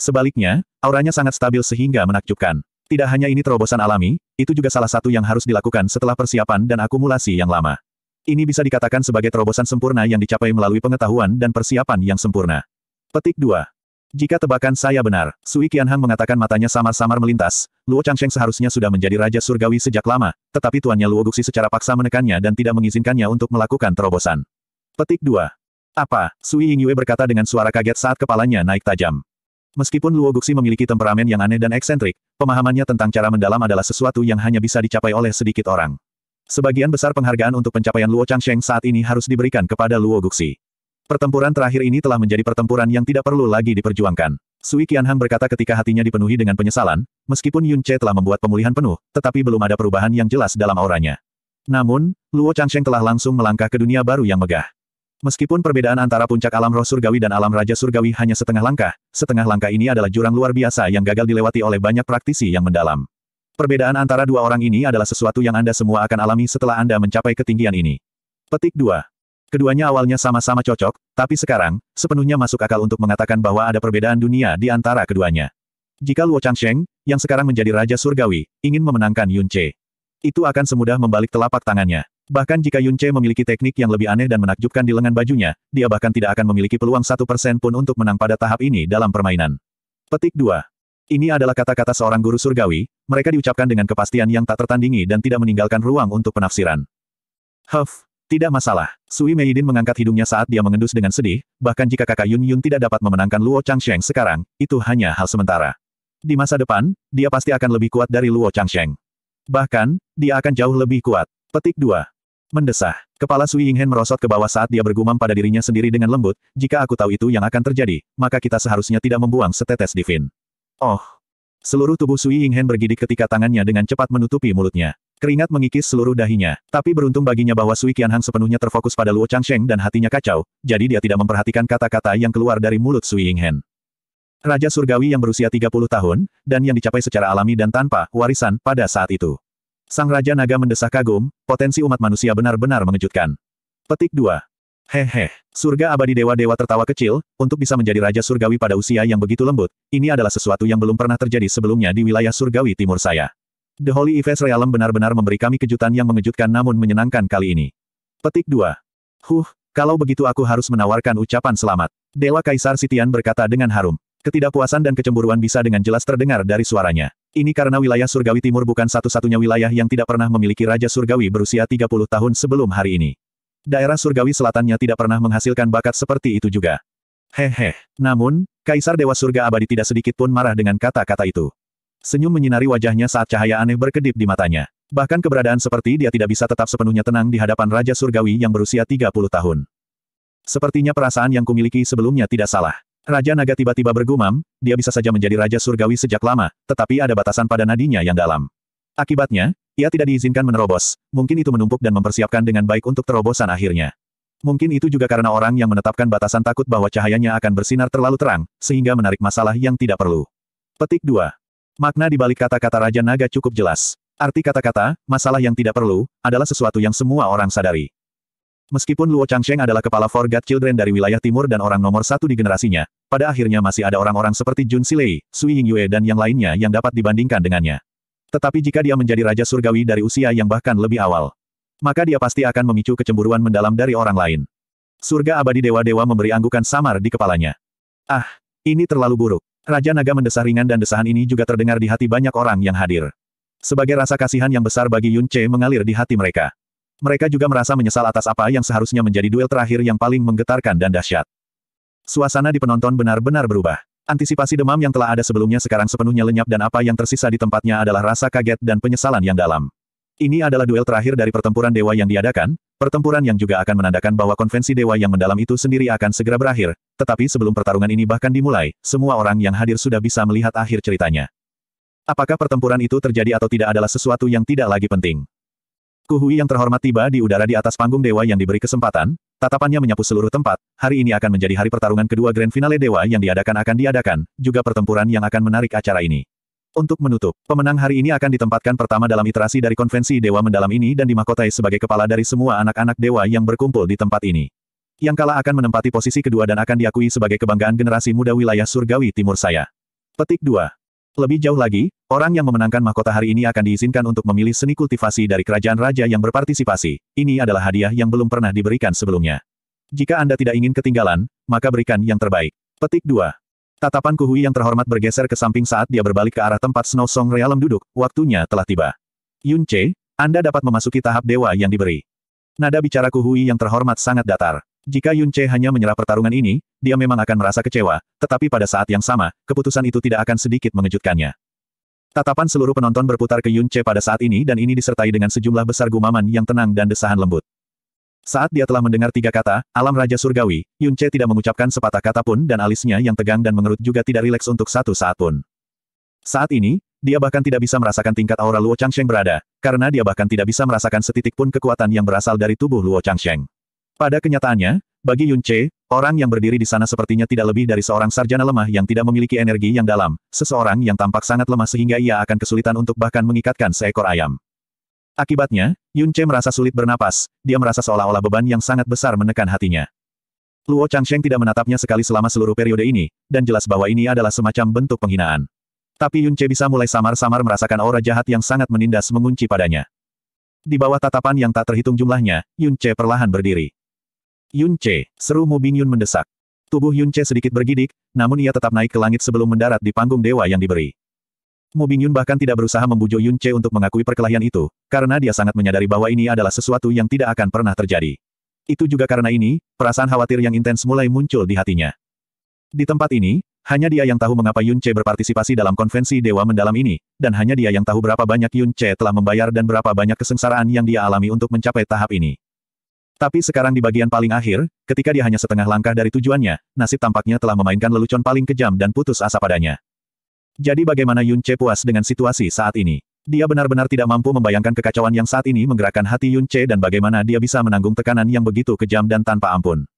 Sebaliknya, auranya sangat stabil sehingga menakjubkan. Tidak hanya ini terobosan alami, itu juga salah satu yang harus dilakukan setelah persiapan dan akumulasi yang lama. Ini bisa dikatakan sebagai terobosan sempurna yang dicapai melalui pengetahuan dan persiapan yang sempurna. Petik 2. Jika tebakan saya benar, Sui Qianhang mengatakan matanya samar-samar melintas, Luo Changsheng seharusnya sudah menjadi Raja Surgawi sejak lama, tetapi tuannya Luo Guxi secara paksa menekannya dan tidak mengizinkannya untuk melakukan terobosan. Petik 2. Apa? Sui Yingyue berkata dengan suara kaget saat kepalanya naik tajam. Meskipun Luo Guxi memiliki temperamen yang aneh dan eksentrik, pemahamannya tentang cara mendalam adalah sesuatu yang hanya bisa dicapai oleh sedikit orang. Sebagian besar penghargaan untuk pencapaian Luo Changsheng saat ini harus diberikan kepada Luo Guxi. Pertempuran terakhir ini telah menjadi pertempuran yang tidak perlu lagi diperjuangkan. Sui Qianhang berkata ketika hatinya dipenuhi dengan penyesalan, meskipun Yun Che telah membuat pemulihan penuh, tetapi belum ada perubahan yang jelas dalam auranya. Namun, Luo Changsheng telah langsung melangkah ke dunia baru yang megah. Meskipun perbedaan antara puncak alam roh surgawi dan alam raja surgawi hanya setengah langkah, setengah langkah ini adalah jurang luar biasa yang gagal dilewati oleh banyak praktisi yang mendalam. Perbedaan antara dua orang ini adalah sesuatu yang Anda semua akan alami setelah Anda mencapai ketinggian ini. Petik 2. Keduanya awalnya sama-sama cocok, tapi sekarang, sepenuhnya masuk akal untuk mengatakan bahwa ada perbedaan dunia di antara keduanya. Jika Luo Changsheng, yang sekarang menjadi Raja Surgawi, ingin memenangkan Yun Che, itu akan semudah membalik telapak tangannya. Bahkan jika Yun Che memiliki teknik yang lebih aneh dan menakjubkan di lengan bajunya, dia bahkan tidak akan memiliki peluang satu persen pun untuk menang pada tahap ini dalam permainan. Petik 2. Ini adalah kata-kata seorang guru surgawi, mereka diucapkan dengan kepastian yang tak tertandingi dan tidak meninggalkan ruang untuk penafsiran. Huff, tidak masalah. Sui Meidin mengangkat hidungnya saat dia mengendus dengan sedih, bahkan jika kakak Yun Yun tidak dapat memenangkan Luo Changsheng sekarang, itu hanya hal sementara. Di masa depan, dia pasti akan lebih kuat dari Luo Changsheng. Bahkan, dia akan jauh lebih kuat. Petik 2. Mendesah. Kepala Sui Yinghen merosot ke bawah saat dia bergumam pada dirinya sendiri dengan lembut, jika aku tahu itu yang akan terjadi, maka kita seharusnya tidak membuang setetes divin. Oh. Seluruh tubuh Sui Yinghen bergidik ketika tangannya dengan cepat menutupi mulutnya. Keringat mengikis seluruh dahinya, tapi beruntung baginya bahwa Sui Qianhang sepenuhnya terfokus pada Luo Changsheng dan hatinya kacau, jadi dia tidak memperhatikan kata-kata yang keluar dari mulut Sui Yinghen. Raja Surgawi yang berusia 30 tahun, dan yang dicapai secara alami dan tanpa warisan pada saat itu. Sang Raja Naga mendesah kagum, potensi umat manusia benar-benar mengejutkan. Petik 2. Hehe, surga abadi dewa-dewa tertawa kecil, untuk bisa menjadi Raja Surgawi pada usia yang begitu lembut, ini adalah sesuatu yang belum pernah terjadi sebelumnya di wilayah Surgawi Timur saya. The Holy Ives Realm benar-benar memberi kami kejutan yang mengejutkan namun menyenangkan kali ini. Petik 2. Huh, kalau begitu aku harus menawarkan ucapan selamat. Dewa Kaisar Sitian berkata dengan harum. Ketidakpuasan dan kecemburuan bisa dengan jelas terdengar dari suaranya. Ini karena wilayah Surgawi Timur bukan satu-satunya wilayah yang tidak pernah memiliki Raja Surgawi berusia 30 tahun sebelum hari ini. Daerah Surgawi Selatannya tidak pernah menghasilkan bakat seperti itu juga. Hehe. Namun, Kaisar Dewa Surga Abadi tidak sedikit pun marah dengan kata-kata itu. Senyum menyinari wajahnya saat cahaya aneh berkedip di matanya. Bahkan keberadaan seperti dia tidak bisa tetap sepenuhnya tenang di hadapan Raja Surgawi yang berusia 30 tahun. Sepertinya perasaan yang kumiliki sebelumnya tidak salah. Raja Naga tiba-tiba bergumam, dia bisa saja menjadi Raja Surgawi sejak lama, tetapi ada batasan pada nadinya yang dalam. Akibatnya, ia tidak diizinkan menerobos, mungkin itu menumpuk dan mempersiapkan dengan baik untuk terobosan akhirnya. Mungkin itu juga karena orang yang menetapkan batasan takut bahwa cahayanya akan bersinar terlalu terang, sehingga menarik masalah yang tidak perlu. Petik 2. Makna di balik kata-kata Raja Naga cukup jelas. Arti kata-kata, masalah yang tidak perlu, adalah sesuatu yang semua orang sadari. Meskipun Luo Changsheng adalah kepala Forgot Children dari wilayah timur dan orang nomor satu di generasinya, pada akhirnya masih ada orang-orang seperti Jun Silei, Sui Ying Yue dan yang lainnya yang dapat dibandingkan dengannya. Tetapi jika dia menjadi Raja Surgawi dari usia yang bahkan lebih awal, maka dia pasti akan memicu kecemburuan mendalam dari orang lain. Surga abadi dewa-dewa memberi anggukan samar di kepalanya. Ah, ini terlalu buruk. Raja Naga mendesah ringan dan desahan ini juga terdengar di hati banyak orang yang hadir. Sebagai rasa kasihan yang besar bagi Yun Che mengalir di hati mereka. Mereka juga merasa menyesal atas apa yang seharusnya menjadi duel terakhir yang paling menggetarkan dan dahsyat. Suasana di penonton benar-benar berubah. Antisipasi demam yang telah ada sebelumnya sekarang sepenuhnya lenyap dan apa yang tersisa di tempatnya adalah rasa kaget dan penyesalan yang dalam. Ini adalah duel terakhir dari pertempuran dewa yang diadakan, Pertempuran yang juga akan menandakan bahwa konvensi dewa yang mendalam itu sendiri akan segera berakhir, tetapi sebelum pertarungan ini bahkan dimulai, semua orang yang hadir sudah bisa melihat akhir ceritanya. Apakah pertempuran itu terjadi atau tidak adalah sesuatu yang tidak lagi penting. Kuhui yang terhormat tiba di udara di atas panggung dewa yang diberi kesempatan, tatapannya menyapu seluruh tempat, hari ini akan menjadi hari pertarungan kedua Grand Finale Dewa yang diadakan akan diadakan, juga pertempuran yang akan menarik acara ini. Untuk menutup, pemenang hari ini akan ditempatkan pertama dalam iterasi dari konvensi dewa mendalam ini dan dimahkotai sebagai kepala dari semua anak-anak dewa yang berkumpul di tempat ini. Yang kalah akan menempati posisi kedua dan akan diakui sebagai kebanggaan generasi muda wilayah surgawi timur saya. Petik 2. Lebih jauh lagi, orang yang memenangkan mahkota hari ini akan diizinkan untuk memilih seni kultivasi dari kerajaan raja yang berpartisipasi. Ini adalah hadiah yang belum pernah diberikan sebelumnya. Jika Anda tidak ingin ketinggalan, maka berikan yang terbaik. Petik 2. Tatapan Kuhui yang terhormat bergeser ke samping saat dia berbalik ke arah tempat Snow Song Realm duduk, waktunya telah tiba. Yun Che, Anda dapat memasuki tahap dewa yang diberi. Nada bicara Kuhui yang terhormat sangat datar. Jika Yun Che hanya menyerah pertarungan ini, dia memang akan merasa kecewa, tetapi pada saat yang sama, keputusan itu tidak akan sedikit mengejutkannya. Tatapan seluruh penonton berputar ke Yun Che pada saat ini dan ini disertai dengan sejumlah besar gumaman yang tenang dan desahan lembut. Saat dia telah mendengar tiga kata, alam Raja Surgawi, Yunce tidak mengucapkan sepatah kata pun dan alisnya yang tegang dan mengerut juga tidak rileks untuk satu saat pun. Saat ini, dia bahkan tidak bisa merasakan tingkat aura Luo Changsheng berada, karena dia bahkan tidak bisa merasakan setitik pun kekuatan yang berasal dari tubuh Luo Changsheng. Pada kenyataannya, bagi Yunce, orang yang berdiri di sana sepertinya tidak lebih dari seorang sarjana lemah yang tidak memiliki energi yang dalam, seseorang yang tampak sangat lemah sehingga ia akan kesulitan untuk bahkan mengikatkan seekor ayam. Akibatnya, Yun Che merasa sulit bernapas, dia merasa seolah-olah beban yang sangat besar menekan hatinya. Luo Changsheng tidak menatapnya sekali selama seluruh periode ini, dan jelas bahwa ini adalah semacam bentuk penghinaan. Tapi Yun Che bisa mulai samar-samar merasakan aura jahat yang sangat menindas mengunci padanya. Di bawah tatapan yang tak terhitung jumlahnya, Yun Che perlahan berdiri. Yun Che, seru Mu Yun mendesak. Tubuh Yun Che sedikit bergidik, namun ia tetap naik ke langit sebelum mendarat di panggung dewa yang diberi. Mu Bingyun bahkan tidak berusaha membujuk Yun Che untuk mengakui perkelahian itu, karena dia sangat menyadari bahwa ini adalah sesuatu yang tidak akan pernah terjadi. Itu juga karena ini, perasaan khawatir yang intens mulai muncul di hatinya. Di tempat ini, hanya dia yang tahu mengapa Yun Che berpartisipasi dalam konvensi dewa mendalam ini, dan hanya dia yang tahu berapa banyak Yun Che telah membayar dan berapa banyak kesengsaraan yang dia alami untuk mencapai tahap ini. Tapi sekarang di bagian paling akhir, ketika dia hanya setengah langkah dari tujuannya, nasib tampaknya telah memainkan lelucon paling kejam dan putus asa padanya. Jadi bagaimana Yun Che puas dengan situasi saat ini? Dia benar-benar tidak mampu membayangkan kekacauan yang saat ini menggerakkan hati Yun Che dan bagaimana dia bisa menanggung tekanan yang begitu kejam dan tanpa ampun.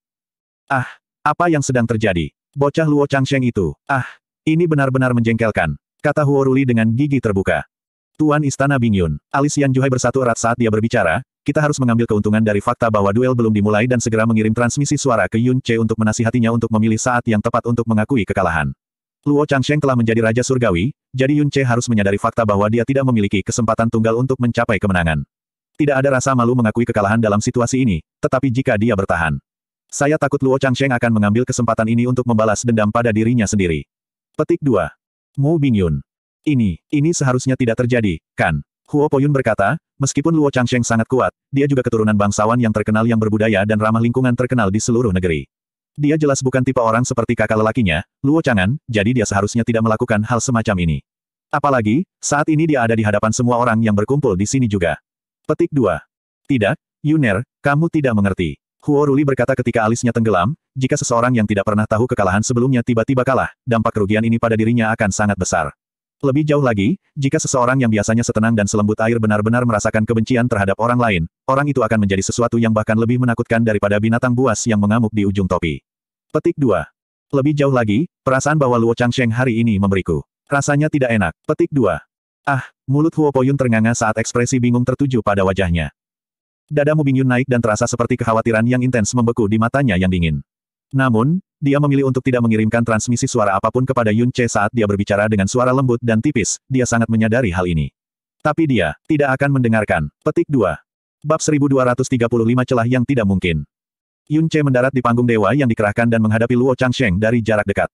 Ah, apa yang sedang terjadi? Bocah Luo Changsheng itu, ah, ini benar-benar menjengkelkan, kata Huo Ruli dengan gigi terbuka. Tuan Istana Bingyun, alis Yan Juhai bersatu erat saat dia berbicara, kita harus mengambil keuntungan dari fakta bahwa duel belum dimulai dan segera mengirim transmisi suara ke Yun Che untuk menasihatinya untuk memilih saat yang tepat untuk mengakui kekalahan. Luo Changsheng telah menjadi Raja Surgawi, jadi Yun Che harus menyadari fakta bahwa dia tidak memiliki kesempatan tunggal untuk mencapai kemenangan. Tidak ada rasa malu mengakui kekalahan dalam situasi ini, tetapi jika dia bertahan. Saya takut Luo Changsheng akan mengambil kesempatan ini untuk membalas dendam pada dirinya sendiri. Petik 2. Mu Bingyun. Ini, ini seharusnya tidak terjadi, kan? Huo Poyun berkata, meskipun Luo Changsheng sangat kuat, dia juga keturunan bangsawan yang terkenal yang berbudaya dan ramah lingkungan terkenal di seluruh negeri. Dia jelas bukan tipe orang seperti kakak lelakinya, Luo Changan, jadi dia seharusnya tidak melakukan hal semacam ini. Apalagi, saat ini dia ada di hadapan semua orang yang berkumpul di sini juga. Petik 2. Tidak, Yuner, kamu tidak mengerti. Huo Ruli berkata ketika alisnya tenggelam, jika seseorang yang tidak pernah tahu kekalahan sebelumnya tiba-tiba kalah, dampak kerugian ini pada dirinya akan sangat besar. Lebih jauh lagi, jika seseorang yang biasanya setenang dan selembut air benar-benar merasakan kebencian terhadap orang lain, orang itu akan menjadi sesuatu yang bahkan lebih menakutkan daripada binatang buas yang mengamuk di ujung topi. Petik 2. Lebih jauh lagi, perasaan bahwa Luo Changsheng hari ini memberiku. Rasanya tidak enak. Petik 2. Ah, mulut Huo Poyun ternganga saat ekspresi bingung tertuju pada wajahnya. Dada Mu naik dan terasa seperti kekhawatiran yang intens membeku di matanya yang dingin. Namun, dia memilih untuk tidak mengirimkan transmisi suara apapun kepada Yun Che saat dia berbicara dengan suara lembut dan tipis, dia sangat menyadari hal ini. Tapi dia, tidak akan mendengarkan. Petik 2. Bab 1235 celah yang tidak mungkin. Yun Che mendarat di panggung dewa yang dikerahkan dan menghadapi Luo Changsheng dari jarak dekat.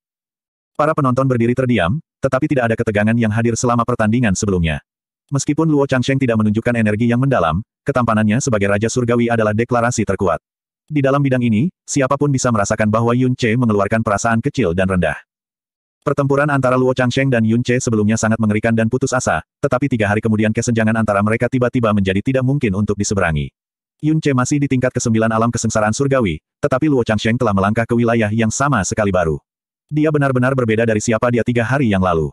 Para penonton berdiri terdiam, tetapi tidak ada ketegangan yang hadir selama pertandingan sebelumnya. Meskipun Luo Changsheng tidak menunjukkan energi yang mendalam, ketampanannya sebagai Raja Surgawi adalah deklarasi terkuat. Di dalam bidang ini, siapapun bisa merasakan bahwa Yun Che mengeluarkan perasaan kecil dan rendah. Pertempuran antara Luo Changsheng dan Yun Che sebelumnya sangat mengerikan dan putus asa, tetapi tiga hari kemudian kesenjangan antara mereka tiba-tiba menjadi tidak mungkin untuk diseberangi. Yun Che masih di tingkat kesembilan alam kesengsaraan surgawi, tetapi Luo Changsheng telah melangkah ke wilayah yang sama sekali baru. Dia benar-benar berbeda dari siapa dia tiga hari yang lalu.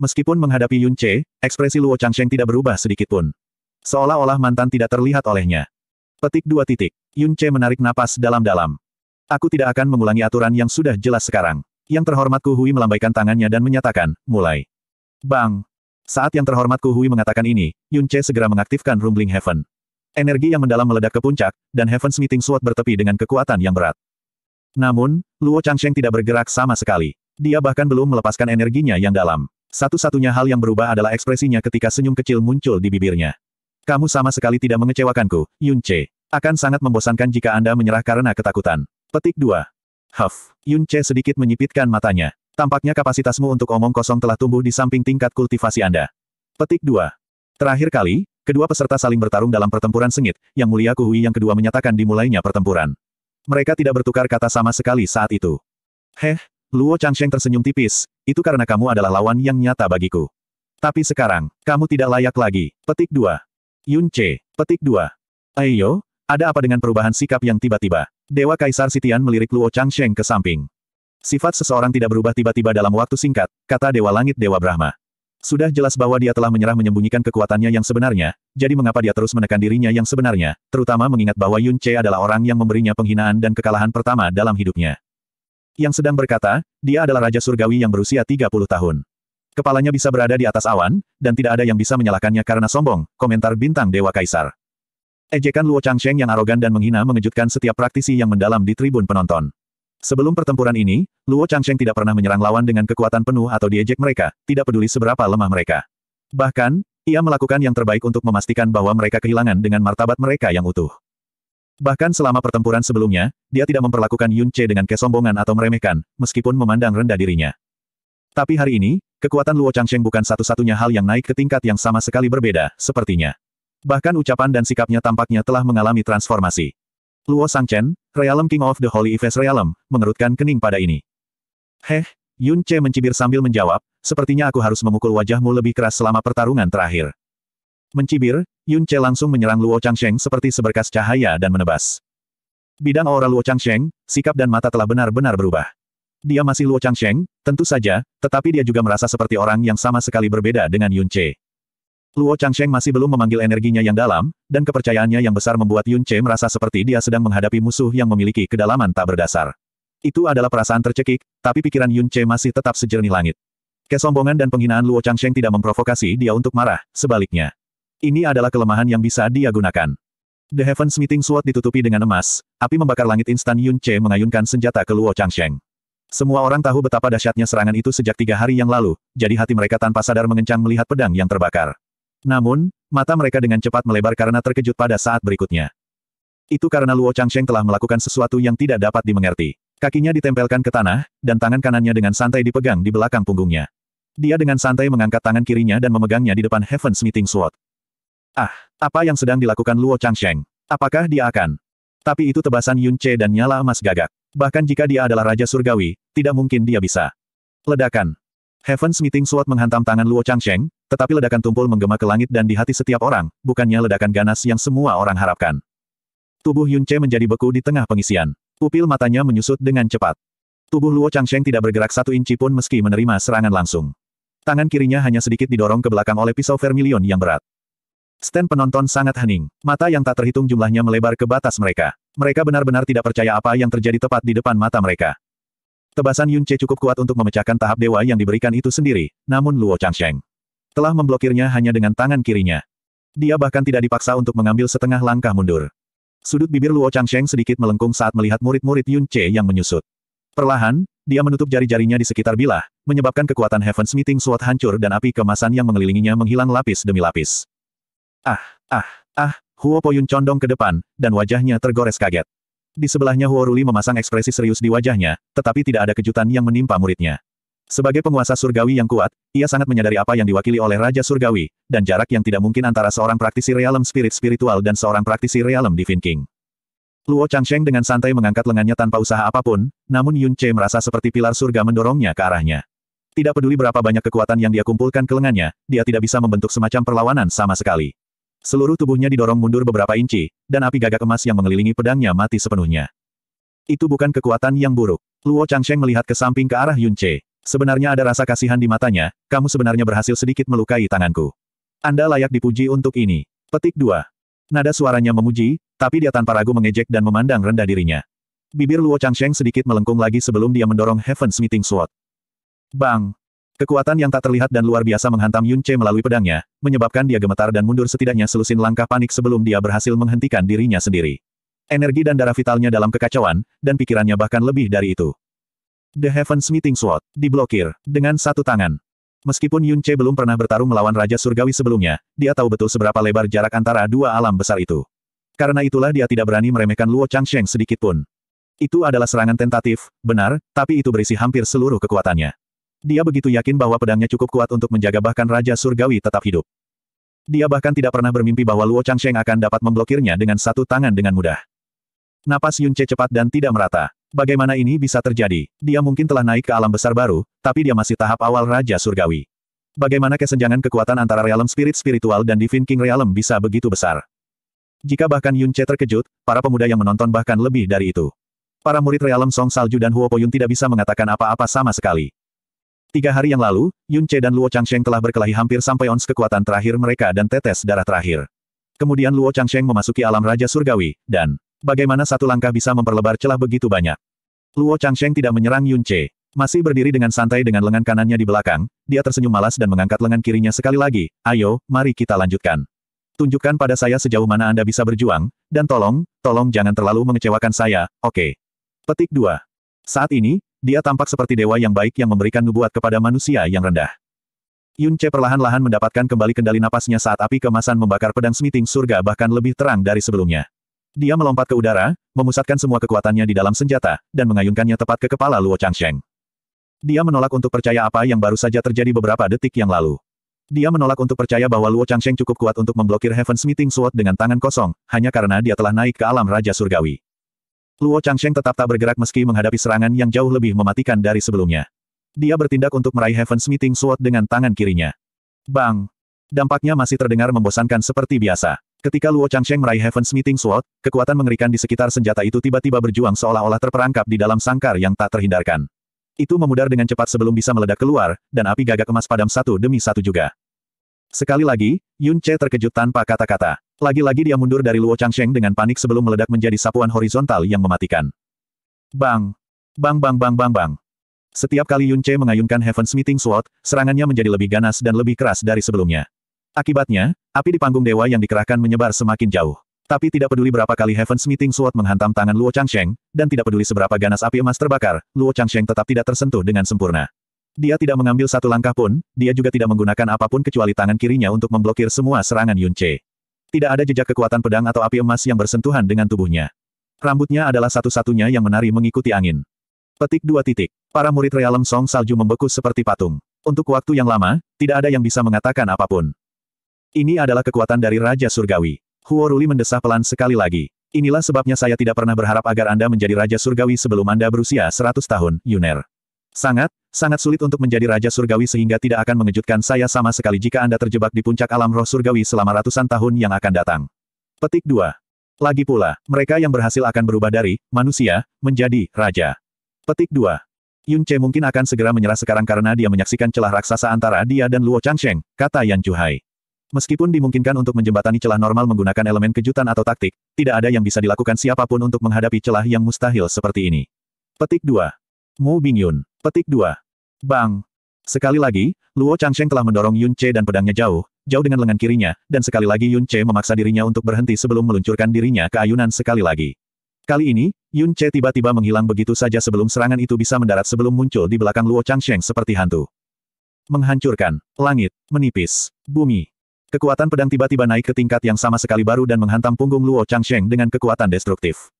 Meskipun menghadapi Yun Che, ekspresi Luo Changsheng tidak berubah sedikitpun. Seolah-olah mantan tidak terlihat olehnya. Petik dua titik. Yun Che menarik napas dalam-dalam. Aku tidak akan mengulangi aturan yang sudah jelas sekarang. Yang terhormat Hui melambaikan tangannya dan menyatakan, mulai. Bang! Saat yang terhormat Hui mengatakan ini, Yun Che segera mengaktifkan Rumbling Heaven. Energi yang mendalam meledak ke puncak, dan Heaven's Meeting Sword bertepi dengan kekuatan yang berat. Namun, Luo Changsheng tidak bergerak sama sekali. Dia bahkan belum melepaskan energinya yang dalam. Satu-satunya hal yang berubah adalah ekspresinya ketika senyum kecil muncul di bibirnya. Kamu sama sekali tidak mengecewakanku, Yun Che. Akan sangat membosankan jika Anda menyerah karena ketakutan. Petik 2. Huff. Yun Che sedikit menyipitkan matanya. Tampaknya kapasitasmu untuk omong kosong telah tumbuh di samping tingkat kultivasi Anda. Petik 2. Terakhir kali, kedua peserta saling bertarung dalam pertempuran sengit, yang mulia Kuhui yang kedua menyatakan dimulainya pertempuran. Mereka tidak bertukar kata sama sekali saat itu. Heh, Luo Changsheng tersenyum tipis, itu karena kamu adalah lawan yang nyata bagiku. Tapi sekarang, kamu tidak layak lagi. Petik 2. Yun C. Petik 2. Ayo, ada apa dengan perubahan sikap yang tiba-tiba? Dewa Kaisar Sitian melirik Luo Changsheng ke samping. Sifat seseorang tidak berubah tiba-tiba dalam waktu singkat, kata Dewa Langit Dewa Brahma. Sudah jelas bahwa dia telah menyerah menyembunyikan kekuatannya yang sebenarnya, jadi mengapa dia terus menekan dirinya yang sebenarnya, terutama mengingat bahwa Yun Che adalah orang yang memberinya penghinaan dan kekalahan pertama dalam hidupnya. Yang sedang berkata, dia adalah Raja Surgawi yang berusia 30 tahun. Kepalanya bisa berada di atas awan, dan tidak ada yang bisa menyalahkannya karena sombong, komentar bintang Dewa Kaisar. Ejekan Luo Changsheng yang arogan dan menghina mengejutkan setiap praktisi yang mendalam di tribun penonton. Sebelum pertempuran ini, Luo Changsheng tidak pernah menyerang lawan dengan kekuatan penuh atau diejek mereka, tidak peduli seberapa lemah mereka. Bahkan, ia melakukan yang terbaik untuk memastikan bahwa mereka kehilangan dengan martabat mereka yang utuh. Bahkan selama pertempuran sebelumnya, dia tidak memperlakukan Yun Che dengan kesombongan atau meremehkan, meskipun memandang rendah dirinya. Tapi hari ini, Kekuatan Luo Changsheng bukan satu-satunya hal yang naik ke tingkat yang sama sekali berbeda, sepertinya. Bahkan ucapan dan sikapnya tampaknya telah mengalami transformasi. Luo Sangchen, Realm King of the Holy Ives Realm, mengerutkan kening pada ini. Heh, Yun Che mencibir sambil menjawab, sepertinya aku harus memukul wajahmu lebih keras selama pertarungan terakhir. Mencibir, Yun Che langsung menyerang Luo Changsheng seperti seberkas cahaya dan menebas. Bidang aura Luo Changsheng, sikap dan mata telah benar-benar berubah. Dia masih Luo Changsheng, tentu saja, tetapi dia juga merasa seperti orang yang sama sekali berbeda dengan Yun Che. Luo Changsheng masih belum memanggil energinya yang dalam, dan kepercayaannya yang besar membuat Yun Che merasa seperti dia sedang menghadapi musuh yang memiliki kedalaman tak berdasar. Itu adalah perasaan tercekik, tapi pikiran Yun Che masih tetap sejernih langit. Kesombongan dan penghinaan Luo Changsheng tidak memprovokasi dia untuk marah, sebaliknya. Ini adalah kelemahan yang bisa dia gunakan. The Heaven's Meeting Sword ditutupi dengan emas, api membakar langit instan Yun Che mengayunkan senjata ke Luo Changsheng. Semua orang tahu betapa dahsyatnya serangan itu sejak tiga hari yang lalu, jadi hati mereka tanpa sadar mengencang melihat pedang yang terbakar. Namun, mata mereka dengan cepat melebar karena terkejut pada saat berikutnya. Itu karena Luo Changsheng telah melakukan sesuatu yang tidak dapat dimengerti. Kakinya ditempelkan ke tanah, dan tangan kanannya dengan santai dipegang di belakang punggungnya. Dia dengan santai mengangkat tangan kirinya dan memegangnya di depan Heaven's Meeting Sword. Ah, apa yang sedang dilakukan Luo Changsheng? Apakah dia akan? Tapi itu tebasan Yun Che dan nyala emas gagak. Bahkan jika dia adalah Raja Surgawi, tidak mungkin dia bisa. Ledakan. Heaven's Meeting Sword menghantam tangan Luo Changsheng, tetapi ledakan tumpul menggema ke langit dan di hati setiap orang, bukannya ledakan ganas yang semua orang harapkan. Tubuh Yunche menjadi beku di tengah pengisian. Pupil matanya menyusut dengan cepat. Tubuh Luo Changsheng tidak bergerak satu inci pun meski menerima serangan langsung. Tangan kirinya hanya sedikit didorong ke belakang oleh pisau vermilion yang berat. Stand penonton sangat hening, mata yang tak terhitung jumlahnya melebar ke batas mereka. Mereka benar-benar tidak percaya apa yang terjadi tepat di depan mata mereka. Tebasan Yun Che cukup kuat untuk memecahkan tahap dewa yang diberikan itu sendiri, namun Luo Changsheng telah memblokirnya hanya dengan tangan kirinya. Dia bahkan tidak dipaksa untuk mengambil setengah langkah mundur. Sudut bibir Luo Changsheng sedikit melengkung saat melihat murid-murid Yun Che yang menyusut. Perlahan, dia menutup jari-jarinya di sekitar bilah, menyebabkan kekuatan Heaven's Meeting Sword hancur dan api kemasan yang mengelilinginya menghilang lapis demi lapis. Ah, ah, ah, Huo Poyun condong ke depan, dan wajahnya tergores kaget. Di sebelahnya Huo Ruli memasang ekspresi serius di wajahnya, tetapi tidak ada kejutan yang menimpa muridnya. Sebagai penguasa surgawi yang kuat, ia sangat menyadari apa yang diwakili oleh Raja Surgawi, dan jarak yang tidak mungkin antara seorang praktisi realem spirit spiritual dan seorang praktisi realem Divine King. Luo Changsheng dengan santai mengangkat lengannya tanpa usaha apapun, namun Yun Che merasa seperti pilar surga mendorongnya ke arahnya. Tidak peduli berapa banyak kekuatan yang dia kumpulkan ke lengannya, dia tidak bisa membentuk semacam perlawanan sama sekali. Seluruh tubuhnya didorong mundur beberapa inci, dan api gagak emas yang mengelilingi pedangnya mati sepenuhnya. Itu bukan kekuatan yang buruk. Luo Changsheng melihat ke samping ke arah Yunche. Sebenarnya ada rasa kasihan di matanya, kamu sebenarnya berhasil sedikit melukai tanganku. Anda layak dipuji untuk ini. Petik 2. Nada suaranya memuji, tapi dia tanpa ragu mengejek dan memandang rendah dirinya. Bibir Luo Changsheng sedikit melengkung lagi sebelum dia mendorong Heaven's Meeting Sword. Bang! Kekuatan yang tak terlihat dan luar biasa menghantam Yun Che melalui pedangnya, menyebabkan dia gemetar dan mundur setidaknya selusin langkah panik sebelum dia berhasil menghentikan dirinya sendiri. Energi dan darah vitalnya dalam kekacauan, dan pikirannya bahkan lebih dari itu. The Heaven's Meeting Sword, diblokir, dengan satu tangan. Meskipun Yun Che belum pernah bertarung melawan Raja Surgawi sebelumnya, dia tahu betul seberapa lebar jarak antara dua alam besar itu. Karena itulah dia tidak berani meremehkan Luo Changsheng sedikitpun. Itu adalah serangan tentatif, benar, tapi itu berisi hampir seluruh kekuatannya. Dia begitu yakin bahwa pedangnya cukup kuat untuk menjaga bahkan Raja Surgawi tetap hidup. Dia bahkan tidak pernah bermimpi bahwa Luo Changsheng akan dapat memblokirnya dengan satu tangan dengan mudah. Napas Yun Che cepat dan tidak merata. Bagaimana ini bisa terjadi? Dia mungkin telah naik ke alam besar baru, tapi dia masih tahap awal Raja Surgawi. Bagaimana kesenjangan kekuatan antara realem spirit spiritual dan Divine King realm bisa begitu besar? Jika bahkan Yun Che terkejut, para pemuda yang menonton bahkan lebih dari itu. Para murid realem Song Salju dan Huo Poyun tidak bisa mengatakan apa-apa sama sekali. Tiga hari yang lalu, Yun Che dan Luo Changsheng telah berkelahi hampir sampai ons kekuatan terakhir mereka dan tetes darah terakhir. Kemudian Luo Changsheng memasuki alam Raja Surgawi, dan bagaimana satu langkah bisa memperlebar celah begitu banyak. Luo Changsheng tidak menyerang Yun Che. Masih berdiri dengan santai dengan lengan kanannya di belakang, dia tersenyum malas dan mengangkat lengan kirinya sekali lagi. Ayo, mari kita lanjutkan. Tunjukkan pada saya sejauh mana Anda bisa berjuang, dan tolong, tolong jangan terlalu mengecewakan saya, oke. Okay. Petik 2. Saat ini, dia tampak seperti dewa yang baik yang memberikan nubuat kepada manusia yang rendah. Yun Che perlahan-lahan mendapatkan kembali kendali napasnya saat api kemasan membakar pedang smiting surga bahkan lebih terang dari sebelumnya. Dia melompat ke udara, memusatkan semua kekuatannya di dalam senjata, dan mengayunkannya tepat ke kepala Luo Changsheng. Dia menolak untuk percaya apa yang baru saja terjadi beberapa detik yang lalu. Dia menolak untuk percaya bahwa Luo Changsheng cukup kuat untuk memblokir Heaven Smiting Sword dengan tangan kosong, hanya karena dia telah naik ke alam Raja Surgawi. Luo Changsheng tetap tak bergerak meski menghadapi serangan yang jauh lebih mematikan dari sebelumnya. Dia bertindak untuk meraih Heaven's Meeting Sword dengan tangan kirinya. Bang! Dampaknya masih terdengar membosankan seperti biasa. Ketika Luo Changsheng meraih Heaven's Meeting Sword, kekuatan mengerikan di sekitar senjata itu tiba-tiba berjuang seolah-olah terperangkap di dalam sangkar yang tak terhindarkan. Itu memudar dengan cepat sebelum bisa meledak keluar, dan api gagak emas padam satu demi satu juga. Sekali lagi, Yun Che terkejut tanpa kata-kata. Lagi-lagi dia mundur dari Luo Changsheng dengan panik sebelum meledak menjadi sapuan horizontal yang mematikan. Bang! Bang bang bang bang bang! Setiap kali Yun Che mengayunkan Heaven's Meeting Sword, serangannya menjadi lebih ganas dan lebih keras dari sebelumnya. Akibatnya, api di panggung dewa yang dikerahkan menyebar semakin jauh. Tapi tidak peduli berapa kali Heaven's Meeting Sword menghantam tangan Luo Changsheng, dan tidak peduli seberapa ganas api emas terbakar, Luo Changsheng tetap tidak tersentuh dengan sempurna. Dia tidak mengambil satu langkah pun, dia juga tidak menggunakan apapun kecuali tangan kirinya untuk memblokir semua serangan Yun Che. Tidak ada jejak kekuatan pedang atau api emas yang bersentuhan dengan tubuhnya. Rambutnya adalah satu-satunya yang menari mengikuti angin. Petik dua titik. Para murid realem Song Salju membeku seperti patung. Untuk waktu yang lama, tidak ada yang bisa mengatakan apapun. Ini adalah kekuatan dari Raja Surgawi. Huo Ruli mendesah pelan sekali lagi. Inilah sebabnya saya tidak pernah berharap agar Anda menjadi Raja Surgawi sebelum Anda berusia 100 tahun, Yuner. Sangat, sangat sulit untuk menjadi Raja Surgawi sehingga tidak akan mengejutkan saya sama sekali jika Anda terjebak di puncak alam roh surgawi selama ratusan tahun yang akan datang. Petik 2. Lagi pula, mereka yang berhasil akan berubah dari manusia menjadi raja. Petik 2. Yun Che mungkin akan segera menyerah sekarang karena dia menyaksikan celah raksasa antara dia dan Luo Changsheng, kata Yan Chuhai. Meskipun dimungkinkan untuk menjembatani celah normal menggunakan elemen kejutan atau taktik, tidak ada yang bisa dilakukan siapapun untuk menghadapi celah yang mustahil seperti ini. Petik 2. Mu Bingyun. Petik 2. Bang. Sekali lagi, Luo Changsheng telah mendorong Yun Che dan pedangnya jauh, jauh dengan lengan kirinya, dan sekali lagi Yun Che memaksa dirinya untuk berhenti sebelum meluncurkan dirinya ke ayunan sekali lagi. Kali ini, Yun Che tiba-tiba menghilang begitu saja sebelum serangan itu bisa mendarat sebelum muncul di belakang Luo Changsheng seperti hantu. Menghancurkan, langit, menipis, bumi. Kekuatan pedang tiba-tiba naik ke tingkat yang sama sekali baru dan menghantam punggung Luo Changsheng dengan kekuatan destruktif.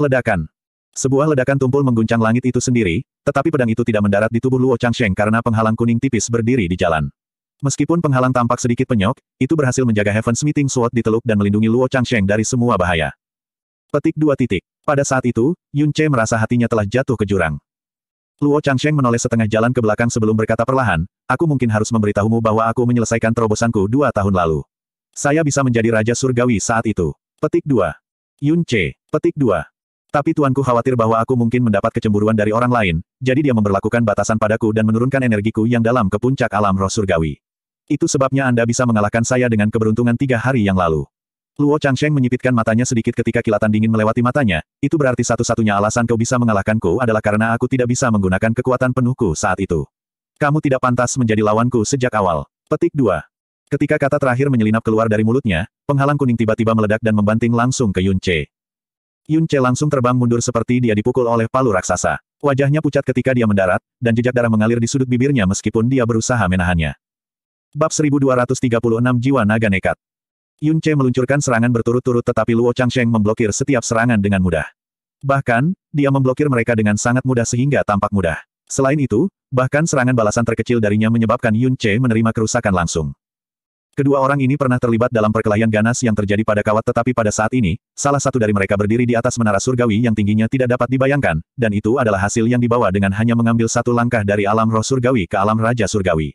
Ledakan, sebuah ledakan tumpul mengguncang langit itu sendiri, tetapi pedang itu tidak mendarat di tubuh Luo Changsheng karena penghalang kuning tipis berdiri di jalan. Meskipun penghalang tampak sedikit penyok, itu berhasil menjaga Heaven Meeting Sword di teluk dan melindungi Luo Changsheng dari semua bahaya. Petik dua titik. Pada saat itu, Yun Che merasa hatinya telah jatuh ke jurang. Luo Changsheng menoleh setengah jalan ke belakang sebelum berkata perlahan, aku mungkin harus memberitahumu bahwa aku menyelesaikan terobosanku dua tahun lalu. Saya bisa menjadi Raja Surgawi saat itu. Petik dua. Yun Che. Petik dua. Tapi tuanku khawatir bahwa aku mungkin mendapat kecemburuan dari orang lain, jadi dia memperlakukan batasan padaku dan menurunkan energiku yang dalam ke puncak alam roh surgawi. Itu sebabnya Anda bisa mengalahkan saya dengan keberuntungan tiga hari yang lalu. Luo Changsheng menyipitkan matanya sedikit ketika kilatan dingin melewati matanya, itu berarti satu-satunya alasan kau bisa mengalahkanku adalah karena aku tidak bisa menggunakan kekuatan penuhku saat itu. Kamu tidak pantas menjadi lawanku sejak awal. Petik 2. Ketika kata terakhir menyelinap keluar dari mulutnya, penghalang kuning tiba-tiba meledak dan membanting langsung ke Yun Yun Che langsung terbang mundur seperti dia dipukul oleh palu raksasa. Wajahnya pucat ketika dia mendarat, dan jejak darah mengalir di sudut bibirnya meskipun dia berusaha menahannya. Bab 1236 Jiwa Naga Nekat Yun Che meluncurkan serangan berturut-turut tetapi Luo Changsheng memblokir setiap serangan dengan mudah. Bahkan, dia memblokir mereka dengan sangat mudah sehingga tampak mudah. Selain itu, bahkan serangan balasan terkecil darinya menyebabkan Yun Che menerima kerusakan langsung. Kedua orang ini pernah terlibat dalam perkelahian ganas yang terjadi pada kawat tetapi pada saat ini, salah satu dari mereka berdiri di atas menara surgawi yang tingginya tidak dapat dibayangkan, dan itu adalah hasil yang dibawa dengan hanya mengambil satu langkah dari alam roh surgawi ke alam raja surgawi.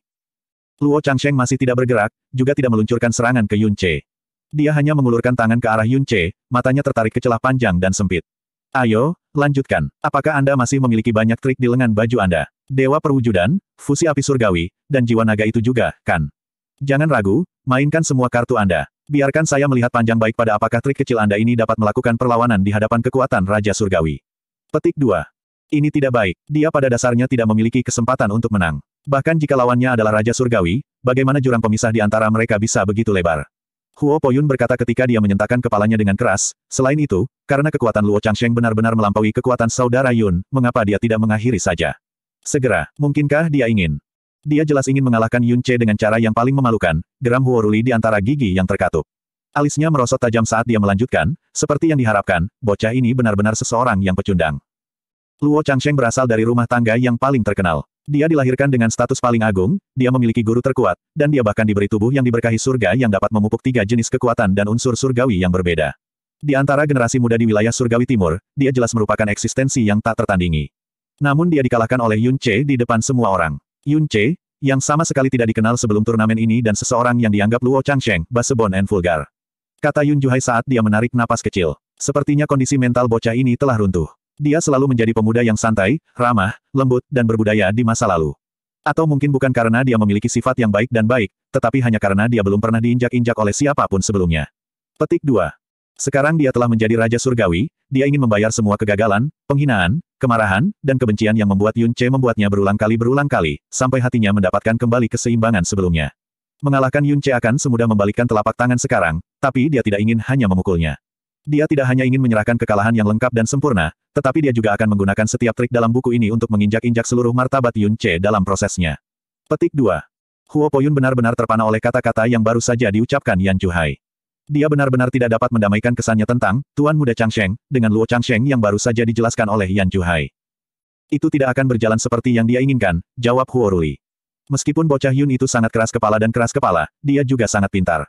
Luo Changsheng masih tidak bergerak, juga tidak meluncurkan serangan ke Yun Dia hanya mengulurkan tangan ke arah Yun matanya tertarik ke celah panjang dan sempit. Ayo, lanjutkan. Apakah Anda masih memiliki banyak trik di lengan baju Anda? Dewa perwujudan, fusi api surgawi, dan jiwa naga itu juga, kan? Jangan ragu, mainkan semua kartu Anda. Biarkan saya melihat panjang baik pada apakah trik kecil Anda ini dapat melakukan perlawanan di hadapan kekuatan Raja Surgawi. Petik 2. Ini tidak baik, dia pada dasarnya tidak memiliki kesempatan untuk menang. Bahkan jika lawannya adalah Raja Surgawi, bagaimana jurang pemisah di antara mereka bisa begitu lebar? Huo Poyun berkata ketika dia menyentakkan kepalanya dengan keras, selain itu, karena kekuatan Luo Changsheng benar-benar melampaui kekuatan saudara Yun, mengapa dia tidak mengakhiri saja? Segera, mungkinkah dia ingin dia jelas ingin mengalahkan Yun Che dengan cara yang paling memalukan, geram Huoruli di antara gigi yang terkatup. Alisnya merosot tajam saat dia melanjutkan, seperti yang diharapkan, bocah ini benar-benar seseorang yang pecundang. Luo Changsheng berasal dari rumah tangga yang paling terkenal. Dia dilahirkan dengan status paling agung, dia memiliki guru terkuat, dan dia bahkan diberi tubuh yang diberkahi surga yang dapat memupuk tiga jenis kekuatan dan unsur surgawi yang berbeda. Di antara generasi muda di wilayah surgawi timur, dia jelas merupakan eksistensi yang tak tertandingi. Namun dia dikalahkan oleh Yun Che di depan semua orang. Yun Che, yang sama sekali tidak dikenal sebelum turnamen ini dan seseorang yang dianggap Luo Changsheng, basebon and vulgar. Kata Yun Juhai saat dia menarik napas kecil. Sepertinya kondisi mental bocah ini telah runtuh. Dia selalu menjadi pemuda yang santai, ramah, lembut, dan berbudaya di masa lalu. Atau mungkin bukan karena dia memiliki sifat yang baik dan baik, tetapi hanya karena dia belum pernah diinjak-injak oleh siapapun sebelumnya. Petik 2. Sekarang dia telah menjadi Raja Surgawi, dia ingin membayar semua kegagalan, penghinaan, kemarahan, dan kebencian yang membuat Yun Che membuatnya berulang kali berulang kali, sampai hatinya mendapatkan kembali keseimbangan sebelumnya. Mengalahkan Yun Che akan semudah membalikkan telapak tangan sekarang, tapi dia tidak ingin hanya memukulnya. Dia tidak hanya ingin menyerahkan kekalahan yang lengkap dan sempurna, tetapi dia juga akan menggunakan setiap trik dalam buku ini untuk menginjak-injak seluruh martabat Yun Che dalam prosesnya. Petik 2. Huo Poyun benar-benar terpana oleh kata-kata yang baru saja diucapkan Yan Chuhai. Dia benar-benar tidak dapat mendamaikan kesannya tentang Tuan Muda Changsheng dengan Luo Changsheng yang baru saja dijelaskan oleh Yan Juhai. Itu tidak akan berjalan seperti yang dia inginkan, jawab Huo Ruli. Meskipun bocah Yun itu sangat keras kepala dan keras kepala, dia juga sangat pintar.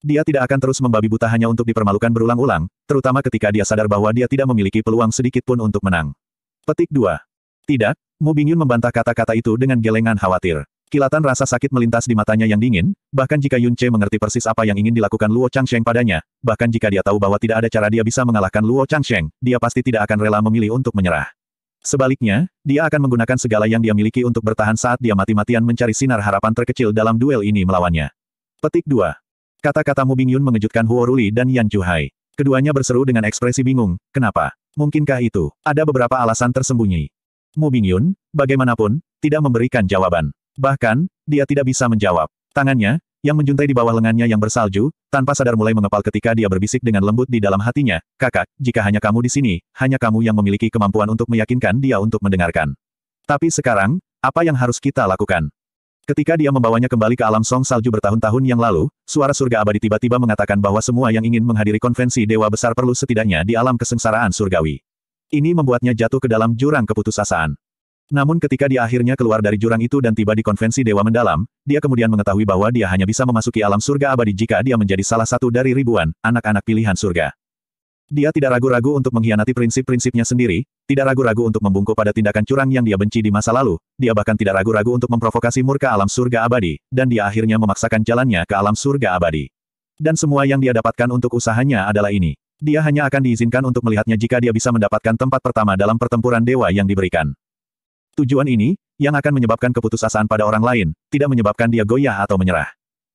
Dia tidak akan terus membabi buta hanya untuk dipermalukan berulang-ulang, terutama ketika dia sadar bahwa dia tidak memiliki peluang sedikit pun untuk menang. Petik 2. Tidak, Mu Bingyun membantah kata-kata itu dengan gelengan khawatir. Kilatan rasa sakit melintas di matanya yang dingin, bahkan jika Yun Che mengerti persis apa yang ingin dilakukan Luo Changsheng padanya, bahkan jika dia tahu bahwa tidak ada cara dia bisa mengalahkan Luo Changsheng, dia pasti tidak akan rela memilih untuk menyerah. Sebaliknya, dia akan menggunakan segala yang dia miliki untuk bertahan saat dia mati-matian mencari sinar harapan terkecil dalam duel ini melawannya. Petik 2. Kata-kata Mu Bingyun mengejutkan Huo Ruli dan Yan Chu Hai. Keduanya berseru dengan ekspresi bingung, kenapa? Mungkinkah itu? Ada beberapa alasan tersembunyi. Mu Bingyun, bagaimanapun, tidak memberikan jawaban. Bahkan, dia tidak bisa menjawab. Tangannya, yang menjuntai di bawah lengannya yang bersalju, tanpa sadar mulai mengepal ketika dia berbisik dengan lembut di dalam hatinya, kakak, jika hanya kamu di sini, hanya kamu yang memiliki kemampuan untuk meyakinkan dia untuk mendengarkan. Tapi sekarang, apa yang harus kita lakukan? Ketika dia membawanya kembali ke alam song salju bertahun-tahun yang lalu, suara surga abadi tiba-tiba mengatakan bahwa semua yang ingin menghadiri konvensi dewa besar perlu setidaknya di alam kesengsaraan surgawi. Ini membuatnya jatuh ke dalam jurang keputusasaan. Namun ketika dia akhirnya keluar dari jurang itu dan tiba di konvensi Dewa Mendalam, dia kemudian mengetahui bahwa dia hanya bisa memasuki alam surga abadi jika dia menjadi salah satu dari ribuan anak-anak pilihan surga. Dia tidak ragu-ragu untuk mengkhianati prinsip-prinsipnya sendiri, tidak ragu-ragu untuk membungkuk pada tindakan curang yang dia benci di masa lalu, dia bahkan tidak ragu-ragu untuk memprovokasi murka alam surga abadi, dan dia akhirnya memaksakan jalannya ke alam surga abadi. Dan semua yang dia dapatkan untuk usahanya adalah ini. Dia hanya akan diizinkan untuk melihatnya jika dia bisa mendapatkan tempat pertama dalam pertempuran dewa yang diberikan. Tujuan ini, yang akan menyebabkan keputusasaan pada orang lain, tidak menyebabkan dia goyah atau menyerah.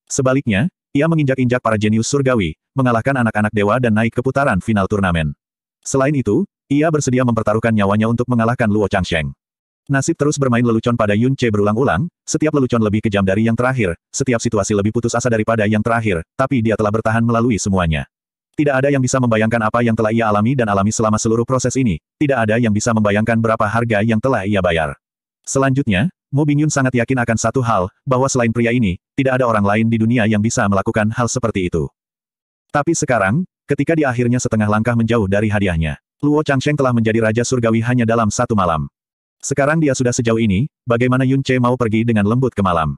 Sebaliknya, ia menginjak-injak para jenius surgawi, mengalahkan anak-anak dewa dan naik ke putaran final turnamen. Selain itu, ia bersedia mempertaruhkan nyawanya untuk mengalahkan Luo Changsheng. Nasib terus bermain lelucon pada Yun Che berulang-ulang, setiap lelucon lebih kejam dari yang terakhir, setiap situasi lebih putus asa daripada yang terakhir, tapi dia telah bertahan melalui semuanya. Tidak ada yang bisa membayangkan apa yang telah ia alami dan alami selama seluruh proses ini, tidak ada yang bisa membayangkan berapa harga yang telah ia bayar. Selanjutnya, Mo Bingyun sangat yakin akan satu hal, bahwa selain pria ini, tidak ada orang lain di dunia yang bisa melakukan hal seperti itu. Tapi sekarang, ketika dia akhirnya setengah langkah menjauh dari hadiahnya, Luo Changsheng telah menjadi Raja Surgawi hanya dalam satu malam. Sekarang dia sudah sejauh ini, bagaimana Yun Che mau pergi dengan lembut ke malam.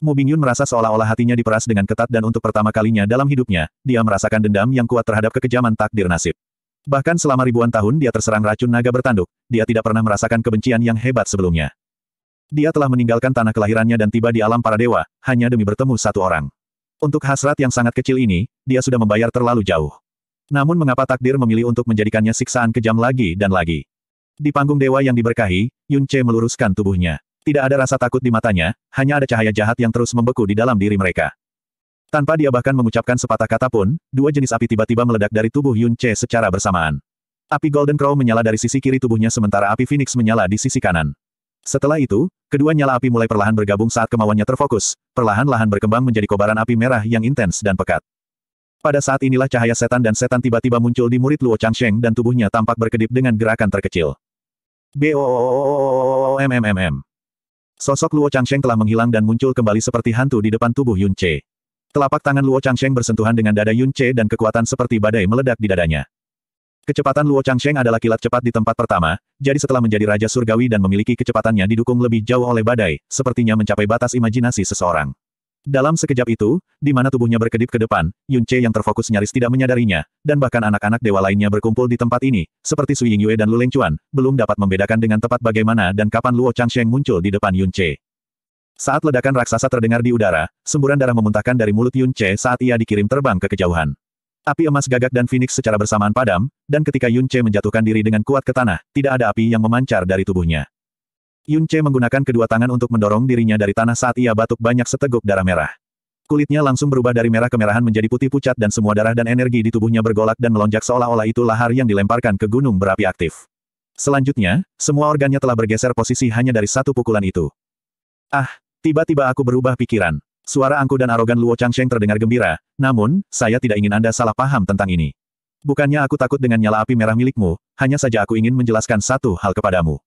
Mu Bingyun merasa seolah-olah hatinya diperas dengan ketat dan untuk pertama kalinya dalam hidupnya, dia merasakan dendam yang kuat terhadap kekejaman takdir nasib. Bahkan selama ribuan tahun dia terserang racun naga bertanduk, dia tidak pernah merasakan kebencian yang hebat sebelumnya. Dia telah meninggalkan tanah kelahirannya dan tiba di alam para dewa, hanya demi bertemu satu orang. Untuk hasrat yang sangat kecil ini, dia sudah membayar terlalu jauh. Namun mengapa takdir memilih untuk menjadikannya siksaan kejam lagi dan lagi? Di panggung dewa yang diberkahi, Yun Che meluruskan tubuhnya. Tidak ada rasa takut di matanya, hanya ada cahaya jahat yang terus membeku di dalam diri mereka. Tanpa dia bahkan mengucapkan sepatah kata pun, dua jenis api tiba-tiba meledak dari tubuh Yun Che secara bersamaan. Api Golden Crow menyala dari sisi kiri tubuhnya sementara api Phoenix menyala di sisi kanan. Setelah itu, kedua nyala api mulai perlahan bergabung saat kemauannya terfokus, perlahan-lahan berkembang menjadi kobaran api merah yang intens dan pekat. Pada saat inilah cahaya setan dan setan tiba-tiba muncul di murid Luo Changsheng dan tubuhnya tampak berkedip dengan gerakan terkecil. -m. Sosok Luo Changsheng telah menghilang dan muncul kembali seperti hantu di depan tubuh Yun Che. Telapak tangan Luo Changsheng bersentuhan dengan dada Yun Che dan kekuatan seperti badai meledak di dadanya. Kecepatan Luo Changsheng adalah kilat cepat di tempat pertama, jadi setelah menjadi Raja Surgawi dan memiliki kecepatannya didukung lebih jauh oleh badai, sepertinya mencapai batas imajinasi seseorang. Dalam sekejap itu, di mana tubuhnya berkedip ke depan, Yun Che yang terfokus nyaris tidak menyadarinya, dan bahkan anak-anak dewa lainnya berkumpul di tempat ini, seperti Su Yue dan Lu Lengchuan, belum dapat membedakan dengan tepat bagaimana dan kapan Luo Changsheng muncul di depan Yun Che. Saat ledakan raksasa terdengar di udara, semburan darah memuntahkan dari mulut Yun Che saat ia dikirim terbang ke kejauhan. Api emas gagak dan Phoenix secara bersamaan padam, dan ketika Yun Che menjatuhkan diri dengan kuat ke tanah, tidak ada api yang memancar dari tubuhnya. Yun Che menggunakan kedua tangan untuk mendorong dirinya dari tanah saat ia batuk banyak seteguk darah merah. Kulitnya langsung berubah dari merah kemerahan menjadi putih pucat dan semua darah dan energi di tubuhnya bergolak dan melonjak seolah-olah itu lahar yang dilemparkan ke gunung berapi aktif. Selanjutnya, semua organnya telah bergeser posisi hanya dari satu pukulan itu. Ah, tiba-tiba aku berubah pikiran. Suara angku dan arogan Luo Changsheng terdengar gembira, namun, saya tidak ingin Anda salah paham tentang ini. Bukannya aku takut dengan nyala api merah milikmu, hanya saja aku ingin menjelaskan satu hal kepadamu.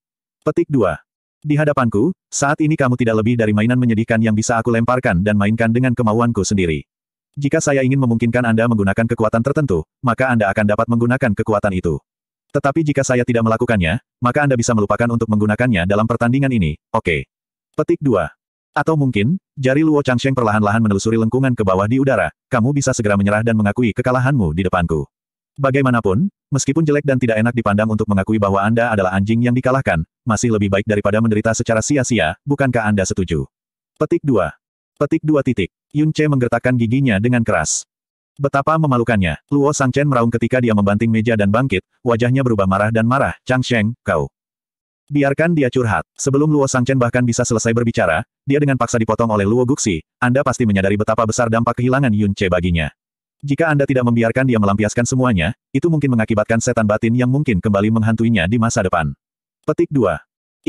Petik 2. Di hadapanku, saat ini kamu tidak lebih dari mainan menyedihkan yang bisa aku lemparkan dan mainkan dengan kemauanku sendiri. Jika saya ingin memungkinkan Anda menggunakan kekuatan tertentu, maka Anda akan dapat menggunakan kekuatan itu. Tetapi jika saya tidak melakukannya, maka Anda bisa melupakan untuk menggunakannya dalam pertandingan ini, oke. Okay. Petik 2. Atau mungkin, jari Luo Changsheng perlahan-lahan menelusuri lengkungan ke bawah di udara, kamu bisa segera menyerah dan mengakui kekalahanmu di depanku. Bagaimanapun, meskipun jelek dan tidak enak dipandang untuk mengakui bahwa Anda adalah anjing yang dikalahkan, masih lebih baik daripada menderita secara sia-sia, bukankah Anda setuju? Petik 2. Petik 2 titik. Yun Che menggertakkan giginya dengan keras. Betapa memalukannya. Luo Sang Chen meraung ketika dia membanting meja dan bangkit, wajahnya berubah marah dan marah, Chang Sheng, kau. Biarkan dia curhat. Sebelum Luo Sang Chen bahkan bisa selesai berbicara, dia dengan paksa dipotong oleh Luo Guxi, Anda pasti menyadari betapa besar dampak kehilangan Yun Che baginya. Jika Anda tidak membiarkan dia melampiaskan semuanya, itu mungkin mengakibatkan setan batin yang mungkin kembali menghantuinya di masa depan. Petik 2.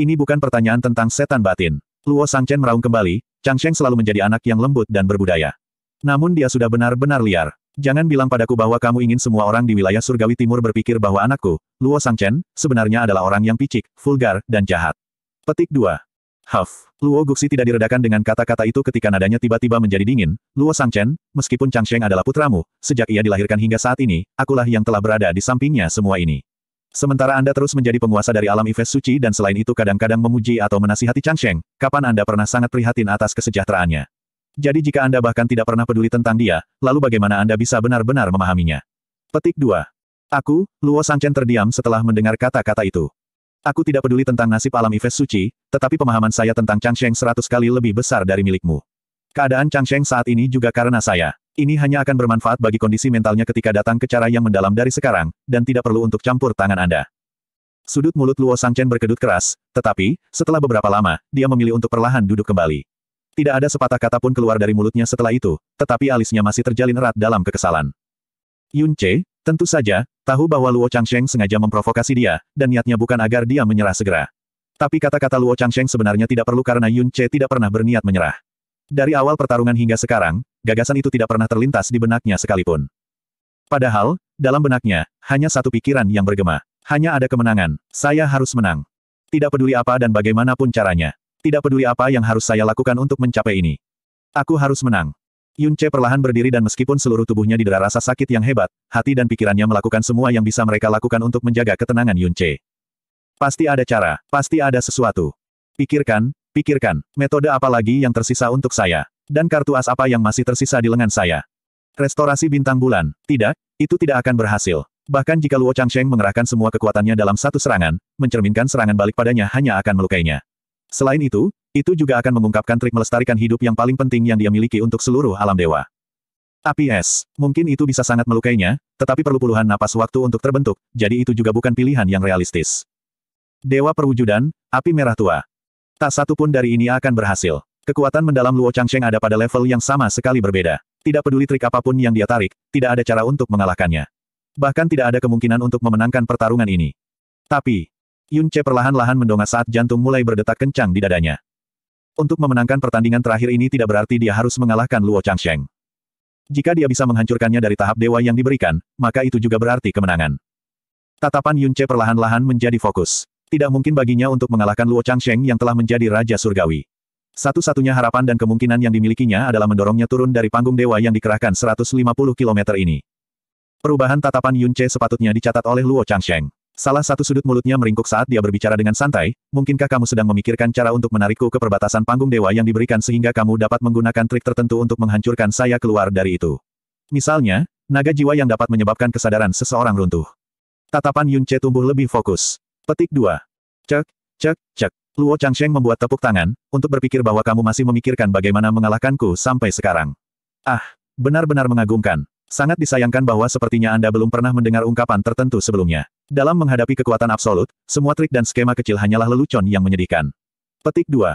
Ini bukan pertanyaan tentang setan batin. Luo Sangchen meraung kembali, Chang Sheng selalu menjadi anak yang lembut dan berbudaya. Namun dia sudah benar-benar liar. Jangan bilang padaku bahwa kamu ingin semua orang di wilayah surgawi timur berpikir bahwa anakku, Luo Sangchen, sebenarnya adalah orang yang picik, vulgar, dan jahat. Petik 2. Huff. Luo Guxi tidak diredakan dengan kata-kata itu ketika nadanya tiba-tiba menjadi dingin. Luo Sangchen, meskipun Chang Sheng adalah putramu, sejak ia dilahirkan hingga saat ini, akulah yang telah berada di sampingnya semua ini. Sementara Anda terus menjadi penguasa dari alam Ives suci dan selain itu kadang-kadang memuji atau menasihati Chang Sheng, kapan Anda pernah sangat prihatin atas kesejahteraannya? Jadi jika Anda bahkan tidak pernah peduli tentang dia, lalu bagaimana Anda bisa benar-benar memahaminya? Petik 2. Aku, Luo Sangchen terdiam setelah mendengar kata-kata itu. Aku tidak peduli tentang nasib alam Ives suci, tetapi pemahaman saya tentang Chang Sheng seratus kali lebih besar dari milikmu. Keadaan Chang Sheng saat ini juga karena saya. Ini hanya akan bermanfaat bagi kondisi mentalnya ketika datang ke cara yang mendalam dari sekarang, dan tidak perlu untuk campur tangan Anda. Sudut mulut Luo Sangchen berkedut keras, tetapi, setelah beberapa lama, dia memilih untuk perlahan duduk kembali. Tidak ada sepatah kata pun keluar dari mulutnya setelah itu, tetapi alisnya masih terjalin erat dalam kekesalan. Yun Che, Tentu saja, tahu bahwa Luo Changsheng sengaja memprovokasi dia, dan niatnya bukan agar dia menyerah segera. Tapi kata-kata Luo Changsheng sebenarnya tidak perlu karena Yun Che tidak pernah berniat menyerah. Dari awal pertarungan hingga sekarang, gagasan itu tidak pernah terlintas di benaknya sekalipun. Padahal, dalam benaknya, hanya satu pikiran yang bergema. Hanya ada kemenangan, saya harus menang. Tidak peduli apa dan bagaimanapun caranya. Tidak peduli apa yang harus saya lakukan untuk mencapai ini. Aku harus menang. Yunche perlahan berdiri dan meskipun seluruh tubuhnya didera rasa sakit yang hebat, hati dan pikirannya melakukan semua yang bisa mereka lakukan untuk menjaga ketenangan Yunche. Pasti ada cara, pasti ada sesuatu. Pikirkan, pikirkan, metode apa lagi yang tersisa untuk saya? Dan kartu as apa yang masih tersisa di lengan saya? Restorasi bintang bulan, tidak, itu tidak akan berhasil. Bahkan jika Luo Changsheng mengerahkan semua kekuatannya dalam satu serangan, mencerminkan serangan balik padanya hanya akan melukainya. Selain itu, itu juga akan mengungkapkan trik melestarikan hidup yang paling penting yang dia miliki untuk seluruh alam dewa. Api es. Mungkin itu bisa sangat melukainya, tetapi perlu puluhan napas waktu untuk terbentuk, jadi itu juga bukan pilihan yang realistis. Dewa perwujudan, api merah tua. Tak satu pun dari ini akan berhasil. Kekuatan mendalam Luo Changsheng ada pada level yang sama sekali berbeda. Tidak peduli trik apapun yang dia tarik, tidak ada cara untuk mengalahkannya. Bahkan tidak ada kemungkinan untuk memenangkan pertarungan ini. Tapi, Yun Che perlahan-lahan mendongak saat jantung mulai berdetak kencang di dadanya. Untuk memenangkan pertandingan terakhir ini tidak berarti dia harus mengalahkan Luo Changsheng. Jika dia bisa menghancurkannya dari tahap dewa yang diberikan, maka itu juga berarti kemenangan. Tatapan Yunche perlahan-lahan menjadi fokus. Tidak mungkin baginya untuk mengalahkan Luo Changsheng yang telah menjadi Raja Surgawi. Satu-satunya harapan dan kemungkinan yang dimilikinya adalah mendorongnya turun dari panggung dewa yang dikerahkan 150 km ini. Perubahan tatapan Yunche sepatutnya dicatat oleh Luo Changsheng. Salah satu sudut mulutnya meringkuk saat dia berbicara dengan santai, mungkinkah kamu sedang memikirkan cara untuk menarikku ke perbatasan panggung dewa yang diberikan sehingga kamu dapat menggunakan trik tertentu untuk menghancurkan saya keluar dari itu? Misalnya, naga jiwa yang dapat menyebabkan kesadaran seseorang runtuh. Tatapan Yun Che tumbuh lebih fokus. Petik 2. Cek, cek, cek. Luo Changsheng membuat tepuk tangan, untuk berpikir bahwa kamu masih memikirkan bagaimana mengalahkanku sampai sekarang. Ah, benar-benar mengagumkan. Sangat disayangkan bahwa sepertinya Anda belum pernah mendengar ungkapan tertentu sebelumnya. Dalam menghadapi kekuatan absolut, semua trik dan skema kecil hanyalah lelucon yang menyedihkan. Petik 2.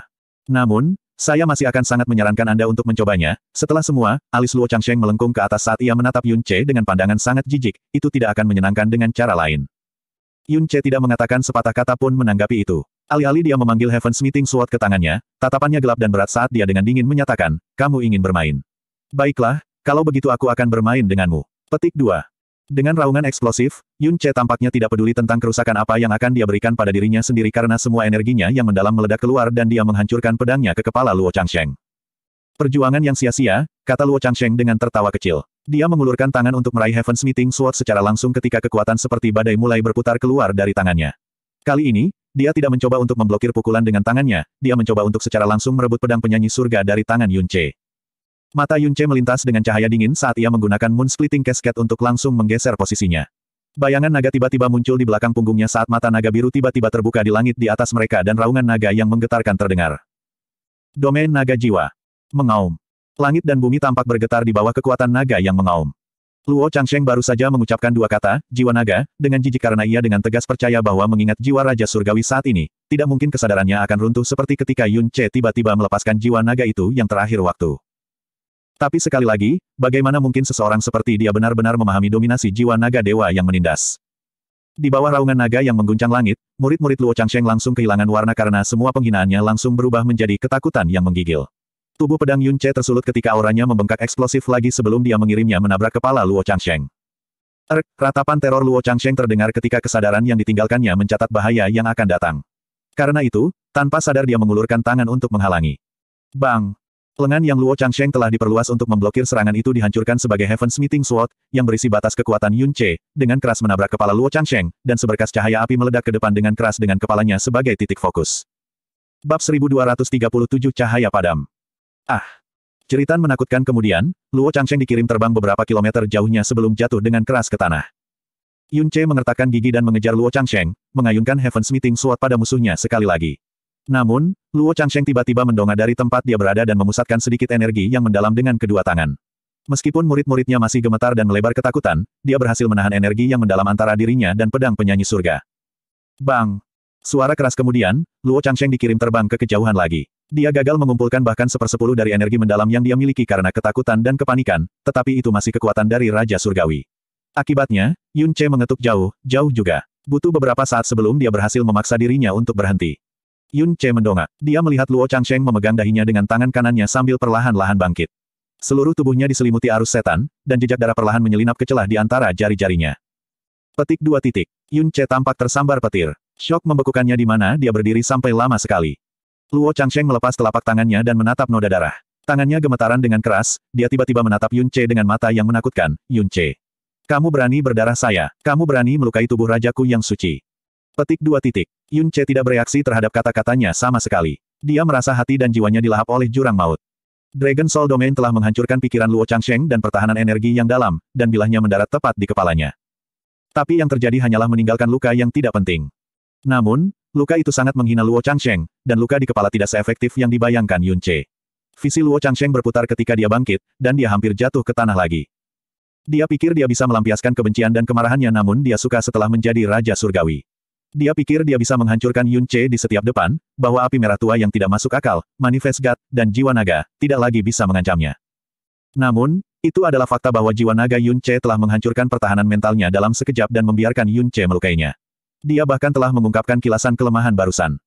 Namun, saya masih akan sangat menyarankan Anda untuk mencobanya. Setelah semua, alis Luo Changsheng melengkung ke atas saat ia menatap Yun Che dengan pandangan sangat jijik, itu tidak akan menyenangkan dengan cara lain. Yun Che tidak mengatakan sepatah kata pun menanggapi itu. Alih-alih dia memanggil Heaven's Meeting Sword ke tangannya, tatapannya gelap dan berat saat dia dengan dingin menyatakan, kamu ingin bermain. Baiklah, kalau begitu aku akan bermain denganmu. Petik 2. Dengan raungan eksplosif, Yun Che tampaknya tidak peduli tentang kerusakan apa yang akan dia berikan pada dirinya sendiri karena semua energinya yang mendalam meledak keluar dan dia menghancurkan pedangnya ke kepala Luo Changsheng. Perjuangan yang sia-sia, kata Luo Changsheng dengan tertawa kecil. Dia mengulurkan tangan untuk meraih Heaven's Meeting Sword secara langsung ketika kekuatan seperti badai mulai berputar keluar dari tangannya. Kali ini, dia tidak mencoba untuk memblokir pukulan dengan tangannya, dia mencoba untuk secara langsung merebut pedang penyanyi surga dari tangan Yun Che. Mata Yunche melintas dengan cahaya dingin saat ia menggunakan Moon Splitting Casket untuk langsung menggeser posisinya. Bayangan naga tiba-tiba muncul di belakang punggungnya saat mata naga biru tiba-tiba terbuka di langit di atas mereka dan raungan naga yang menggetarkan terdengar. Domain naga jiwa. Mengaum. Langit dan bumi tampak bergetar di bawah kekuatan naga yang mengaum. Luo Changsheng baru saja mengucapkan dua kata, jiwa naga, dengan jijik karena ia dengan tegas percaya bahwa mengingat jiwa Raja Surgawi saat ini, tidak mungkin kesadarannya akan runtuh seperti ketika Yun Che tiba-tiba melepaskan jiwa naga itu yang terakhir waktu. Tapi sekali lagi, bagaimana mungkin seseorang seperti dia benar-benar memahami dominasi jiwa naga dewa yang menindas? Di bawah raungan naga yang mengguncang langit, murid-murid Luo Changsheng langsung kehilangan warna karena semua penghinaannya langsung berubah menjadi ketakutan yang menggigil. Tubuh pedang Yunche tersulut ketika auranya membengkak eksplosif lagi sebelum dia mengirimnya menabrak kepala Luo Changsheng. Er, ratapan teror Luo Changsheng terdengar ketika kesadaran yang ditinggalkannya mencatat bahaya yang akan datang. Karena itu, tanpa sadar dia mengulurkan tangan untuk menghalangi. Bang! Lengan yang Luo Changsheng telah diperluas untuk memblokir serangan itu dihancurkan sebagai Heaven's Meeting Sword, yang berisi batas kekuatan Yun Che, dengan keras menabrak kepala Luo Changsheng, dan seberkas cahaya api meledak ke depan dengan keras dengan kepalanya sebagai titik fokus. Bab 1237 Cahaya Padam Ah! Ceritan menakutkan kemudian, Luo Changsheng dikirim terbang beberapa kilometer jauhnya sebelum jatuh dengan keras ke tanah. Yun Che mengertakkan gigi dan mengejar Luo Changsheng, mengayunkan Heaven's Meeting Sword pada musuhnya sekali lagi. Namun, Luo Changsheng tiba-tiba mendongak dari tempat dia berada dan memusatkan sedikit energi yang mendalam dengan kedua tangan. Meskipun murid-muridnya masih gemetar dan melebar ketakutan, dia berhasil menahan energi yang mendalam antara dirinya dan pedang penyanyi surga. Bang! Suara keras kemudian, Luo Changsheng dikirim terbang ke kejauhan lagi. Dia gagal mengumpulkan bahkan sepersepuluh dari energi mendalam yang dia miliki karena ketakutan dan kepanikan, tetapi itu masih kekuatan dari Raja Surgawi. Akibatnya, Yun Che mengetuk jauh, jauh juga. Butuh beberapa saat sebelum dia berhasil memaksa dirinya untuk berhenti. Yun Che mendongak. Dia melihat Luo Changsheng memegang dahinya dengan tangan kanannya sambil perlahan-lahan bangkit. Seluruh tubuhnya diselimuti arus setan, dan jejak darah perlahan menyelinap ke celah di antara jari-jarinya. Petik dua titik. Yun Che tampak tersambar petir. Shock membekukannya di mana dia berdiri sampai lama sekali. Luo Changsheng melepas telapak tangannya dan menatap noda darah. Tangannya gemetaran dengan keras, dia tiba-tiba menatap Yun Che dengan mata yang menakutkan, Yun Che. Kamu berani berdarah saya, kamu berani melukai tubuh rajaku yang suci. Petik dua titik. Yun Che tidak bereaksi terhadap kata-katanya sama sekali. Dia merasa hati dan jiwanya dilahap oleh jurang maut. Dragon Soul Domain telah menghancurkan pikiran Luo Changsheng dan pertahanan energi yang dalam, dan bilahnya mendarat tepat di kepalanya. Tapi yang terjadi hanyalah meninggalkan luka yang tidak penting. Namun, luka itu sangat menghina Luo Changsheng, dan luka di kepala tidak seefektif yang dibayangkan Yun Che. Visi Luo Changsheng berputar ketika dia bangkit, dan dia hampir jatuh ke tanah lagi. Dia pikir dia bisa melampiaskan kebencian dan kemarahannya namun dia suka setelah menjadi Raja Surgawi. Dia pikir dia bisa menghancurkan Yun Che di setiap depan, bahwa api merah tua yang tidak masuk akal, manifest God, dan jiwa naga, tidak lagi bisa mengancamnya. Namun, itu adalah fakta bahwa jiwa naga Yun Che telah menghancurkan pertahanan mentalnya dalam sekejap dan membiarkan Yun Che melukainya. Dia bahkan telah mengungkapkan kilasan kelemahan barusan.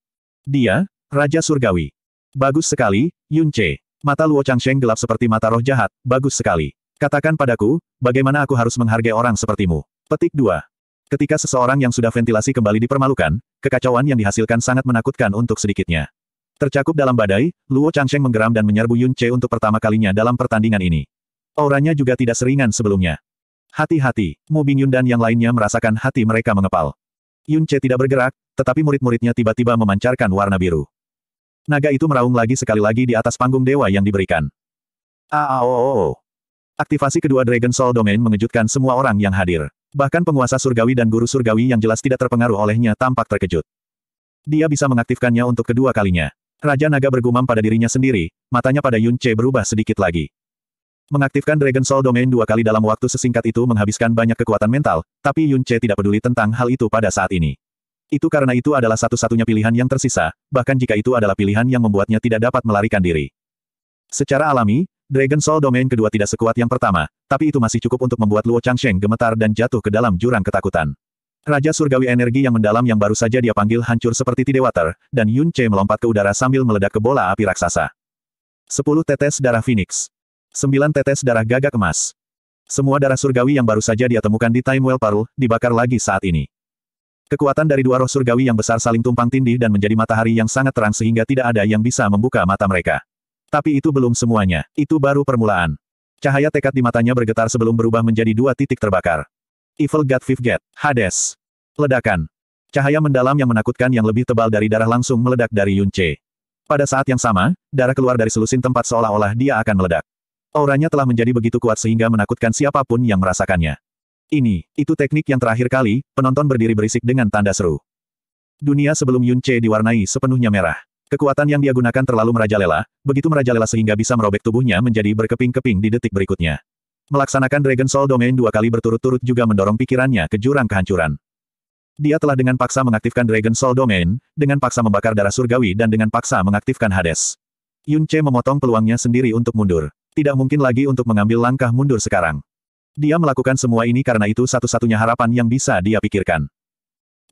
Dia, Raja Surgawi. Bagus sekali, Yun Che. Mata Luo Changsheng gelap seperti mata roh jahat, bagus sekali. Katakan padaku, bagaimana aku harus menghargai orang sepertimu. Petik 2. Ketika seseorang yang sudah ventilasi kembali dipermalukan, kekacauan yang dihasilkan sangat menakutkan untuk sedikitnya. Tercakup dalam badai, Luo Changsheng menggeram dan menyerbu Yun Che untuk pertama kalinya dalam pertandingan ini. Auranya juga tidak seringan sebelumnya. Hati-hati, Mu Bingyun dan yang lainnya merasakan hati mereka mengepal. Yun Che tidak bergerak, tetapi murid-muridnya tiba-tiba memancarkan warna biru. Naga itu meraung lagi sekali lagi di atas panggung dewa yang diberikan. Aaoo. Aktivasi kedua Dragon Soul Domain mengejutkan semua orang yang hadir. Bahkan penguasa surgawi dan guru surgawi yang jelas tidak terpengaruh olehnya tampak terkejut. Dia bisa mengaktifkannya untuk kedua kalinya. Raja Naga bergumam pada dirinya sendiri, matanya pada Yun Che berubah sedikit lagi. Mengaktifkan Dragon Soul Domain dua kali dalam waktu sesingkat itu menghabiskan banyak kekuatan mental, tapi Yun Che tidak peduli tentang hal itu pada saat ini. Itu karena itu adalah satu-satunya pilihan yang tersisa, bahkan jika itu adalah pilihan yang membuatnya tidak dapat melarikan diri. Secara alami, Dragon Soul Domain kedua tidak sekuat yang pertama, tapi itu masih cukup untuk membuat Luo Changsheng gemetar dan jatuh ke dalam jurang ketakutan. Raja Surgawi Energi yang mendalam yang baru saja dia panggil hancur seperti Tidewater, dan Yun Che melompat ke udara sambil meledak ke bola api raksasa. Sepuluh tetes darah Phoenix. Sembilan tetes darah gagak emas. Semua darah surgawi yang baru saja dia temukan di Timewell Parul dibakar lagi saat ini. Kekuatan dari dua roh surgawi yang besar saling tumpang tindih dan menjadi matahari yang sangat terang sehingga tidak ada yang bisa membuka mata mereka. Tapi itu belum semuanya, itu baru permulaan. Cahaya tekad di matanya bergetar sebelum berubah menjadi dua titik terbakar. Evil God Fifth Gate, Hades. Ledakan. Cahaya mendalam yang menakutkan yang lebih tebal dari darah langsung meledak dari Yunce. Pada saat yang sama, darah keluar dari selusin tempat seolah-olah dia akan meledak. Auranya telah menjadi begitu kuat sehingga menakutkan siapapun yang merasakannya. Ini, itu teknik yang terakhir kali, penonton berdiri berisik dengan tanda seru. Dunia sebelum Yun Che diwarnai sepenuhnya merah. Kekuatan yang dia gunakan terlalu merajalela, begitu merajalela sehingga bisa merobek tubuhnya menjadi berkeping-keping di detik berikutnya. Melaksanakan Dragon Soul Domain dua kali berturut-turut juga mendorong pikirannya ke jurang kehancuran. Dia telah dengan paksa mengaktifkan Dragon Soul Domain, dengan paksa membakar darah surgawi dan dengan paksa mengaktifkan Hades. Yun Che memotong peluangnya sendiri untuk mundur. Tidak mungkin lagi untuk mengambil langkah mundur sekarang. Dia melakukan semua ini karena itu satu-satunya harapan yang bisa dia pikirkan.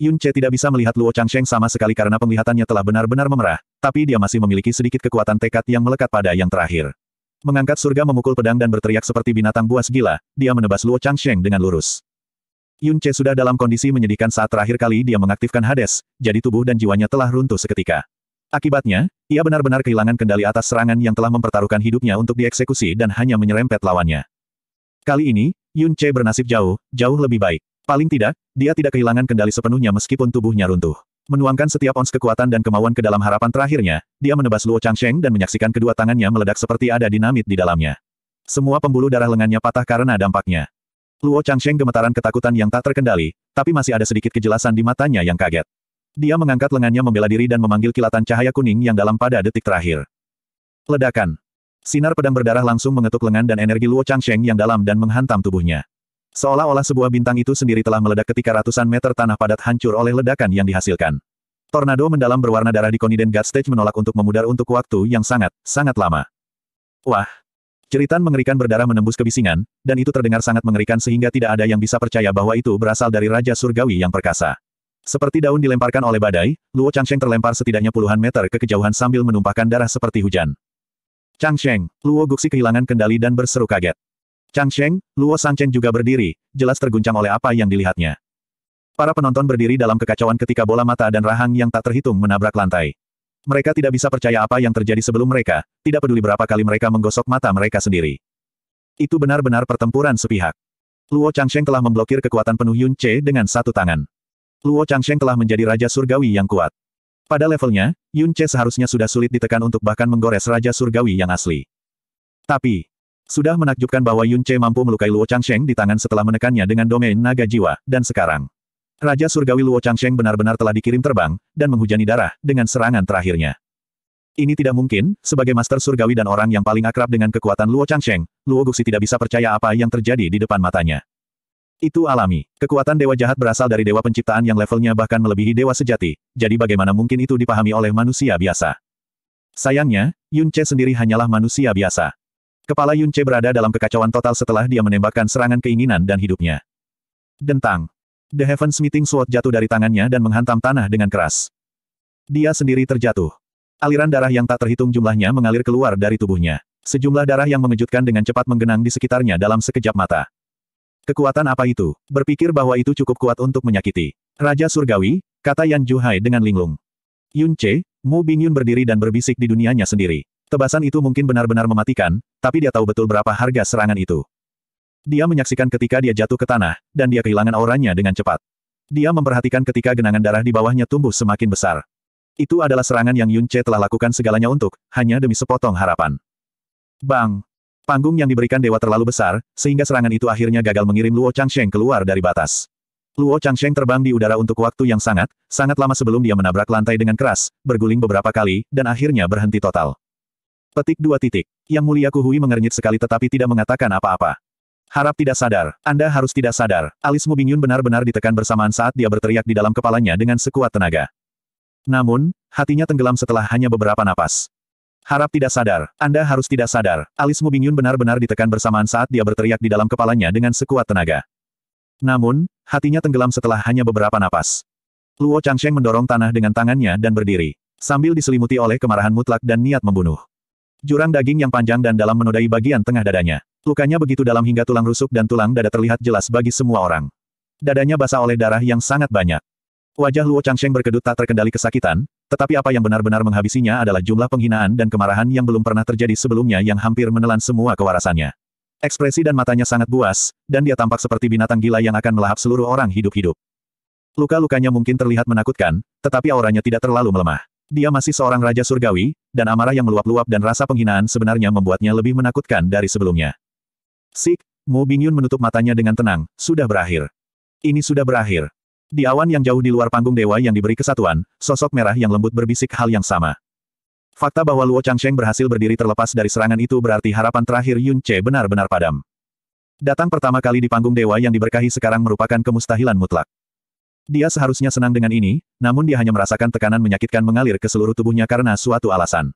Yun Che tidak bisa melihat Luo Changsheng sama sekali karena penglihatannya telah benar-benar memerah, tapi dia masih memiliki sedikit kekuatan tekad yang melekat pada yang terakhir. Mengangkat surga memukul pedang dan berteriak seperti binatang buas gila, dia menebas Luo Changsheng dengan lurus. Yun Che sudah dalam kondisi menyedihkan saat terakhir kali dia mengaktifkan Hades, jadi tubuh dan jiwanya telah runtuh seketika. Akibatnya, ia benar-benar kehilangan kendali atas serangan yang telah mempertaruhkan hidupnya untuk dieksekusi dan hanya menyerempet lawannya. Kali ini, Yun Che bernasib jauh, jauh lebih baik. Paling tidak, dia tidak kehilangan kendali sepenuhnya meskipun tubuhnya runtuh. Menuangkan setiap ons kekuatan dan kemauan ke dalam harapan terakhirnya, dia menebas Luo Changsheng dan menyaksikan kedua tangannya meledak seperti ada dinamit di dalamnya. Semua pembuluh darah lengannya patah karena dampaknya. Luo Changsheng gemetaran ketakutan yang tak terkendali, tapi masih ada sedikit kejelasan di matanya yang kaget. Dia mengangkat lengannya membela diri dan memanggil kilatan cahaya kuning yang dalam pada detik terakhir. Ledakan. Sinar pedang berdarah langsung mengetuk lengan dan energi Luo Changsheng yang dalam dan menghantam tubuhnya. Seolah-olah sebuah bintang itu sendiri telah meledak ketika ratusan meter tanah padat hancur oleh ledakan yang dihasilkan. Tornado mendalam berwarna darah di Koniden God Stage menolak untuk memudar untuk waktu yang sangat, sangat lama. Wah! Ceritan mengerikan berdarah menembus kebisingan, dan itu terdengar sangat mengerikan sehingga tidak ada yang bisa percaya bahwa itu berasal dari Raja Surgawi yang perkasa. Seperti daun dilemparkan oleh badai, Luo Changsheng terlempar setidaknya puluhan meter ke kejauhan sambil menumpahkan darah seperti hujan. Changsheng, Luo Guxi kehilangan kendali dan berseru kaget. Chang Sheng, Luo Sangchen juga berdiri, jelas terguncang oleh apa yang dilihatnya. Para penonton berdiri dalam kekacauan ketika bola mata dan rahang yang tak terhitung menabrak lantai. Mereka tidak bisa percaya apa yang terjadi sebelum mereka, tidak peduli berapa kali mereka menggosok mata mereka sendiri. Itu benar-benar pertempuran sepihak. Luo Changsheng telah memblokir kekuatan penuh Yun Che dengan satu tangan. Luo Changsheng telah menjadi Raja Surgawi yang kuat. Pada levelnya, Yun Che seharusnya sudah sulit ditekan untuk bahkan menggores Raja Surgawi yang asli. Tapi, sudah menakjubkan bahwa Yun Che mampu melukai Luo Changsheng di tangan setelah menekannya dengan domain naga jiwa, dan sekarang. Raja Surgawi Luo Changsheng benar-benar telah dikirim terbang, dan menghujani darah, dengan serangan terakhirnya. Ini tidak mungkin, sebagai Master Surgawi dan orang yang paling akrab dengan kekuatan Luo Changsheng, Luo Guxi tidak bisa percaya apa yang terjadi di depan matanya. Itu alami. Kekuatan dewa jahat berasal dari dewa penciptaan yang levelnya bahkan melebihi dewa sejati, jadi bagaimana mungkin itu dipahami oleh manusia biasa. Sayangnya, Yun Che sendiri hanyalah manusia biasa. Kepala Yun Che berada dalam kekacauan total setelah dia menembakkan serangan keinginan dan hidupnya. Dentang. The Heaven Smithing Sword jatuh dari tangannya dan menghantam tanah dengan keras. Dia sendiri terjatuh. Aliran darah yang tak terhitung jumlahnya mengalir keluar dari tubuhnya. Sejumlah darah yang mengejutkan dengan cepat menggenang di sekitarnya dalam sekejap mata. Kekuatan apa itu? Berpikir bahwa itu cukup kuat untuk menyakiti. Raja Surgawi, kata Yan Juhai dengan linglung. Yun Che, Mu Bingyun berdiri dan berbisik di dunianya sendiri. Tebasan itu mungkin benar-benar mematikan, tapi dia tahu betul berapa harga serangan itu. Dia menyaksikan ketika dia jatuh ke tanah, dan dia kehilangan auranya dengan cepat. Dia memperhatikan ketika genangan darah di bawahnya tumbuh semakin besar. Itu adalah serangan yang Yun Che telah lakukan segalanya untuk, hanya demi sepotong harapan. Bang! Panggung yang diberikan dewa terlalu besar, sehingga serangan itu akhirnya gagal mengirim Luo Changsheng keluar dari batas. Luo Changsheng terbang di udara untuk waktu yang sangat, sangat lama sebelum dia menabrak lantai dengan keras, berguling beberapa kali, dan akhirnya berhenti total. Petik dua titik. Yang mulia Kuhui mengernyit sekali tetapi tidak mengatakan apa-apa. Harap tidak sadar. Anda harus tidak sadar. Alis Mubinyun benar-benar ditekan bersamaan saat dia berteriak di dalam kepalanya dengan sekuat tenaga. Namun, hatinya tenggelam setelah hanya beberapa napas. Harap tidak sadar. Anda harus tidak sadar. Alis Mubinyun benar-benar ditekan bersamaan saat dia berteriak di dalam kepalanya dengan sekuat tenaga. Namun, hatinya tenggelam setelah hanya beberapa napas. Luo Changsheng mendorong tanah dengan tangannya dan berdiri. Sambil diselimuti oleh kemarahan mutlak dan niat membunuh. Jurang daging yang panjang dan dalam menodai bagian tengah dadanya. Lukanya begitu dalam hingga tulang rusuk dan tulang dada terlihat jelas bagi semua orang. Dadanya basah oleh darah yang sangat banyak. Wajah Luo Changsheng berkedut tak terkendali kesakitan, tetapi apa yang benar-benar menghabisinya adalah jumlah penghinaan dan kemarahan yang belum pernah terjadi sebelumnya yang hampir menelan semua kewarasannya. Ekspresi dan matanya sangat buas, dan dia tampak seperti binatang gila yang akan melahap seluruh orang hidup-hidup. Luka-lukanya mungkin terlihat menakutkan, tetapi auranya tidak terlalu melemah. Dia masih seorang raja surgawi, dan amarah yang meluap-luap dan rasa penghinaan sebenarnya membuatnya lebih menakutkan dari sebelumnya. Sik, Mu Bingyun menutup matanya dengan tenang, sudah berakhir. Ini sudah berakhir. Di awan yang jauh di luar panggung dewa yang diberi kesatuan, sosok merah yang lembut berbisik hal yang sama. Fakta bahwa Luo Changsheng berhasil berdiri terlepas dari serangan itu berarti harapan terakhir Yun Che benar-benar padam. Datang pertama kali di panggung dewa yang diberkahi sekarang merupakan kemustahilan mutlak. Dia seharusnya senang dengan ini, namun dia hanya merasakan tekanan menyakitkan mengalir ke seluruh tubuhnya karena suatu alasan.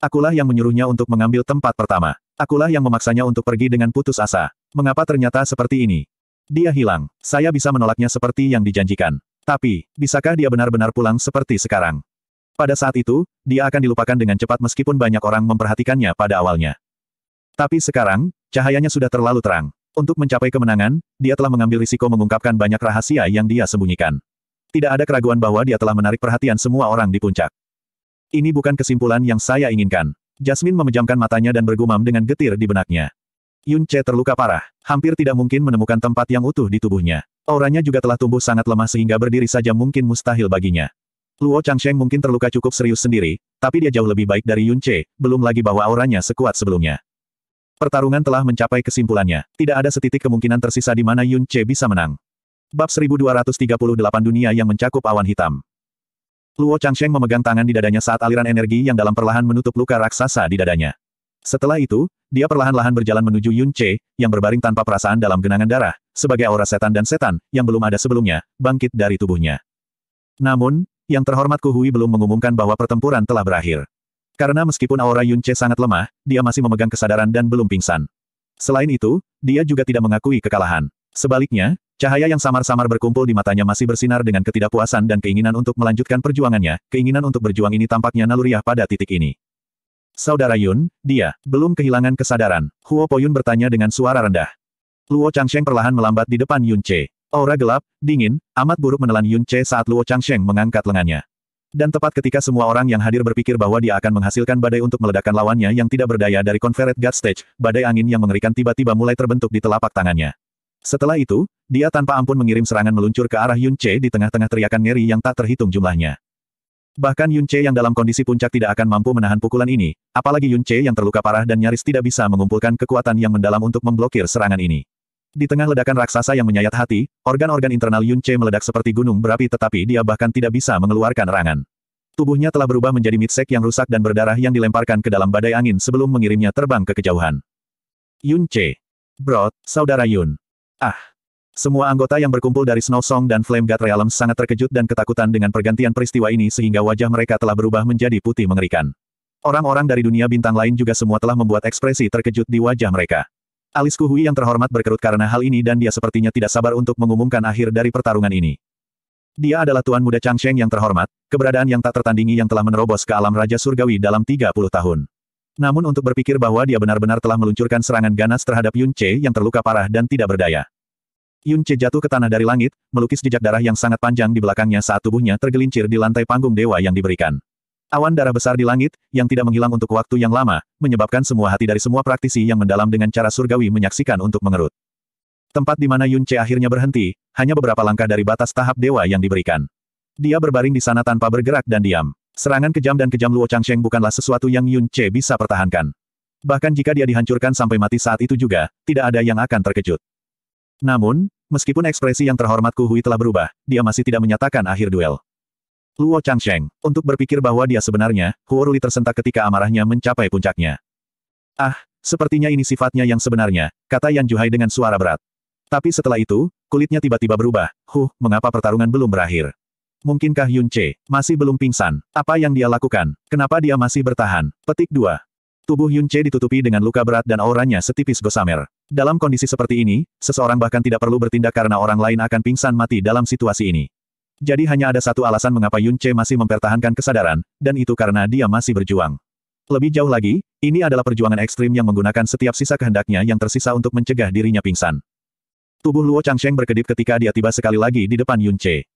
Akulah yang menyuruhnya untuk mengambil tempat pertama. Akulah yang memaksanya untuk pergi dengan putus asa. Mengapa ternyata seperti ini? Dia hilang. Saya bisa menolaknya seperti yang dijanjikan. Tapi, bisakah dia benar-benar pulang seperti sekarang? Pada saat itu, dia akan dilupakan dengan cepat meskipun banyak orang memperhatikannya pada awalnya. Tapi sekarang, cahayanya sudah terlalu terang. Untuk mencapai kemenangan, dia telah mengambil risiko mengungkapkan banyak rahasia yang dia sembunyikan. Tidak ada keraguan bahwa dia telah menarik perhatian semua orang di puncak. Ini bukan kesimpulan yang saya inginkan. Jasmine memejamkan matanya dan bergumam dengan getir di benaknya. Yun Che terluka parah, hampir tidak mungkin menemukan tempat yang utuh di tubuhnya. Auranya juga telah tumbuh sangat lemah sehingga berdiri saja mungkin mustahil baginya. Luo Changsheng mungkin terluka cukup serius sendiri, tapi dia jauh lebih baik dari Yun Che, belum lagi bahwa auranya sekuat sebelumnya. Pertarungan telah mencapai kesimpulannya. Tidak ada setitik kemungkinan tersisa di mana Yun Che bisa menang. Bab 1238 Dunia yang mencakup awan hitam. Luo Changsheng memegang tangan di dadanya saat aliran energi yang dalam perlahan menutup luka raksasa di dadanya. Setelah itu, dia perlahan-lahan berjalan menuju Yun Che, yang berbaring tanpa perasaan dalam genangan darah, sebagai aura setan dan setan, yang belum ada sebelumnya, bangkit dari tubuhnya. Namun, yang terhormat Ku Hui belum mengumumkan bahwa pertempuran telah berakhir. Karena meskipun aura Yunche sangat lemah, dia masih memegang kesadaran dan belum pingsan. Selain itu, dia juga tidak mengakui kekalahan. Sebaliknya, cahaya yang samar-samar berkumpul di matanya masih bersinar dengan ketidakpuasan dan keinginan untuk melanjutkan perjuangannya, keinginan untuk berjuang ini tampaknya naluriah pada titik ini. Saudara Yun, dia, belum kehilangan kesadaran. Huo Poyun bertanya dengan suara rendah. Luo Changsheng perlahan melambat di depan Yun Che. Aura gelap, dingin, amat buruk menelan Yun Che saat Luo Changsheng mengangkat lengannya. Dan tepat ketika semua orang yang hadir berpikir bahwa dia akan menghasilkan badai untuk meledakkan lawannya yang tidak berdaya dari Konferet God Stage, badai angin yang mengerikan tiba-tiba mulai terbentuk di telapak tangannya. Setelah itu, dia tanpa ampun mengirim serangan meluncur ke arah Yun Che di tengah-tengah teriakan ngeri yang tak terhitung jumlahnya. Bahkan Yun Che yang dalam kondisi puncak tidak akan mampu menahan pukulan ini, apalagi Yun Che yang terluka parah dan nyaris tidak bisa mengumpulkan kekuatan yang mendalam untuk memblokir serangan ini. Di tengah ledakan raksasa yang menyayat hati, organ-organ internal Yun Che meledak seperti gunung berapi tetapi dia bahkan tidak bisa mengeluarkan rangan. Tubuhnya telah berubah menjadi mitsek yang rusak dan berdarah yang dilemparkan ke dalam badai angin sebelum mengirimnya terbang ke kejauhan. Yun Che. Brot, Saudara Yun. Ah. Semua anggota yang berkumpul dari Snow Song dan Flame God Realms sangat terkejut dan ketakutan dengan pergantian peristiwa ini sehingga wajah mereka telah berubah menjadi putih mengerikan. Orang-orang dari dunia bintang lain juga semua telah membuat ekspresi terkejut di wajah mereka. Alis Kuhui yang terhormat berkerut karena hal ini dan dia sepertinya tidak sabar untuk mengumumkan akhir dari pertarungan ini. Dia adalah Tuan Muda Chang Sheng yang terhormat, keberadaan yang tak tertandingi yang telah menerobos ke alam Raja Surgawi dalam 30 tahun. Namun untuk berpikir bahwa dia benar-benar telah meluncurkan serangan ganas terhadap Yun Che yang terluka parah dan tidak berdaya. Yun Che jatuh ke tanah dari langit, melukis jejak darah yang sangat panjang di belakangnya saat tubuhnya tergelincir di lantai panggung dewa yang diberikan. Awan darah besar di langit, yang tidak menghilang untuk waktu yang lama, menyebabkan semua hati dari semua praktisi yang mendalam dengan cara surgawi menyaksikan untuk mengerut. Tempat di mana Yun akhirnya berhenti, hanya beberapa langkah dari batas tahap dewa yang diberikan. Dia berbaring di sana tanpa bergerak dan diam. Serangan kejam dan kejam Luo Changsheng bukanlah sesuatu yang Yun bisa pertahankan. Bahkan jika dia dihancurkan sampai mati saat itu juga, tidak ada yang akan terkejut. Namun, meskipun ekspresi yang terhormat Ku Hui telah berubah, dia masih tidak menyatakan akhir duel. Luo Changsheng, untuk berpikir bahwa dia sebenarnya, Huo Rui tersentak ketika amarahnya mencapai puncaknya. Ah, sepertinya ini sifatnya yang sebenarnya, kata Yan Juhai dengan suara berat. Tapi setelah itu, kulitnya tiba-tiba berubah, huh, mengapa pertarungan belum berakhir? Mungkinkah Yun Che masih belum pingsan? Apa yang dia lakukan? Kenapa dia masih bertahan? Petik 2. Tubuh Yun Che ditutupi dengan luka berat dan auranya setipis gosamer. Dalam kondisi seperti ini, seseorang bahkan tidak perlu bertindak karena orang lain akan pingsan mati dalam situasi ini. Jadi hanya ada satu alasan mengapa Yun Che masih mempertahankan kesadaran, dan itu karena dia masih berjuang. Lebih jauh lagi, ini adalah perjuangan ekstrim yang menggunakan setiap sisa kehendaknya yang tersisa untuk mencegah dirinya pingsan. Tubuh Luo Changsheng berkedip ketika dia tiba sekali lagi di depan Yun Che.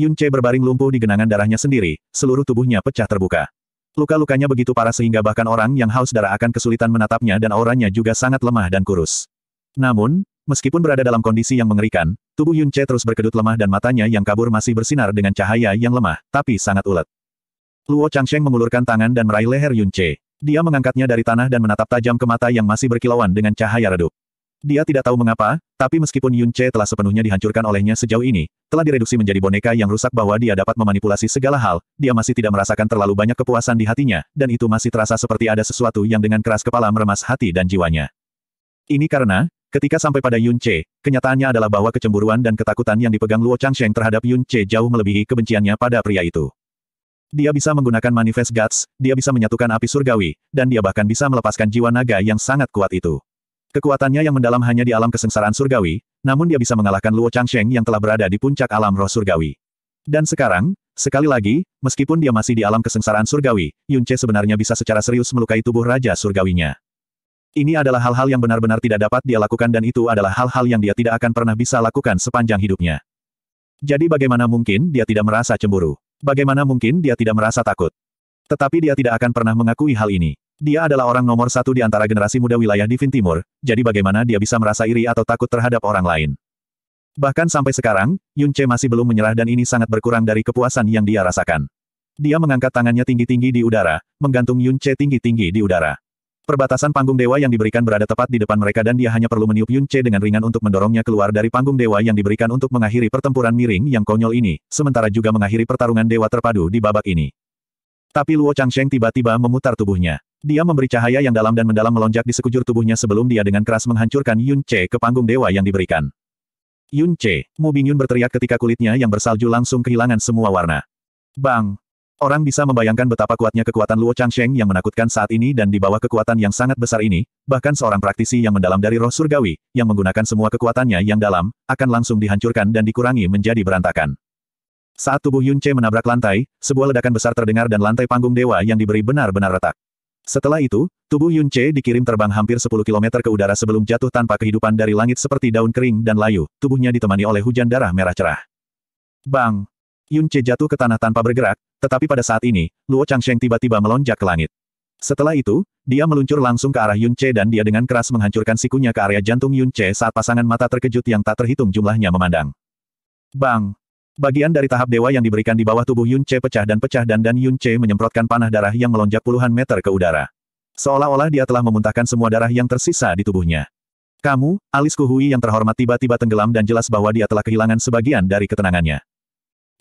Yun Che berbaring lumpuh di genangan darahnya sendiri, seluruh tubuhnya pecah terbuka. Luka-lukanya begitu parah sehingga bahkan orang yang haus darah akan kesulitan menatapnya dan auranya juga sangat lemah dan kurus. Namun, Meskipun berada dalam kondisi yang mengerikan, tubuh Yun Che terus berkedut lemah dan matanya yang kabur masih bersinar dengan cahaya yang lemah, tapi sangat ulet. Luo Changsheng mengulurkan tangan dan meraih leher Yun Che. Dia mengangkatnya dari tanah dan menatap tajam ke mata yang masih berkilauan dengan cahaya redup. Dia tidak tahu mengapa, tapi meskipun Yun Che telah sepenuhnya dihancurkan olehnya sejauh ini, telah direduksi menjadi boneka yang rusak bahwa dia dapat memanipulasi segala hal, dia masih tidak merasakan terlalu banyak kepuasan di hatinya, dan itu masih terasa seperti ada sesuatu yang dengan keras kepala meremas hati dan jiwanya. Ini karena, Ketika sampai pada Yun Che, kenyataannya adalah bahwa kecemburuan dan ketakutan yang dipegang Luo Changsheng terhadap Yun Che jauh melebihi kebenciannya pada pria itu. Dia bisa menggunakan manifest guts, dia bisa menyatukan api surgawi, dan dia bahkan bisa melepaskan jiwa naga yang sangat kuat itu. Kekuatannya yang mendalam hanya di alam kesengsaraan surgawi, namun dia bisa mengalahkan Luo Changsheng yang telah berada di puncak alam roh surgawi. Dan sekarang, Sekali lagi, meskipun dia masih di alam kesengsaraan surgawi, Yunche sebenarnya bisa secara serius melukai tubuh Raja Surgawinya. Ini adalah hal-hal yang benar-benar tidak dapat dia lakukan dan itu adalah hal-hal yang dia tidak akan pernah bisa lakukan sepanjang hidupnya. Jadi bagaimana mungkin dia tidak merasa cemburu? Bagaimana mungkin dia tidak merasa takut? Tetapi dia tidak akan pernah mengakui hal ini. Dia adalah orang nomor satu di antara generasi muda wilayah Divin Timur, jadi bagaimana dia bisa merasa iri atau takut terhadap orang lain? Bahkan sampai sekarang, Yun Che masih belum menyerah dan ini sangat berkurang dari kepuasan yang dia rasakan. Dia mengangkat tangannya tinggi-tinggi di udara, menggantung Yun Che tinggi-tinggi di udara. Perbatasan panggung dewa yang diberikan berada tepat di depan mereka dan dia hanya perlu meniup Yun Che dengan ringan untuk mendorongnya keluar dari panggung dewa yang diberikan untuk mengakhiri pertempuran miring yang konyol ini, sementara juga mengakhiri pertarungan dewa terpadu di babak ini. Tapi Luo Changsheng tiba-tiba memutar tubuhnya. Dia memberi cahaya yang dalam dan mendalam melonjak di sekujur tubuhnya sebelum dia dengan keras menghancurkan Yun Che ke panggung dewa yang diberikan. Yun Che, Mu Bingyun berteriak ketika kulitnya yang bersalju langsung kehilangan semua warna. Bang! Orang bisa membayangkan betapa kuatnya kekuatan Luo Changsheng yang menakutkan saat ini dan di bawah kekuatan yang sangat besar ini, bahkan seorang praktisi yang mendalam dari roh surgawi, yang menggunakan semua kekuatannya yang dalam, akan langsung dihancurkan dan dikurangi menjadi berantakan. Saat tubuh Yun menabrak lantai, sebuah ledakan besar terdengar dan lantai panggung dewa yang diberi benar-benar retak. Setelah itu, tubuh Yun dikirim terbang hampir 10 km ke udara sebelum jatuh tanpa kehidupan dari langit seperti daun kering dan layu, tubuhnya ditemani oleh hujan darah merah cerah. Bang! Yun Che jatuh ke tanah tanpa bergerak, tetapi pada saat ini, Luo Changsheng tiba-tiba melonjak ke langit. Setelah itu, dia meluncur langsung ke arah Yun Che dan dia dengan keras menghancurkan sikunya ke area jantung Yun Che saat pasangan mata terkejut yang tak terhitung jumlahnya memandang. Bang! Bagian dari tahap dewa yang diberikan di bawah tubuh Yun Che pecah dan pecah dan dan Yun Che menyemprotkan panah darah yang melonjak puluhan meter ke udara. Seolah-olah dia telah memuntahkan semua darah yang tersisa di tubuhnya. Kamu, Alis Kuhui yang terhormat tiba-tiba tenggelam dan jelas bahwa dia telah kehilangan sebagian dari ketenangannya.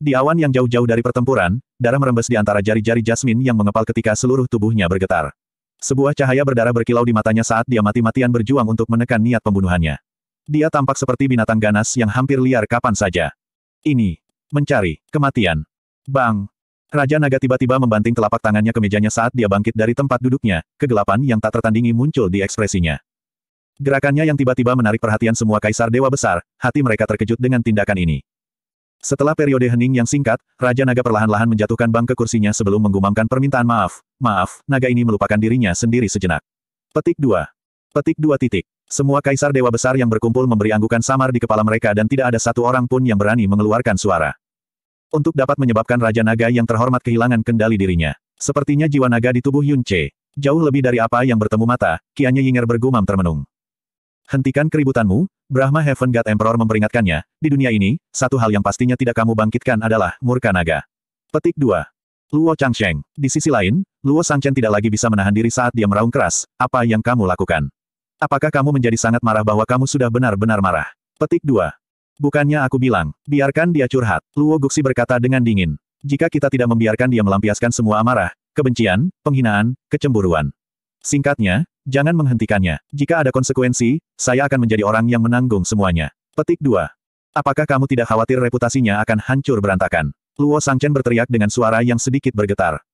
Di awan yang jauh-jauh dari pertempuran, darah merembes di antara jari-jari Jasmine yang mengepal ketika seluruh tubuhnya bergetar. Sebuah cahaya berdarah berkilau di matanya saat dia mati-matian berjuang untuk menekan niat pembunuhannya. Dia tampak seperti binatang ganas yang hampir liar kapan saja. Ini. Mencari. Kematian. Bang. Raja Naga tiba-tiba membanting telapak tangannya ke mejanya saat dia bangkit dari tempat duduknya, kegelapan yang tak tertandingi muncul di ekspresinya. Gerakannya yang tiba-tiba menarik perhatian semua kaisar dewa besar, hati mereka terkejut dengan tindakan ini. Setelah periode hening yang singkat, Raja Naga perlahan-lahan menjatuhkan bang ke kursinya sebelum menggumamkan permintaan maaf. Maaf, naga ini melupakan dirinya sendiri sejenak. Petik 2. Petik 2 titik. Semua kaisar dewa besar yang berkumpul memberi anggukan samar di kepala mereka dan tidak ada satu orang pun yang berani mengeluarkan suara. Untuk dapat menyebabkan Raja Naga yang terhormat kehilangan kendali dirinya. Sepertinya jiwa naga di tubuh Yun Che. Jauh lebih dari apa yang bertemu mata, Kianya Yinger bergumam termenung. Hentikan keributanmu, Brahma Heaven God Emperor memperingatkannya, di dunia ini, satu hal yang pastinya tidak kamu bangkitkan adalah murka naga. Petik 2. Luo Changsheng. Di sisi lain, Luo Sangchen tidak lagi bisa menahan diri saat dia meraung keras, apa yang kamu lakukan? Apakah kamu menjadi sangat marah bahwa kamu sudah benar-benar marah? Petik 2. Bukannya aku bilang, biarkan dia curhat, Luo Guxi berkata dengan dingin. Jika kita tidak membiarkan dia melampiaskan semua amarah, kebencian, penghinaan, kecemburuan. Singkatnya, Jangan menghentikannya. Jika ada konsekuensi, saya akan menjadi orang yang menanggung semuanya. Petik 2. Apakah kamu tidak khawatir reputasinya akan hancur berantakan? Luo Sangchen berteriak dengan suara yang sedikit bergetar.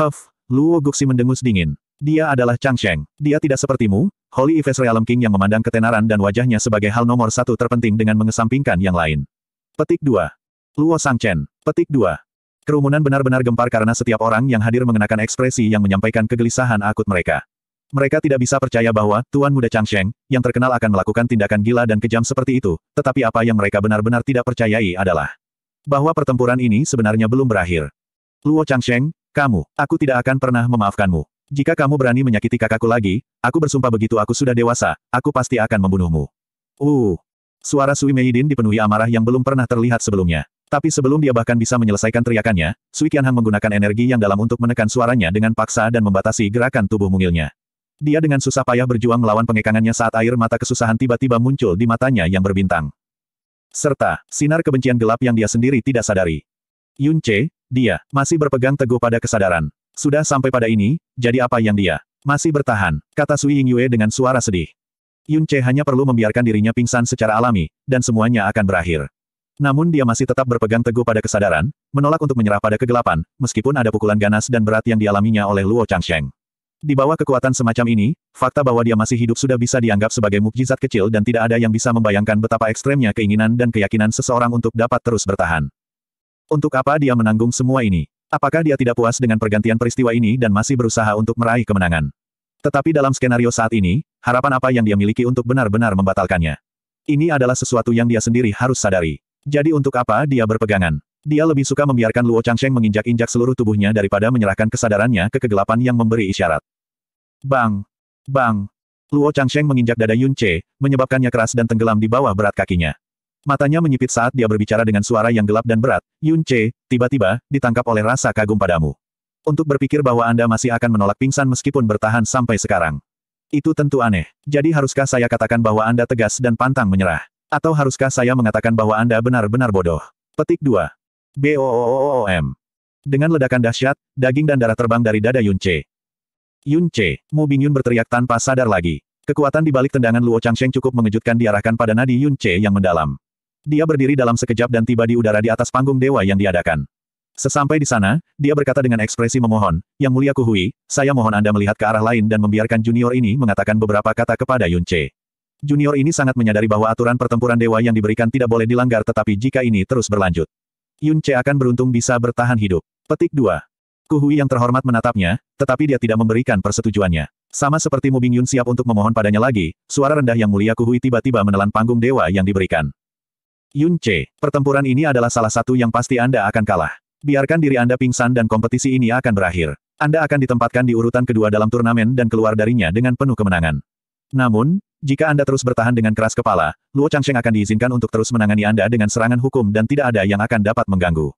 Huff, Luo Guxi mendengus dingin. Dia adalah Chang Sheng. Dia tidak sepertimu, Holy Ives Realm King yang memandang ketenaran dan wajahnya sebagai hal nomor satu terpenting dengan mengesampingkan yang lain. Petik 2. Luo Sangchen. Petik 2. Kerumunan benar-benar gempar karena setiap orang yang hadir mengenakan ekspresi yang menyampaikan kegelisahan akut mereka. Mereka tidak bisa percaya bahwa Tuan Muda Changsheng, yang terkenal akan melakukan tindakan gila dan kejam seperti itu, tetapi apa yang mereka benar-benar tidak percayai adalah bahwa pertempuran ini sebenarnya belum berakhir. Luo Changsheng, kamu, aku tidak akan pernah memaafkanmu. Jika kamu berani menyakiti kakakku lagi, aku bersumpah begitu aku sudah dewasa, aku pasti akan membunuhmu. Uh, Suara Sui Meidin dipenuhi amarah yang belum pernah terlihat sebelumnya. Tapi sebelum dia bahkan bisa menyelesaikan teriakannya, Sui Qianhang menggunakan energi yang dalam untuk menekan suaranya dengan paksa dan membatasi gerakan tubuh mungilnya. Dia dengan susah payah berjuang melawan pengekangannya saat air mata kesusahan tiba-tiba muncul di matanya yang berbintang. Serta, sinar kebencian gelap yang dia sendiri tidak sadari. Yun Che, dia, masih berpegang teguh pada kesadaran. Sudah sampai pada ini, jadi apa yang dia masih bertahan, kata Sui Ying Yue dengan suara sedih. Yun Che hanya perlu membiarkan dirinya pingsan secara alami, dan semuanya akan berakhir. Namun dia masih tetap berpegang teguh pada kesadaran, menolak untuk menyerah pada kegelapan, meskipun ada pukulan ganas dan berat yang dialaminya oleh Luo Changsheng. Di bawah kekuatan semacam ini, fakta bahwa dia masih hidup sudah bisa dianggap sebagai mukjizat kecil dan tidak ada yang bisa membayangkan betapa ekstremnya keinginan dan keyakinan seseorang untuk dapat terus bertahan. Untuk apa dia menanggung semua ini? Apakah dia tidak puas dengan pergantian peristiwa ini dan masih berusaha untuk meraih kemenangan? Tetapi dalam skenario saat ini, harapan apa yang dia miliki untuk benar-benar membatalkannya? Ini adalah sesuatu yang dia sendiri harus sadari. Jadi untuk apa dia berpegangan? Dia lebih suka membiarkan Luo Changsheng menginjak-injak seluruh tubuhnya daripada menyerahkan kesadarannya ke kegelapan yang memberi isyarat. Bang! Bang! Luo Changsheng menginjak dada Yun Che, menyebabkannya keras dan tenggelam di bawah berat kakinya. Matanya menyipit saat dia berbicara dengan suara yang gelap dan berat, Yun Che, tiba-tiba, ditangkap oleh rasa kagum padamu. Untuk berpikir bahwa Anda masih akan menolak pingsan meskipun bertahan sampai sekarang. Itu tentu aneh. Jadi haruskah saya katakan bahwa Anda tegas dan pantang menyerah? Atau haruskah saya mengatakan bahwa Anda benar-benar bodoh? Petik 2. B-O-O-O-O-M Dengan ledakan dahsyat, daging dan darah terbang dari dada Yun Che. Yun Che, Mu Bingyun berteriak tanpa sadar lagi. Kekuatan di balik tendangan Luo Changsheng cukup mengejutkan diarahkan pada nadi Yun Che yang mendalam. Dia berdiri dalam sekejap dan tiba di udara di atas panggung dewa yang diadakan. Sesampai di sana, dia berkata dengan ekspresi memohon, Yang Mulia Kuhui, saya mohon Anda melihat ke arah lain dan membiarkan junior ini mengatakan beberapa kata kepada Yun Che. Junior ini sangat menyadari bahwa aturan pertempuran dewa yang diberikan tidak boleh dilanggar tetapi jika ini terus berlanjut, Yun Che akan beruntung bisa bertahan hidup. Petik 2. Kuhui yang terhormat menatapnya, tetapi dia tidak memberikan persetujuannya. Sama seperti Mubing Yun siap untuk memohon padanya lagi, suara rendah yang mulia Kuhui tiba-tiba menelan panggung dewa yang diberikan. Yun Che, pertempuran ini adalah salah satu yang pasti Anda akan kalah. Biarkan diri Anda pingsan dan kompetisi ini akan berakhir. Anda akan ditempatkan di urutan kedua dalam turnamen dan keluar darinya dengan penuh kemenangan. Namun, jika Anda terus bertahan dengan keras kepala, Luo Changsheng akan diizinkan untuk terus menangani Anda dengan serangan hukum dan tidak ada yang akan dapat mengganggu.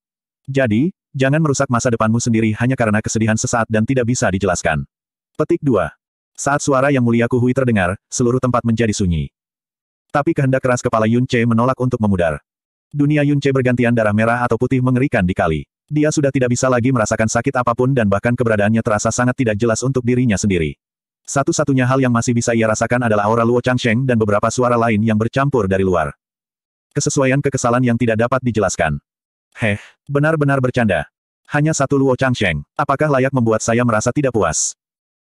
Jadi, Jangan merusak masa depanmu sendiri hanya karena kesedihan sesaat dan tidak bisa dijelaskan. Petik 2. Saat suara yang mulia Kuhui terdengar, seluruh tempat menjadi sunyi. Tapi kehendak keras kepala Yun Che menolak untuk memudar. Dunia Yun Che bergantian darah merah atau putih mengerikan di kali. Dia sudah tidak bisa lagi merasakan sakit apapun dan bahkan keberadaannya terasa sangat tidak jelas untuk dirinya sendiri. Satu-satunya hal yang masih bisa ia rasakan adalah aura Luo Changsheng dan beberapa suara lain yang bercampur dari luar. Kesesuaian kekesalan yang tidak dapat dijelaskan. Heh, benar-benar bercanda. Hanya satu Luo Changsheng, apakah layak membuat saya merasa tidak puas?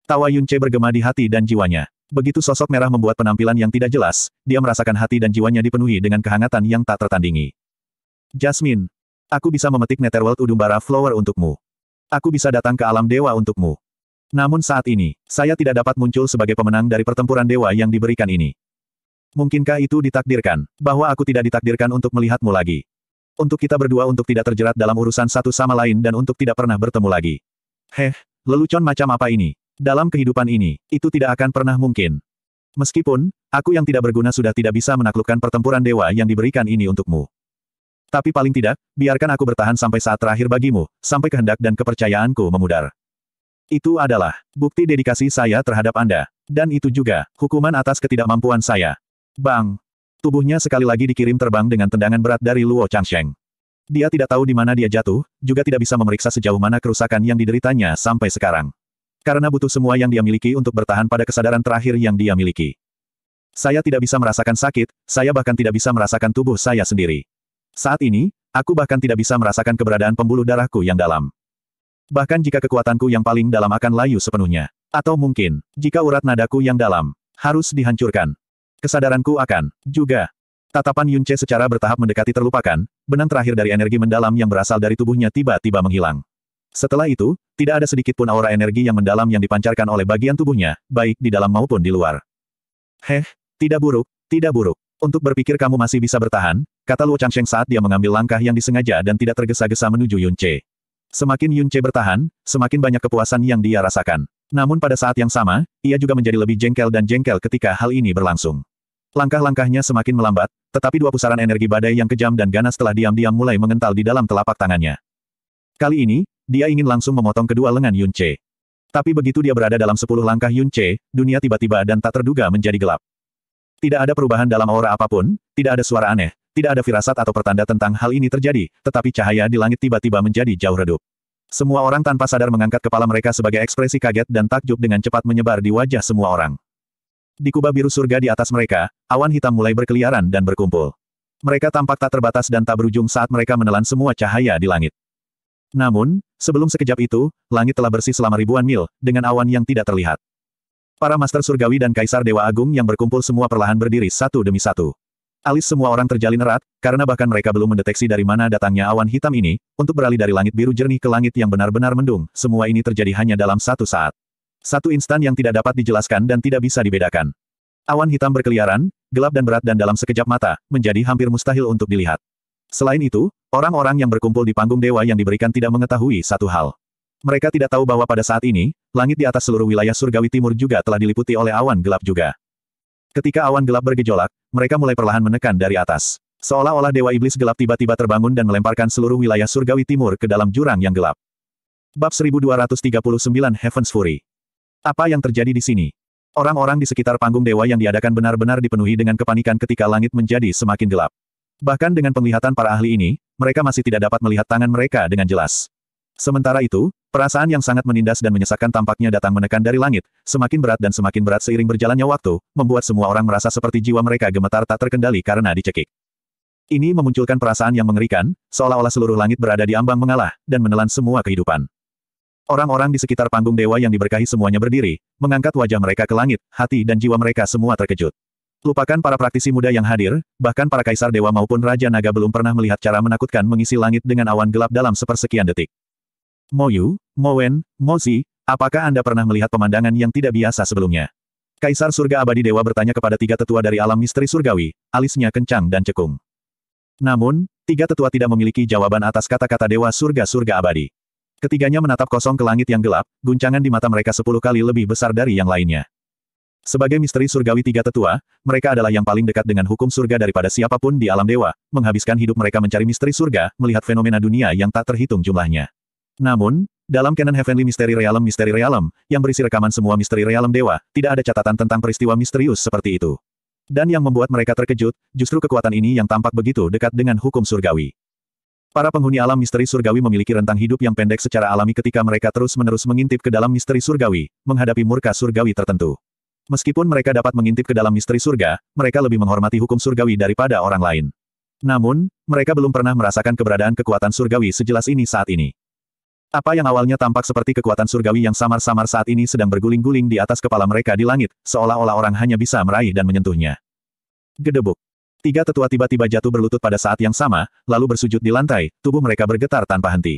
Tawa Yunce bergema di hati dan jiwanya. Begitu sosok merah membuat penampilan yang tidak jelas, dia merasakan hati dan jiwanya dipenuhi dengan kehangatan yang tak tertandingi. Jasmine, aku bisa memetik Netherworld Udumbara Flower untukmu. Aku bisa datang ke alam dewa untukmu. Namun saat ini, saya tidak dapat muncul sebagai pemenang dari pertempuran dewa yang diberikan ini. Mungkinkah itu ditakdirkan, bahwa aku tidak ditakdirkan untuk melihatmu lagi? Untuk kita berdua untuk tidak terjerat dalam urusan satu sama lain dan untuk tidak pernah bertemu lagi. Heh, lelucon macam apa ini? Dalam kehidupan ini, itu tidak akan pernah mungkin. Meskipun, aku yang tidak berguna sudah tidak bisa menaklukkan pertempuran dewa yang diberikan ini untukmu. Tapi paling tidak, biarkan aku bertahan sampai saat terakhir bagimu, sampai kehendak dan kepercayaanku memudar. Itu adalah bukti dedikasi saya terhadap Anda. Dan itu juga hukuman atas ketidakmampuan saya. Bang! Tubuhnya sekali lagi dikirim terbang dengan tendangan berat dari Luo Changsheng. Dia tidak tahu di mana dia jatuh, juga tidak bisa memeriksa sejauh mana kerusakan yang dideritanya sampai sekarang. Karena butuh semua yang dia miliki untuk bertahan pada kesadaran terakhir yang dia miliki. Saya tidak bisa merasakan sakit, saya bahkan tidak bisa merasakan tubuh saya sendiri. Saat ini, aku bahkan tidak bisa merasakan keberadaan pembuluh darahku yang dalam. Bahkan jika kekuatanku yang paling dalam akan layu sepenuhnya. Atau mungkin, jika urat nadaku yang dalam harus dihancurkan. Kesadaranku akan. Juga. Tatapan Yunce secara bertahap mendekati terlupakan, benang terakhir dari energi mendalam yang berasal dari tubuhnya tiba-tiba menghilang. Setelah itu, tidak ada sedikit pun aura energi yang mendalam yang dipancarkan oleh bagian tubuhnya, baik di dalam maupun di luar. Heh, tidak buruk, tidak buruk. Untuk berpikir kamu masih bisa bertahan, kata Luo Changsheng saat dia mengambil langkah yang disengaja dan tidak tergesa-gesa menuju Yunce. Semakin Yunce bertahan, semakin banyak kepuasan yang dia rasakan. Namun pada saat yang sama, ia juga menjadi lebih jengkel dan jengkel ketika hal ini berlangsung. Langkah-langkahnya semakin melambat, tetapi dua pusaran energi badai yang kejam dan ganas telah diam-diam mulai mengental di dalam telapak tangannya. Kali ini, dia ingin langsung memotong kedua lengan Yun Che. Tapi begitu dia berada dalam sepuluh langkah Yun Che, dunia tiba-tiba dan tak terduga menjadi gelap. Tidak ada perubahan dalam aura apapun, tidak ada suara aneh, tidak ada firasat atau pertanda tentang hal ini terjadi, tetapi cahaya di langit tiba-tiba menjadi jauh redup. Semua orang tanpa sadar mengangkat kepala mereka sebagai ekspresi kaget dan takjub dengan cepat menyebar di wajah semua orang. Di kubah biru surga di atas mereka, awan hitam mulai berkeliaran dan berkumpul. Mereka tampak tak terbatas dan tak berujung saat mereka menelan semua cahaya di langit. Namun, sebelum sekejap itu, langit telah bersih selama ribuan mil, dengan awan yang tidak terlihat. Para Master Surgawi dan Kaisar Dewa Agung yang berkumpul semua perlahan berdiri satu demi satu. Alis semua orang terjalin erat, karena bahkan mereka belum mendeteksi dari mana datangnya awan hitam ini, untuk beralih dari langit biru jernih ke langit yang benar-benar mendung, semua ini terjadi hanya dalam satu saat. Satu instan yang tidak dapat dijelaskan dan tidak bisa dibedakan. Awan hitam berkeliaran, gelap dan berat dan dalam sekejap mata, menjadi hampir mustahil untuk dilihat. Selain itu, orang-orang yang berkumpul di panggung dewa yang diberikan tidak mengetahui satu hal. Mereka tidak tahu bahwa pada saat ini, langit di atas seluruh wilayah surgawi timur juga telah diliputi oleh awan gelap juga. Ketika awan gelap bergejolak, mereka mulai perlahan menekan dari atas. Seolah-olah Dewa Iblis Gelap tiba-tiba terbangun dan melemparkan seluruh wilayah surgawi timur ke dalam jurang yang gelap. Bab 1239 Heaven's Fury apa yang terjadi di sini? Orang-orang di sekitar panggung dewa yang diadakan benar-benar dipenuhi dengan kepanikan ketika langit menjadi semakin gelap. Bahkan dengan penglihatan para ahli ini, mereka masih tidak dapat melihat tangan mereka dengan jelas. Sementara itu, perasaan yang sangat menindas dan menyesakkan tampaknya datang menekan dari langit, semakin berat dan semakin berat seiring berjalannya waktu, membuat semua orang merasa seperti jiwa mereka gemetar tak terkendali karena dicekik. Ini memunculkan perasaan yang mengerikan, seolah-olah seluruh langit berada di ambang mengalah, dan menelan semua kehidupan. Orang-orang di sekitar panggung dewa yang diberkahi semuanya berdiri, mengangkat wajah mereka ke langit, hati dan jiwa mereka semua terkejut. Lupakan para praktisi muda yang hadir, bahkan para kaisar dewa maupun raja naga belum pernah melihat cara menakutkan mengisi langit dengan awan gelap dalam sepersekian detik. Yu, Wen, Mowen, Mozi, apakah Anda pernah melihat pemandangan yang tidak biasa sebelumnya? Kaisar surga abadi dewa bertanya kepada tiga tetua dari alam misteri surgawi, alisnya kencang dan cekung. Namun, tiga tetua tidak memiliki jawaban atas kata-kata dewa surga-surga abadi. Ketiganya menatap kosong ke langit yang gelap, guncangan di mata mereka sepuluh kali lebih besar dari yang lainnya. Sebagai misteri surgawi tiga tetua, mereka adalah yang paling dekat dengan hukum surga daripada siapapun di alam dewa, menghabiskan hidup mereka mencari misteri surga, melihat fenomena dunia yang tak terhitung jumlahnya. Namun, dalam canon Heavenly Mystery Realm Misteri Realm, yang berisi rekaman semua misteri realm dewa, tidak ada catatan tentang peristiwa misterius seperti itu. Dan yang membuat mereka terkejut, justru kekuatan ini yang tampak begitu dekat dengan hukum surgawi. Para penghuni alam misteri surgawi memiliki rentang hidup yang pendek secara alami ketika mereka terus-menerus mengintip ke dalam misteri surgawi, menghadapi murka surgawi tertentu. Meskipun mereka dapat mengintip ke dalam misteri surga, mereka lebih menghormati hukum surgawi daripada orang lain. Namun, mereka belum pernah merasakan keberadaan kekuatan surgawi sejelas ini saat ini. Apa yang awalnya tampak seperti kekuatan surgawi yang samar-samar saat ini sedang berguling-guling di atas kepala mereka di langit, seolah-olah orang hanya bisa meraih dan menyentuhnya. Gedebuk. Tiga tetua tiba-tiba jatuh berlutut pada saat yang sama, lalu bersujud di lantai, tubuh mereka bergetar tanpa henti.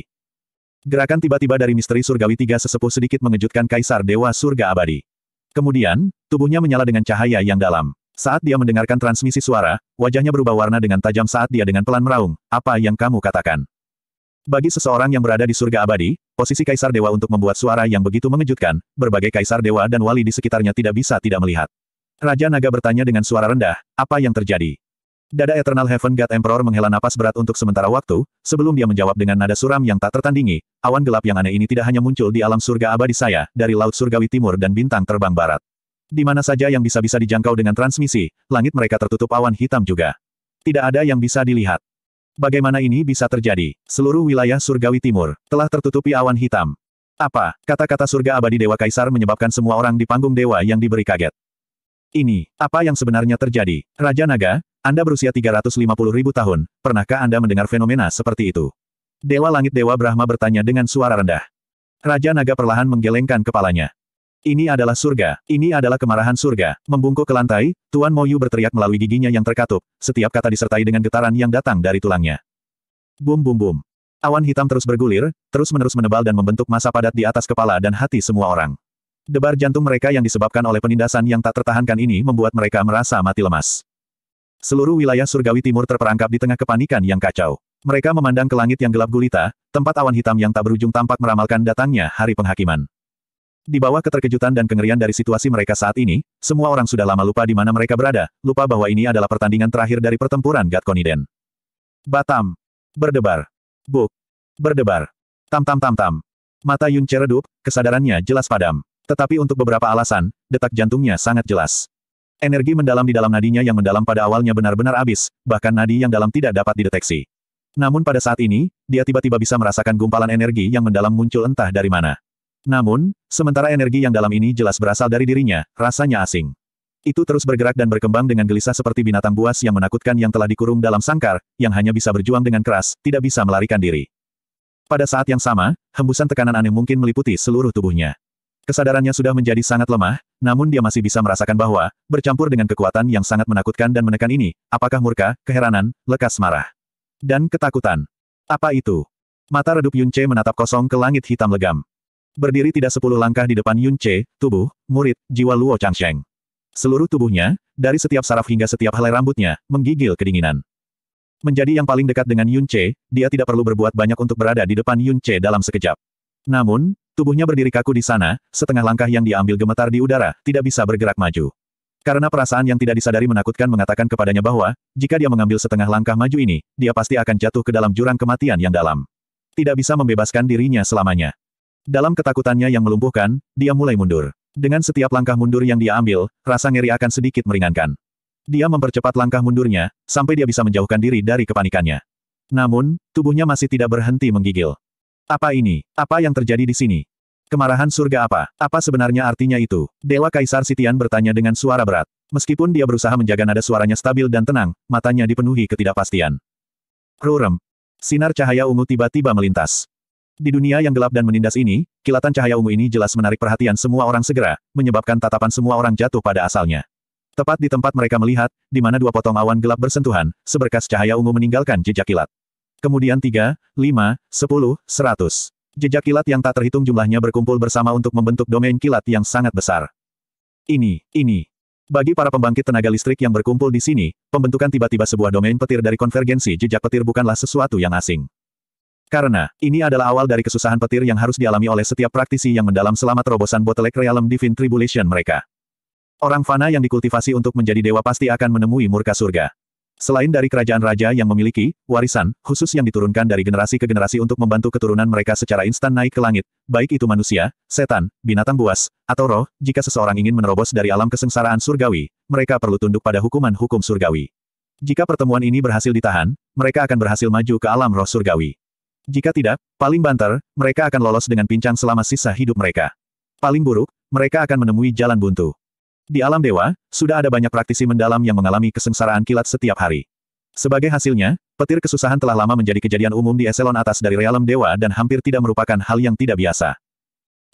Gerakan tiba-tiba dari misteri surgawi tiga sesepuh sedikit mengejutkan Kaisar Dewa Surga Abadi. Kemudian, tubuhnya menyala dengan cahaya yang dalam. Saat dia mendengarkan transmisi suara, wajahnya berubah warna dengan tajam saat dia dengan pelan meraung, apa yang kamu katakan? Bagi seseorang yang berada di surga abadi, posisi Kaisar Dewa untuk membuat suara yang begitu mengejutkan, berbagai Kaisar Dewa dan wali di sekitarnya tidak bisa tidak melihat. Raja Naga bertanya dengan suara rendah, apa yang terjadi? Dada Eternal Heaven God Emperor menghela napas berat untuk sementara waktu, sebelum dia menjawab dengan nada suram yang tak tertandingi, awan gelap yang aneh ini tidak hanya muncul di alam surga abadi saya, dari Laut Surgawi Timur dan Bintang Terbang Barat. Di mana saja yang bisa-bisa dijangkau dengan transmisi, langit mereka tertutup awan hitam juga. Tidak ada yang bisa dilihat. Bagaimana ini bisa terjadi? Seluruh wilayah Surgawi Timur telah tertutupi awan hitam. Apa? Kata-kata surga abadi Dewa Kaisar menyebabkan semua orang di panggung dewa yang diberi kaget. Ini, apa yang sebenarnya terjadi? Raja Naga, anda berusia 350 ribu tahun, pernahkah Anda mendengar fenomena seperti itu? Dewa Langit Dewa Brahma bertanya dengan suara rendah. Raja Naga perlahan menggelengkan kepalanya. Ini adalah surga, ini adalah kemarahan surga. Membungkuk ke lantai, Tuan Moyu berteriak melalui giginya yang terkatup, setiap kata disertai dengan getaran yang datang dari tulangnya. Bum bum bum. Awan hitam terus bergulir, terus-menerus menebal dan membentuk masa padat di atas kepala dan hati semua orang. Debar jantung mereka yang disebabkan oleh penindasan yang tak tertahankan ini membuat mereka merasa mati lemas. Seluruh wilayah surgawi timur terperangkap di tengah kepanikan yang kacau. Mereka memandang ke langit yang gelap gulita, tempat awan hitam yang tak berujung tampak meramalkan datangnya hari penghakiman. Di bawah keterkejutan dan kengerian dari situasi mereka saat ini, semua orang sudah lama lupa di mana mereka berada, lupa bahwa ini adalah pertandingan terakhir dari pertempuran Gatkoniden. Batam. Berdebar. Buk. Berdebar. Tam-tam-tam-tam. Mata Yun ceredup, kesadarannya jelas padam. Tetapi untuk beberapa alasan, detak jantungnya sangat jelas. Energi mendalam di dalam nadinya yang mendalam pada awalnya benar-benar habis, bahkan nadi yang dalam tidak dapat dideteksi. Namun pada saat ini, dia tiba-tiba bisa merasakan gumpalan energi yang mendalam muncul entah dari mana. Namun, sementara energi yang dalam ini jelas berasal dari dirinya, rasanya asing. Itu terus bergerak dan berkembang dengan gelisah seperti binatang buas yang menakutkan yang telah dikurung dalam sangkar, yang hanya bisa berjuang dengan keras, tidak bisa melarikan diri. Pada saat yang sama, hembusan tekanan aneh mungkin meliputi seluruh tubuhnya. Kesadarannya sudah menjadi sangat lemah, namun dia masih bisa merasakan bahwa, bercampur dengan kekuatan yang sangat menakutkan dan menekan ini, apakah murka, keheranan, lekas marah, dan ketakutan. Apa itu? Mata redup Yun menatap kosong ke langit hitam legam. Berdiri tidak sepuluh langkah di depan Yun tubuh, murid, jiwa Luo Changsheng. Seluruh tubuhnya, dari setiap saraf hingga setiap helai rambutnya, menggigil kedinginan. Menjadi yang paling dekat dengan Yun dia tidak perlu berbuat banyak untuk berada di depan Yun dalam sekejap. Namun, Tubuhnya berdiri kaku di sana, setengah langkah yang diambil gemetar di udara, tidak bisa bergerak maju. Karena perasaan yang tidak disadari menakutkan mengatakan kepadanya bahwa, jika dia mengambil setengah langkah maju ini, dia pasti akan jatuh ke dalam jurang kematian yang dalam. Tidak bisa membebaskan dirinya selamanya. Dalam ketakutannya yang melumpuhkan, dia mulai mundur. Dengan setiap langkah mundur yang dia ambil, rasa ngeri akan sedikit meringankan. Dia mempercepat langkah mundurnya, sampai dia bisa menjauhkan diri dari kepanikannya. Namun, tubuhnya masih tidak berhenti menggigil. Apa ini? Apa yang terjadi di sini? Kemarahan surga apa? Apa sebenarnya artinya itu? Dewa Kaisar Sitian bertanya dengan suara berat. Meskipun dia berusaha menjaga nada suaranya stabil dan tenang, matanya dipenuhi ketidakpastian. Rurem. Sinar cahaya ungu tiba-tiba melintas. Di dunia yang gelap dan menindas ini, kilatan cahaya ungu ini jelas menarik perhatian semua orang segera, menyebabkan tatapan semua orang jatuh pada asalnya. Tepat di tempat mereka melihat, di mana dua potong awan gelap bersentuhan, seberkas cahaya ungu meninggalkan jejak kilat kemudian 3, 5, 10, 100. Jejak kilat yang tak terhitung jumlahnya berkumpul bersama untuk membentuk domain kilat yang sangat besar. Ini, ini. Bagi para pembangkit tenaga listrik yang berkumpul di sini, pembentukan tiba-tiba sebuah domain petir dari konvergensi jejak petir bukanlah sesuatu yang asing. Karena, ini adalah awal dari kesusahan petir yang harus dialami oleh setiap praktisi yang mendalam selama terobosan Botelek Realm Divine Tribulation mereka. Orang fana yang dikultivasi untuk menjadi dewa pasti akan menemui murka surga. Selain dari kerajaan raja yang memiliki warisan khusus yang diturunkan dari generasi ke generasi untuk membantu keturunan mereka secara instan naik ke langit, baik itu manusia, setan, binatang buas, atau roh, jika seseorang ingin menerobos dari alam kesengsaraan surgawi, mereka perlu tunduk pada hukuman hukum surgawi. Jika pertemuan ini berhasil ditahan, mereka akan berhasil maju ke alam roh surgawi. Jika tidak, paling banter, mereka akan lolos dengan pincang selama sisa hidup mereka. Paling buruk, mereka akan menemui jalan buntu. Di alam dewa, sudah ada banyak praktisi mendalam yang mengalami kesengsaraan kilat setiap hari. Sebagai hasilnya, petir kesusahan telah lama menjadi kejadian umum di eselon atas dari realem dewa dan hampir tidak merupakan hal yang tidak biasa.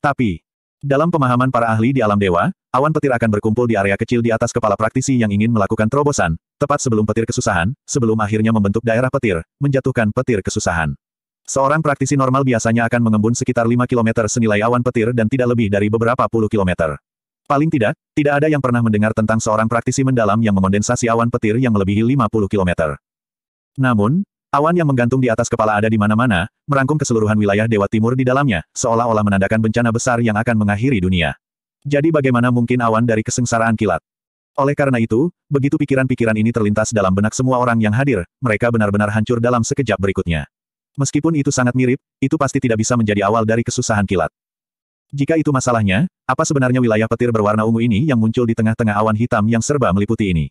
Tapi, dalam pemahaman para ahli di alam dewa, awan petir akan berkumpul di area kecil di atas kepala praktisi yang ingin melakukan terobosan, tepat sebelum petir kesusahan, sebelum akhirnya membentuk daerah petir, menjatuhkan petir kesusahan. Seorang praktisi normal biasanya akan mengembun sekitar 5 km senilai awan petir dan tidak lebih dari beberapa puluh kilometer. Paling tidak, tidak ada yang pernah mendengar tentang seorang praktisi mendalam yang mengondensasi awan petir yang melebihi 50 km. Namun, awan yang menggantung di atas kepala ada di mana-mana, merangkum keseluruhan wilayah Dewa Timur di dalamnya, seolah-olah menandakan bencana besar yang akan mengakhiri dunia. Jadi bagaimana mungkin awan dari kesengsaraan kilat? Oleh karena itu, begitu pikiran-pikiran ini terlintas dalam benak semua orang yang hadir, mereka benar-benar hancur dalam sekejap berikutnya. Meskipun itu sangat mirip, itu pasti tidak bisa menjadi awal dari kesusahan kilat. Jika itu masalahnya, apa sebenarnya wilayah petir berwarna ungu ini yang muncul di tengah-tengah awan hitam yang serba meliputi ini?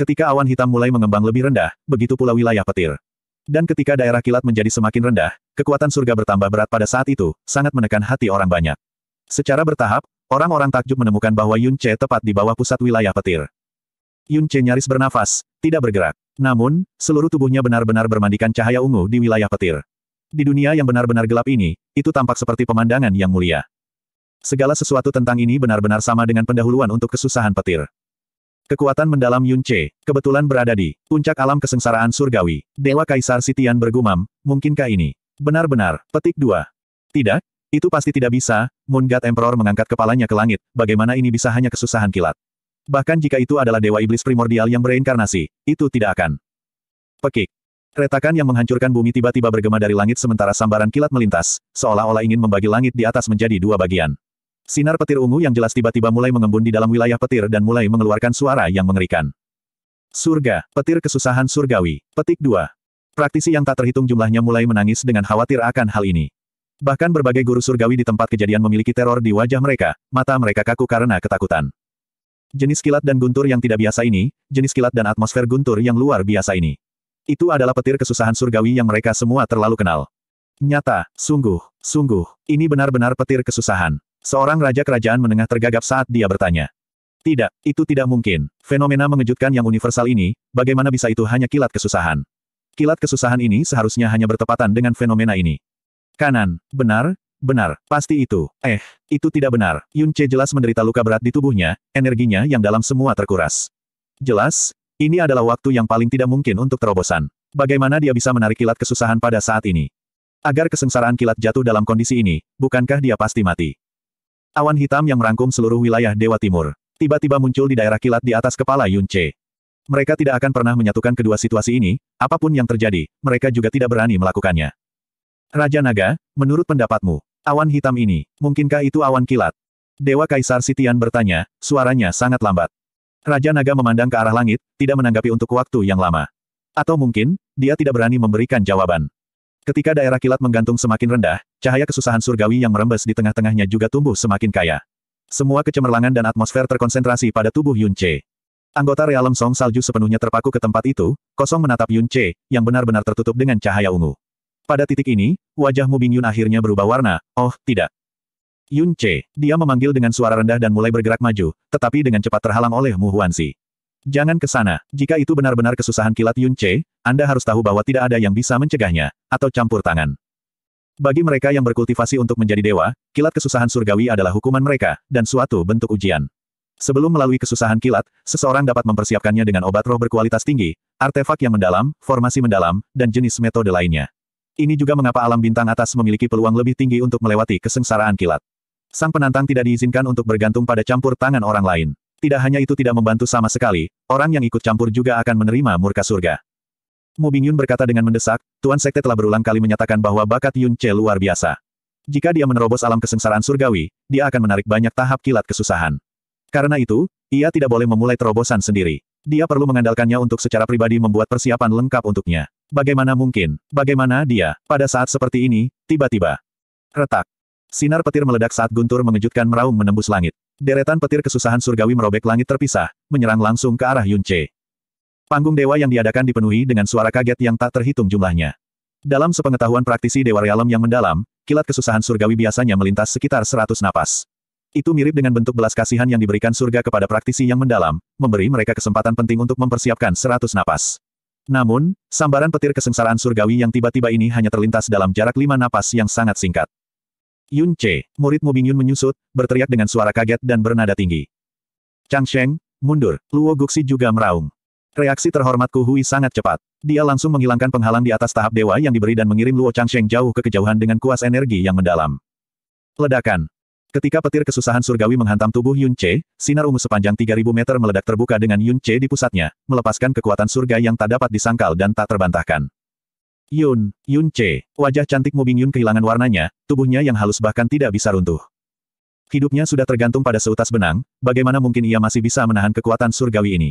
Ketika awan hitam mulai mengembang lebih rendah, begitu pula wilayah petir. Dan ketika daerah kilat menjadi semakin rendah, kekuatan surga bertambah berat pada saat itu, sangat menekan hati orang banyak. Secara bertahap, orang-orang takjub menemukan bahwa Yun Che tepat di bawah pusat wilayah petir. Yun Che nyaris bernafas, tidak bergerak. Namun, seluruh tubuhnya benar-benar bermandikan cahaya ungu di wilayah petir. Di dunia yang benar-benar gelap ini, itu tampak seperti pemandangan yang mulia. Segala sesuatu tentang ini benar-benar sama dengan pendahuluan untuk kesusahan petir. Kekuatan mendalam Yun Che, kebetulan berada di puncak alam kesengsaraan surgawi. Dewa Kaisar Sitian bergumam, mungkinkah ini? Benar-benar, petik dua. Tidak, itu pasti tidak bisa, Moon God Emperor mengangkat kepalanya ke langit, bagaimana ini bisa hanya kesusahan kilat. Bahkan jika itu adalah dewa iblis primordial yang bereinkarnasi, itu tidak akan. Pekik. Retakan yang menghancurkan bumi tiba-tiba bergema dari langit sementara sambaran kilat melintas, seolah-olah ingin membagi langit di atas menjadi dua bagian. Sinar petir ungu yang jelas tiba-tiba mulai mengembun di dalam wilayah petir dan mulai mengeluarkan suara yang mengerikan. Surga, petir kesusahan surgawi. Petik 2. Praktisi yang tak terhitung jumlahnya mulai menangis dengan khawatir akan hal ini. Bahkan berbagai guru surgawi di tempat kejadian memiliki teror di wajah mereka, mata mereka kaku karena ketakutan. Jenis kilat dan guntur yang tidak biasa ini, jenis kilat dan atmosfer guntur yang luar biasa ini. Itu adalah petir kesusahan surgawi yang mereka semua terlalu kenal. Nyata, sungguh, sungguh, ini benar-benar petir kesusahan. Seorang raja kerajaan menengah tergagap saat dia bertanya. Tidak, itu tidak mungkin. Fenomena mengejutkan yang universal ini, bagaimana bisa itu hanya kilat kesusahan? Kilat kesusahan ini seharusnya hanya bertepatan dengan fenomena ini. Kanan, benar, benar, pasti itu. Eh, itu tidak benar. Yun Che jelas menderita luka berat di tubuhnya, energinya yang dalam semua terkuras. Jelas, ini adalah waktu yang paling tidak mungkin untuk terobosan. Bagaimana dia bisa menarik kilat kesusahan pada saat ini? Agar kesengsaraan kilat jatuh dalam kondisi ini, bukankah dia pasti mati? Awan hitam yang merangkum seluruh wilayah Dewa Timur, tiba-tiba muncul di daerah kilat di atas kepala Yun Che. Mereka tidak akan pernah menyatukan kedua situasi ini, apapun yang terjadi, mereka juga tidak berani melakukannya. Raja Naga, menurut pendapatmu, awan hitam ini, mungkinkah itu awan kilat? Dewa Kaisar Sitian bertanya, suaranya sangat lambat. Raja Naga memandang ke arah langit, tidak menanggapi untuk waktu yang lama. Atau mungkin, dia tidak berani memberikan jawaban. Ketika daerah kilat menggantung semakin rendah, cahaya kesusahan surgawi yang merembes di tengah-tengahnya juga tumbuh semakin kaya. Semua kecemerlangan dan atmosfer terkonsentrasi pada tubuh Yun Che. Anggota realem Song Salju sepenuhnya terpaku ke tempat itu, kosong menatap Yun Che, yang benar-benar tertutup dengan cahaya ungu. Pada titik ini, wajah mubing Yun akhirnya berubah warna, oh, tidak. Yun Che, dia memanggil dengan suara rendah dan mulai bergerak maju, tetapi dengan cepat terhalang oleh Mu Huanxi. Jangan ke sana, jika itu benar-benar kesusahan kilat Yun Che, Anda harus tahu bahwa tidak ada yang bisa mencegahnya, atau campur tangan. Bagi mereka yang berkultivasi untuk menjadi dewa, kilat kesusahan surgawi adalah hukuman mereka, dan suatu bentuk ujian. Sebelum melalui kesusahan kilat, seseorang dapat mempersiapkannya dengan obat roh berkualitas tinggi, artefak yang mendalam, formasi mendalam, dan jenis metode lainnya. Ini juga mengapa alam bintang atas memiliki peluang lebih tinggi untuk melewati kesengsaraan kilat. Sang penantang tidak diizinkan untuk bergantung pada campur tangan orang lain. Tidak hanya itu tidak membantu sama sekali, orang yang ikut campur juga akan menerima murka surga. Mu Bingyun berkata dengan mendesak, Tuan Sekte telah berulang kali menyatakan bahwa bakat Yun Che luar biasa. Jika dia menerobos alam kesengsaraan surgawi, dia akan menarik banyak tahap kilat kesusahan. Karena itu, ia tidak boleh memulai terobosan sendiri. Dia perlu mengandalkannya untuk secara pribadi membuat persiapan lengkap untuknya. Bagaimana mungkin? Bagaimana dia? Pada saat seperti ini, tiba-tiba. Retak. Sinar petir meledak saat guntur mengejutkan meraung menembus langit. Deretan petir kesusahan surgawi merobek langit terpisah, menyerang langsung ke arah Yun Panggung dewa yang diadakan dipenuhi dengan suara kaget yang tak terhitung jumlahnya. Dalam sepengetahuan praktisi Dewa Realem yang mendalam, kilat kesusahan surgawi biasanya melintas sekitar 100 napas. Itu mirip dengan bentuk belas kasihan yang diberikan surga kepada praktisi yang mendalam, memberi mereka kesempatan penting untuk mempersiapkan 100 napas. Namun, sambaran petir kesengsaraan surgawi yang tiba-tiba ini hanya terlintas dalam jarak lima napas yang sangat singkat. Yun Che, murid Mu Bingyun menyusut, berteriak dengan suara kaget dan bernada tinggi. Chang Sheng, mundur, Luo Guxi juga meraung. Reaksi terhormatku Hui sangat cepat. Dia langsung menghilangkan penghalang di atas tahap dewa yang diberi dan mengirim Luo Chang Sheng jauh ke kejauhan dengan kuas energi yang mendalam. Ledakan. Ketika petir kesusahan surgawi menghantam tubuh Yun Che, sinar ungu sepanjang 3000 meter meledak terbuka dengan Yun Che di pusatnya, melepaskan kekuatan surga yang tak dapat disangkal dan tak terbantahkan. Yun, Yun C. Wajah cantik Mubing Yun kehilangan warnanya, tubuhnya yang halus bahkan tidak bisa runtuh. Hidupnya sudah tergantung pada seutas benang, bagaimana mungkin ia masih bisa menahan kekuatan surgawi ini.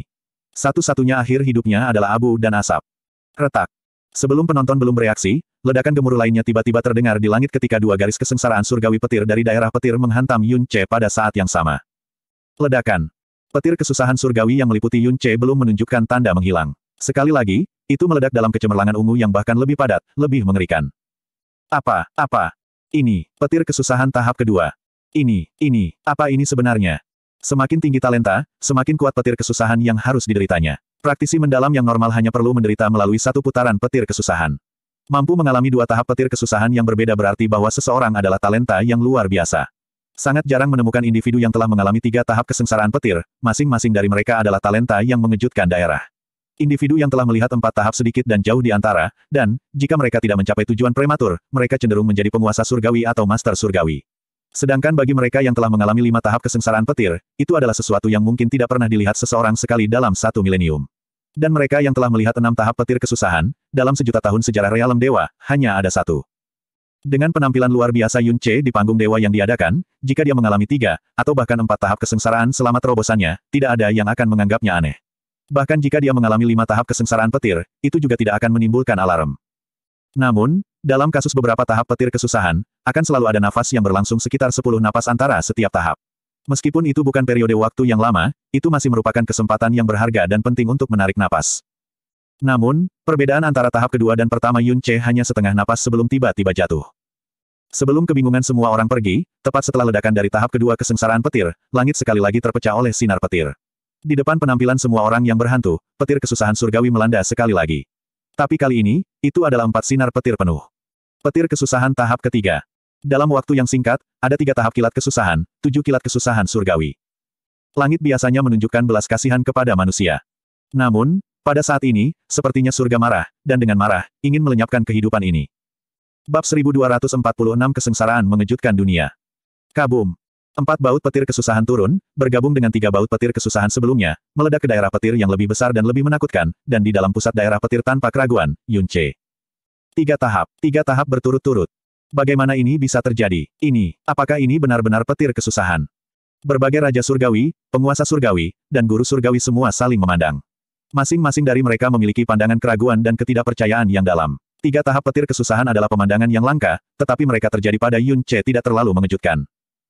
Satu-satunya akhir hidupnya adalah abu dan asap. Retak. Sebelum penonton belum bereaksi, ledakan gemuruh lainnya tiba-tiba terdengar di langit ketika dua garis kesengsaraan surgawi petir dari daerah petir menghantam Yun C pada saat yang sama. Ledakan. Petir kesusahan surgawi yang meliputi Yun Che belum menunjukkan tanda menghilang. Sekali lagi, itu meledak dalam kecemerlangan ungu yang bahkan lebih padat, lebih mengerikan. Apa, apa? Ini, petir kesusahan tahap kedua. Ini, ini, apa ini sebenarnya? Semakin tinggi talenta, semakin kuat petir kesusahan yang harus dideritanya. Praktisi mendalam yang normal hanya perlu menderita melalui satu putaran petir kesusahan. Mampu mengalami dua tahap petir kesusahan yang berbeda berarti bahwa seseorang adalah talenta yang luar biasa. Sangat jarang menemukan individu yang telah mengalami tiga tahap kesengsaraan petir, masing-masing dari mereka adalah talenta yang mengejutkan daerah. Individu yang telah melihat empat tahap sedikit dan jauh di antara, dan, jika mereka tidak mencapai tujuan prematur, mereka cenderung menjadi penguasa surgawi atau master surgawi. Sedangkan bagi mereka yang telah mengalami lima tahap kesengsaraan petir, itu adalah sesuatu yang mungkin tidak pernah dilihat seseorang sekali dalam satu milenium. Dan mereka yang telah melihat enam tahap petir kesusahan, dalam sejuta tahun sejarah realem dewa, hanya ada satu. Dengan penampilan luar biasa Yun Che di panggung dewa yang diadakan, jika dia mengalami tiga, atau bahkan empat tahap kesengsaraan selama terobosannya, tidak ada yang akan menganggapnya aneh. Bahkan jika dia mengalami lima tahap kesengsaraan petir, itu juga tidak akan menimbulkan alarm. Namun, dalam kasus beberapa tahap petir kesusahan, akan selalu ada nafas yang berlangsung sekitar 10 napas antara setiap tahap. Meskipun itu bukan periode waktu yang lama, itu masih merupakan kesempatan yang berharga dan penting untuk menarik napas. Namun, perbedaan antara tahap kedua dan pertama Yun Che hanya setengah napas sebelum tiba-tiba jatuh. Sebelum kebingungan semua orang pergi, tepat setelah ledakan dari tahap kedua kesengsaraan petir, langit sekali lagi terpecah oleh sinar petir. Di depan penampilan semua orang yang berhantu, petir kesusahan surgawi melanda sekali lagi. Tapi kali ini, itu adalah empat sinar petir penuh. Petir kesusahan tahap ketiga. Dalam waktu yang singkat, ada tiga tahap kilat kesusahan, tujuh kilat kesusahan surgawi. Langit biasanya menunjukkan belas kasihan kepada manusia. Namun, pada saat ini, sepertinya surga marah, dan dengan marah, ingin melenyapkan kehidupan ini. Bab 1246 Kesengsaraan Mengejutkan Dunia. Kabum. Empat baut petir kesusahan turun, bergabung dengan tiga baut petir kesusahan sebelumnya, meledak ke daerah petir yang lebih besar dan lebih menakutkan, dan di dalam pusat daerah petir tanpa keraguan, Yun Che. Tiga tahap, tiga tahap berturut-turut. Bagaimana ini bisa terjadi? Ini, apakah ini benar-benar petir kesusahan? Berbagai raja surgawi, penguasa surgawi, dan guru surgawi semua saling memandang. Masing-masing dari mereka memiliki pandangan keraguan dan ketidakpercayaan yang dalam. Tiga tahap petir kesusahan adalah pemandangan yang langka, tetapi mereka terjadi pada Yun Che tidak terlalu mengejutkan.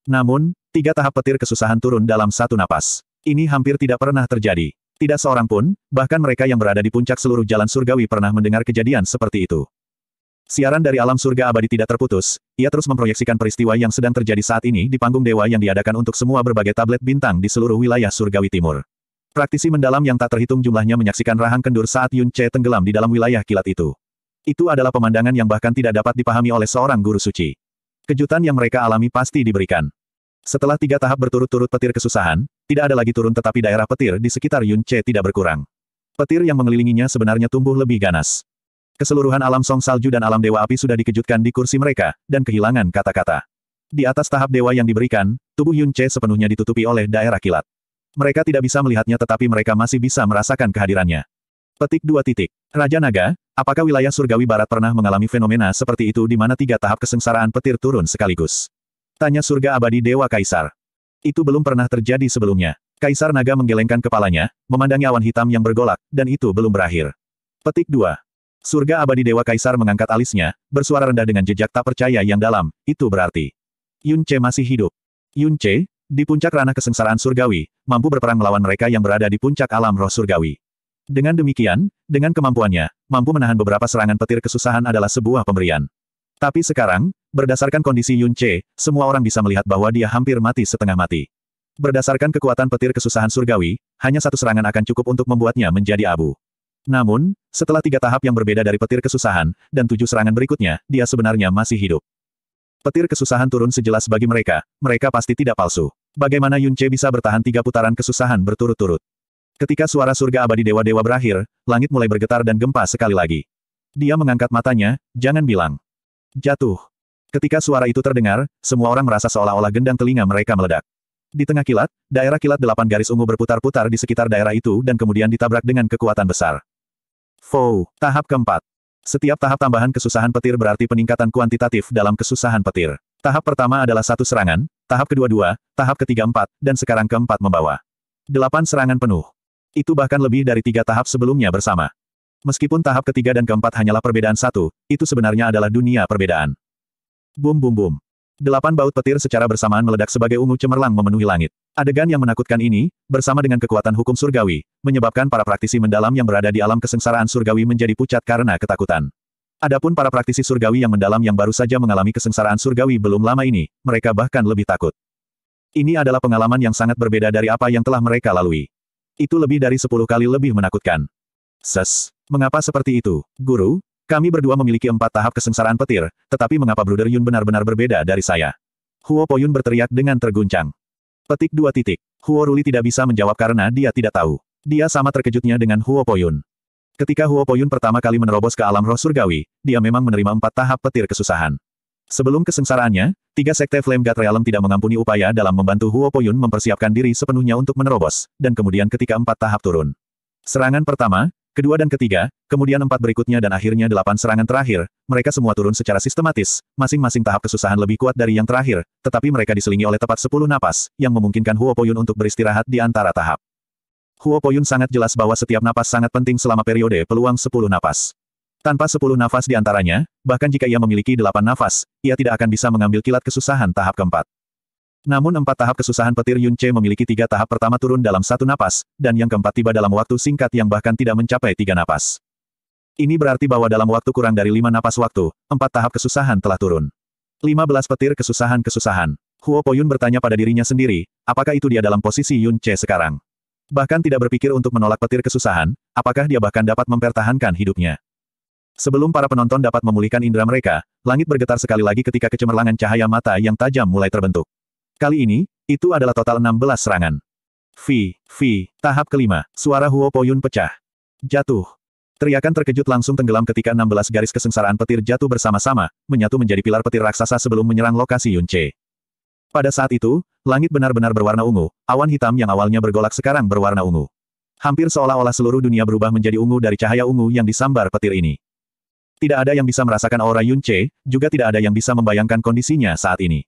Namun, tiga tahap petir kesusahan turun dalam satu napas. Ini hampir tidak pernah terjadi. Tidak seorang pun, bahkan mereka yang berada di puncak seluruh jalan surgawi pernah mendengar kejadian seperti itu. Siaran dari alam surga abadi tidak terputus, ia terus memproyeksikan peristiwa yang sedang terjadi saat ini di panggung dewa yang diadakan untuk semua berbagai tablet bintang di seluruh wilayah surgawi timur. Praktisi mendalam yang tak terhitung jumlahnya menyaksikan rahang kendur saat Yun Che tenggelam di dalam wilayah kilat itu. Itu adalah pemandangan yang bahkan tidak dapat dipahami oleh seorang guru suci. Kejutan yang mereka alami pasti diberikan. Setelah tiga tahap berturut-turut petir kesusahan, tidak ada lagi turun tetapi daerah petir di sekitar Yun Che tidak berkurang. Petir yang mengelilinginya sebenarnya tumbuh lebih ganas. Keseluruhan alam song salju dan alam dewa api sudah dikejutkan di kursi mereka, dan kehilangan kata-kata. Di atas tahap dewa yang diberikan, tubuh Yun Che sepenuhnya ditutupi oleh daerah kilat. Mereka tidak bisa melihatnya tetapi mereka masih bisa merasakan kehadirannya. Petik dua titik. Raja Naga, apakah wilayah surgawi barat pernah mengalami fenomena seperti itu di mana tiga tahap kesengsaraan petir turun sekaligus? Tanya surga abadi Dewa Kaisar. Itu belum pernah terjadi sebelumnya. Kaisar Naga menggelengkan kepalanya, memandangi awan hitam yang bergolak, dan itu belum berakhir. Petik dua. Surga abadi Dewa Kaisar mengangkat alisnya, bersuara rendah dengan jejak tak percaya yang dalam, itu berarti. Yun Che masih hidup. Yun Che, di puncak ranah kesengsaraan surgawi, mampu berperang melawan mereka yang berada di puncak alam roh surgawi. Dengan demikian, dengan kemampuannya, mampu menahan beberapa serangan petir kesusahan adalah sebuah pemberian. Tapi sekarang, berdasarkan kondisi Yun Che, semua orang bisa melihat bahwa dia hampir mati setengah mati. Berdasarkan kekuatan petir kesusahan surgawi, hanya satu serangan akan cukup untuk membuatnya menjadi abu. Namun, setelah tiga tahap yang berbeda dari petir kesusahan, dan tujuh serangan berikutnya, dia sebenarnya masih hidup. Petir kesusahan turun sejelas bagi mereka, mereka pasti tidak palsu. Bagaimana Yun Che bisa bertahan tiga putaran kesusahan berturut-turut? Ketika suara surga abadi dewa-dewa berakhir, langit mulai bergetar dan gempa sekali lagi. Dia mengangkat matanya, jangan bilang. Jatuh. Ketika suara itu terdengar, semua orang merasa seolah-olah gendang telinga mereka meledak. Di tengah kilat, daerah kilat delapan garis ungu berputar-putar di sekitar daerah itu dan kemudian ditabrak dengan kekuatan besar. Fou, tahap keempat. Setiap tahap tambahan kesusahan petir berarti peningkatan kuantitatif dalam kesusahan petir. Tahap pertama adalah satu serangan, tahap kedua dua, tahap ketiga empat, dan sekarang keempat membawa. Delapan serangan penuh. Itu bahkan lebih dari tiga tahap sebelumnya bersama. Meskipun tahap ketiga dan keempat hanyalah perbedaan satu, itu sebenarnya adalah dunia perbedaan. Bum bum bum. Delapan baut petir secara bersamaan meledak sebagai ungu cemerlang memenuhi langit. Adegan yang menakutkan ini, bersama dengan kekuatan hukum surgawi, menyebabkan para praktisi mendalam yang berada di alam kesengsaraan surgawi menjadi pucat karena ketakutan. Adapun para praktisi surgawi yang mendalam yang baru saja mengalami kesengsaraan surgawi belum lama ini, mereka bahkan lebih takut. Ini adalah pengalaman yang sangat berbeda dari apa yang telah mereka lalui itu lebih dari sepuluh kali lebih menakutkan. Ses, mengapa seperti itu, guru? Kami berdua memiliki empat tahap kesengsaraan petir, tetapi mengapa Bruder Yun benar-benar berbeda dari saya? Huo Poyun berteriak dengan terguncang. Petik dua titik. Huo Ruli tidak bisa menjawab karena dia tidak tahu. Dia sama terkejutnya dengan Huo Poyun. Ketika Huo Poyun pertama kali menerobos ke alam roh surgawi, dia memang menerima empat tahap petir kesusahan. Sebelum kesengsaraannya, tiga sekte Flame God Realm tidak mengampuni upaya dalam membantu Huo Poyun mempersiapkan diri sepenuhnya untuk menerobos, dan kemudian ketika empat tahap turun. Serangan pertama, kedua dan ketiga, kemudian empat berikutnya dan akhirnya delapan serangan terakhir, mereka semua turun secara sistematis, masing-masing tahap kesusahan lebih kuat dari yang terakhir, tetapi mereka diselingi oleh tepat sepuluh napas, yang memungkinkan Huo Poyun untuk beristirahat di antara tahap. Huo Poyun sangat jelas bahwa setiap napas sangat penting selama periode peluang sepuluh napas. Tanpa sepuluh nafas di antaranya, bahkan jika ia memiliki delapan nafas, ia tidak akan bisa mengambil kilat kesusahan tahap keempat. Namun empat tahap kesusahan petir Yun Che memiliki tiga tahap pertama turun dalam satu napas, dan yang keempat tiba dalam waktu singkat yang bahkan tidak mencapai tiga napas. Ini berarti bahwa dalam waktu kurang dari lima nafas waktu, empat tahap kesusahan telah turun. Lima belas petir kesusahan-kesusahan. Huo Poyun bertanya pada dirinya sendiri, apakah itu dia dalam posisi Yun Che sekarang? Bahkan tidak berpikir untuk menolak petir kesusahan, apakah dia bahkan dapat mempertahankan hidupnya. Sebelum para penonton dapat memulihkan indera mereka, langit bergetar sekali lagi ketika kecemerlangan cahaya mata yang tajam mulai terbentuk. Kali ini, itu adalah total 16 serangan. V, V, tahap kelima, suara Huo Poyun pecah. Jatuh. Teriakan terkejut langsung tenggelam ketika 16 garis kesengsaraan petir jatuh bersama-sama, menyatu menjadi pilar petir raksasa sebelum menyerang lokasi Yunche. Pada saat itu, langit benar-benar berwarna ungu, awan hitam yang awalnya bergolak sekarang berwarna ungu. Hampir seolah-olah seluruh dunia berubah menjadi ungu dari cahaya ungu yang disambar petir ini. Tidak ada yang bisa merasakan aura Yun Che, juga tidak ada yang bisa membayangkan kondisinya saat ini.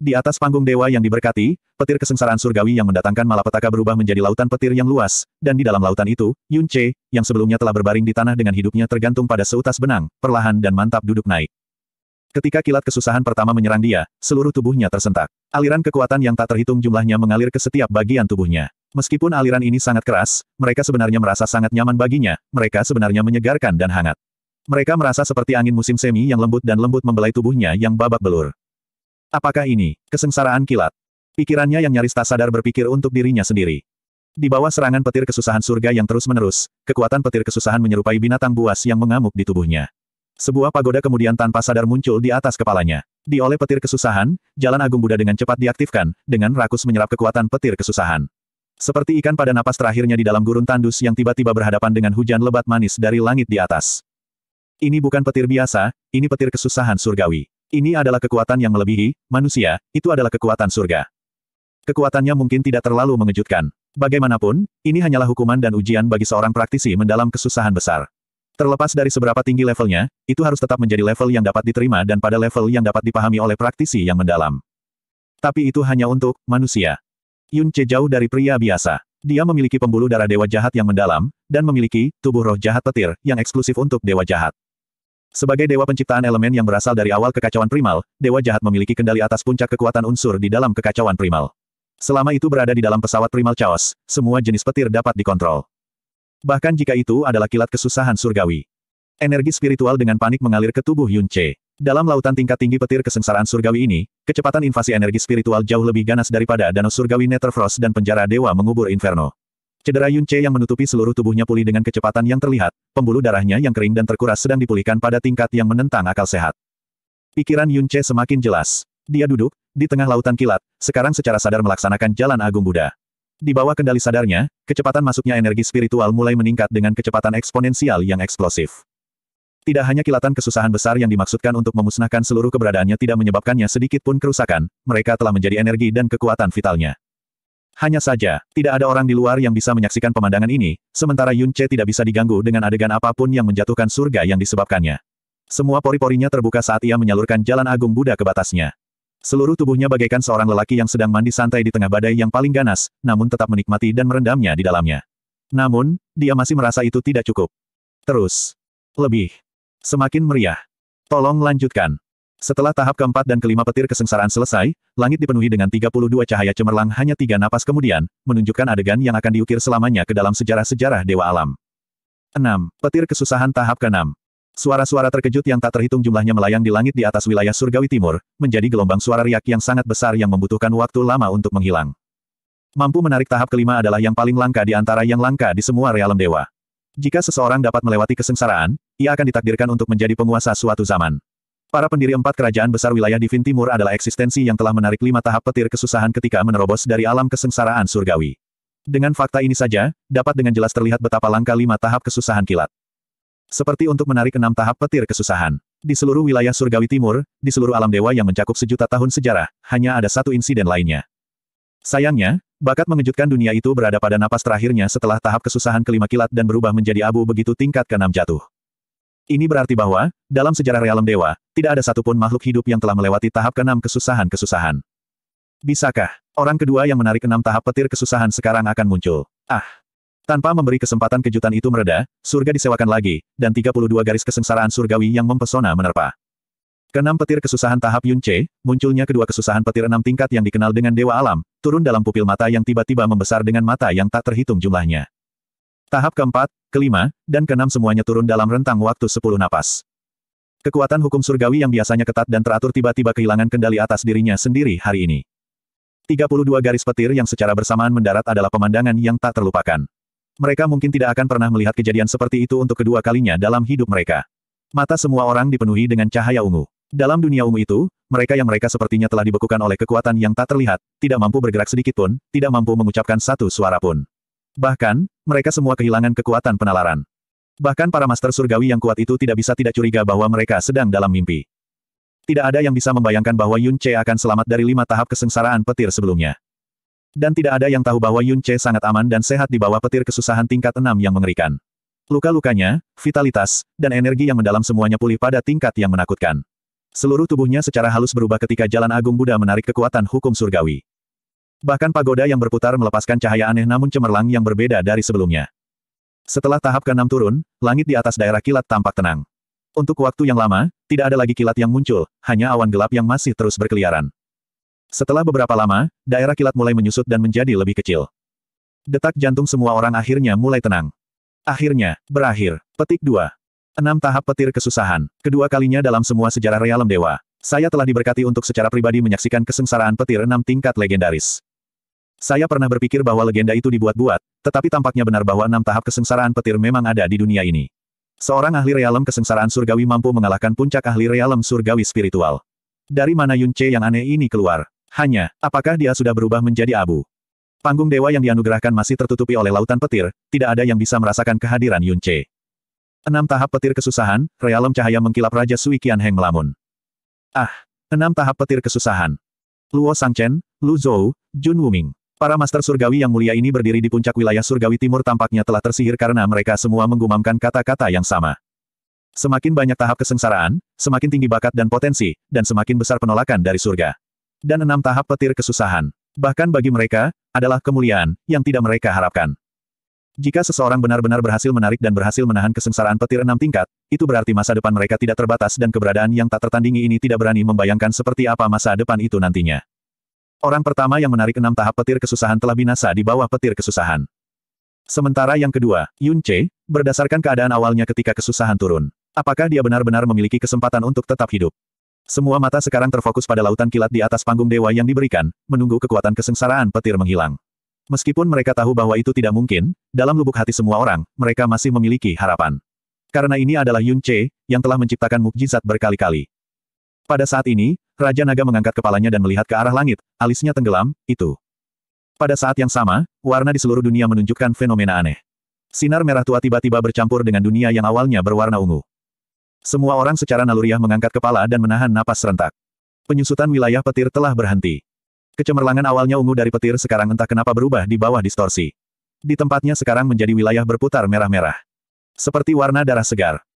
Di atas panggung dewa yang diberkati, petir kesengsaraan surgawi yang mendatangkan malapetaka berubah menjadi lautan petir yang luas, dan di dalam lautan itu, Yun Che, yang sebelumnya telah berbaring di tanah dengan hidupnya tergantung pada seutas benang, perlahan dan mantap duduk naik. Ketika kilat kesusahan pertama menyerang dia, seluruh tubuhnya tersentak. Aliran kekuatan yang tak terhitung jumlahnya mengalir ke setiap bagian tubuhnya. Meskipun aliran ini sangat keras, mereka sebenarnya merasa sangat nyaman baginya, mereka sebenarnya menyegarkan dan hangat. Mereka merasa seperti angin musim semi yang lembut dan lembut membelai tubuhnya yang babak belur. Apakah ini, kesengsaraan kilat? Pikirannya yang nyaris tak sadar berpikir untuk dirinya sendiri. Di bawah serangan petir kesusahan surga yang terus-menerus, kekuatan petir kesusahan menyerupai binatang buas yang mengamuk di tubuhnya. Sebuah pagoda kemudian tanpa sadar muncul di atas kepalanya. Di oleh petir kesusahan, jalan agung Buddha dengan cepat diaktifkan, dengan rakus menyerap kekuatan petir kesusahan. Seperti ikan pada napas terakhirnya di dalam gurun tandus yang tiba-tiba berhadapan dengan hujan lebat manis dari langit di atas. Ini bukan petir biasa, ini petir kesusahan surgawi. Ini adalah kekuatan yang melebihi, manusia, itu adalah kekuatan surga. Kekuatannya mungkin tidak terlalu mengejutkan. Bagaimanapun, ini hanyalah hukuman dan ujian bagi seorang praktisi mendalam kesusahan besar. Terlepas dari seberapa tinggi levelnya, itu harus tetap menjadi level yang dapat diterima dan pada level yang dapat dipahami oleh praktisi yang mendalam. Tapi itu hanya untuk manusia. Yun Che jauh dari pria biasa. Dia memiliki pembuluh darah dewa jahat yang mendalam, dan memiliki tubuh roh jahat petir yang eksklusif untuk dewa jahat. Sebagai dewa penciptaan elemen yang berasal dari awal kekacauan primal, dewa jahat memiliki kendali atas puncak kekuatan unsur di dalam kekacauan primal. Selama itu berada di dalam pesawat primal chaos, semua jenis petir dapat dikontrol. Bahkan jika itu adalah kilat kesusahan surgawi. Energi spiritual dengan panik mengalir ke tubuh Yun Che. Dalam lautan tingkat tinggi petir kesengsaraan surgawi ini, kecepatan invasi energi spiritual jauh lebih ganas daripada danau surgawi Netherfrost dan penjara dewa mengubur Inferno. Cedera Yun Che yang menutupi seluruh tubuhnya pulih dengan kecepatan yang terlihat, pembuluh darahnya yang kering dan terkuras sedang dipulihkan pada tingkat yang menentang akal sehat. Pikiran Yun Che semakin jelas. Dia duduk, di tengah lautan kilat, sekarang secara sadar melaksanakan jalan agung Buddha. Di bawah kendali sadarnya, kecepatan masuknya energi spiritual mulai meningkat dengan kecepatan eksponensial yang eksplosif. Tidak hanya kilatan kesusahan besar yang dimaksudkan untuk memusnahkan seluruh keberadaannya tidak menyebabkannya sedikit pun kerusakan, mereka telah menjadi energi dan kekuatan vitalnya. Hanya saja, tidak ada orang di luar yang bisa menyaksikan pemandangan ini, sementara Yun Che tidak bisa diganggu dengan adegan apapun yang menjatuhkan surga yang disebabkannya. Semua pori-porinya terbuka saat ia menyalurkan jalan agung Buddha ke batasnya. Seluruh tubuhnya bagaikan seorang lelaki yang sedang mandi santai di tengah badai yang paling ganas, namun tetap menikmati dan merendamnya di dalamnya. Namun, dia masih merasa itu tidak cukup. Terus. Lebih. Semakin meriah. Tolong lanjutkan. Setelah tahap keempat dan kelima petir kesengsaraan selesai, langit dipenuhi dengan 32 cahaya cemerlang hanya tiga napas kemudian, menunjukkan adegan yang akan diukir selamanya ke dalam sejarah-sejarah Dewa Alam. 6. Petir kesusahan tahap ke-6 Suara-suara terkejut yang tak terhitung jumlahnya melayang di langit di atas wilayah surgawi timur, menjadi gelombang suara riak yang sangat besar yang membutuhkan waktu lama untuk menghilang. Mampu menarik tahap kelima adalah yang paling langka di antara yang langka di semua realem dewa. Jika seseorang dapat melewati kesengsaraan, ia akan ditakdirkan untuk menjadi penguasa suatu zaman. Para pendiri empat kerajaan besar wilayah Divin Timur adalah eksistensi yang telah menarik lima tahap petir kesusahan ketika menerobos dari alam kesengsaraan surgawi. Dengan fakta ini saja, dapat dengan jelas terlihat betapa langka lima tahap kesusahan kilat. Seperti untuk menarik enam tahap petir kesusahan. Di seluruh wilayah surgawi timur, di seluruh alam dewa yang mencakup sejuta tahun sejarah, hanya ada satu insiden lainnya. Sayangnya, bakat mengejutkan dunia itu berada pada napas terakhirnya setelah tahap kesusahan kelima kilat dan berubah menjadi abu begitu tingkat keenam jatuh. Ini berarti bahwa, dalam sejarah realem dewa, tidak ada satupun makhluk hidup yang telah melewati tahap keenam kesusahan-kesusahan. Bisakah, orang kedua yang menarik enam tahap petir kesusahan sekarang akan muncul? Ah! Tanpa memberi kesempatan kejutan itu mereda, surga disewakan lagi, dan 32 garis kesengsaraan surgawi yang mempesona menerpa. Kenam petir kesusahan tahap Yun munculnya kedua kesusahan petir enam tingkat yang dikenal dengan Dewa Alam, turun dalam pupil mata yang tiba-tiba membesar dengan mata yang tak terhitung jumlahnya. Tahap keempat, kelima, dan keenam semuanya turun dalam rentang waktu sepuluh napas. Kekuatan hukum surgawi yang biasanya ketat dan teratur tiba-tiba kehilangan kendali atas dirinya sendiri hari ini. 32 garis petir yang secara bersamaan mendarat adalah pemandangan yang tak terlupakan. Mereka mungkin tidak akan pernah melihat kejadian seperti itu untuk kedua kalinya dalam hidup mereka. Mata semua orang dipenuhi dengan cahaya ungu. Dalam dunia ungu itu, mereka yang mereka sepertinya telah dibekukan oleh kekuatan yang tak terlihat, tidak mampu bergerak sedikit pun, tidak mampu mengucapkan satu suara pun. Bahkan, mereka semua kehilangan kekuatan penalaran. Bahkan para master surgawi yang kuat itu tidak bisa tidak curiga bahwa mereka sedang dalam mimpi. Tidak ada yang bisa membayangkan bahwa Yun Che akan selamat dari lima tahap kesengsaraan petir sebelumnya. Dan tidak ada yang tahu bahwa Yun Che sangat aman dan sehat di bawah petir kesusahan tingkat enam yang mengerikan. Luka-lukanya, vitalitas, dan energi yang mendalam semuanya pulih pada tingkat yang menakutkan. Seluruh tubuhnya secara halus berubah ketika Jalan Agung Buddha menarik kekuatan hukum surgawi. Bahkan pagoda yang berputar melepaskan cahaya aneh namun cemerlang yang berbeda dari sebelumnya. Setelah tahap ke-6 turun, langit di atas daerah kilat tampak tenang. Untuk waktu yang lama, tidak ada lagi kilat yang muncul, hanya awan gelap yang masih terus berkeliaran. Setelah beberapa lama, daerah kilat mulai menyusut dan menjadi lebih kecil. Detak jantung semua orang akhirnya mulai tenang. Akhirnya, berakhir. Petik 2. Enam tahap petir kesusahan. Kedua kalinya dalam semua sejarah realem dewa. Saya telah diberkati untuk secara pribadi menyaksikan kesengsaraan petir enam tingkat legendaris. Saya pernah berpikir bahwa legenda itu dibuat-buat, tetapi tampaknya benar bahwa enam tahap kesengsaraan petir memang ada di dunia ini. Seorang ahli realem kesengsaraan surgawi mampu mengalahkan puncak ahli realem surgawi spiritual. Dari mana Yun Che yang aneh ini keluar? Hanya, apakah dia sudah berubah menjadi abu? Panggung dewa yang dianugerahkan masih tertutupi oleh lautan petir, tidak ada yang bisa merasakan kehadiran Yun Che. Enam tahap petir kesusahan, realem cahaya mengkilap Raja Sui Qian Heng melamun. Ah, enam tahap petir kesusahan. Luo Sangchen, Lu Zhou, Jun Wuming. Para master surgawi yang mulia ini berdiri di puncak wilayah surgawi timur tampaknya telah tersihir karena mereka semua menggumamkan kata-kata yang sama. Semakin banyak tahap kesengsaraan, semakin tinggi bakat dan potensi, dan semakin besar penolakan dari surga. Dan enam tahap petir kesusahan. Bahkan bagi mereka, adalah kemuliaan, yang tidak mereka harapkan. Jika seseorang benar-benar berhasil menarik dan berhasil menahan kesengsaraan petir enam tingkat, itu berarti masa depan mereka tidak terbatas dan keberadaan yang tak tertandingi ini tidak berani membayangkan seperti apa masa depan itu nantinya. Orang pertama yang menarik enam tahap petir kesusahan telah binasa di bawah petir kesusahan. Sementara yang kedua, Yun Che, berdasarkan keadaan awalnya ketika kesusahan turun. Apakah dia benar-benar memiliki kesempatan untuk tetap hidup? Semua mata sekarang terfokus pada lautan kilat di atas panggung dewa yang diberikan, menunggu kekuatan kesengsaraan petir menghilang. Meskipun mereka tahu bahwa itu tidak mungkin, dalam lubuk hati semua orang, mereka masih memiliki harapan. Karena ini adalah Yun Che, yang telah menciptakan mukjizat berkali-kali. Pada saat ini, Raja Naga mengangkat kepalanya dan melihat ke arah langit, alisnya tenggelam, itu. Pada saat yang sama, warna di seluruh dunia menunjukkan fenomena aneh. Sinar merah tua tiba-tiba bercampur dengan dunia yang awalnya berwarna ungu. Semua orang secara naluriah mengangkat kepala dan menahan napas serentak. Penyusutan wilayah petir telah berhenti. Kecemerlangan awalnya ungu dari petir sekarang entah kenapa berubah di bawah distorsi. Di tempatnya sekarang menjadi wilayah berputar merah-merah. Seperti warna darah segar.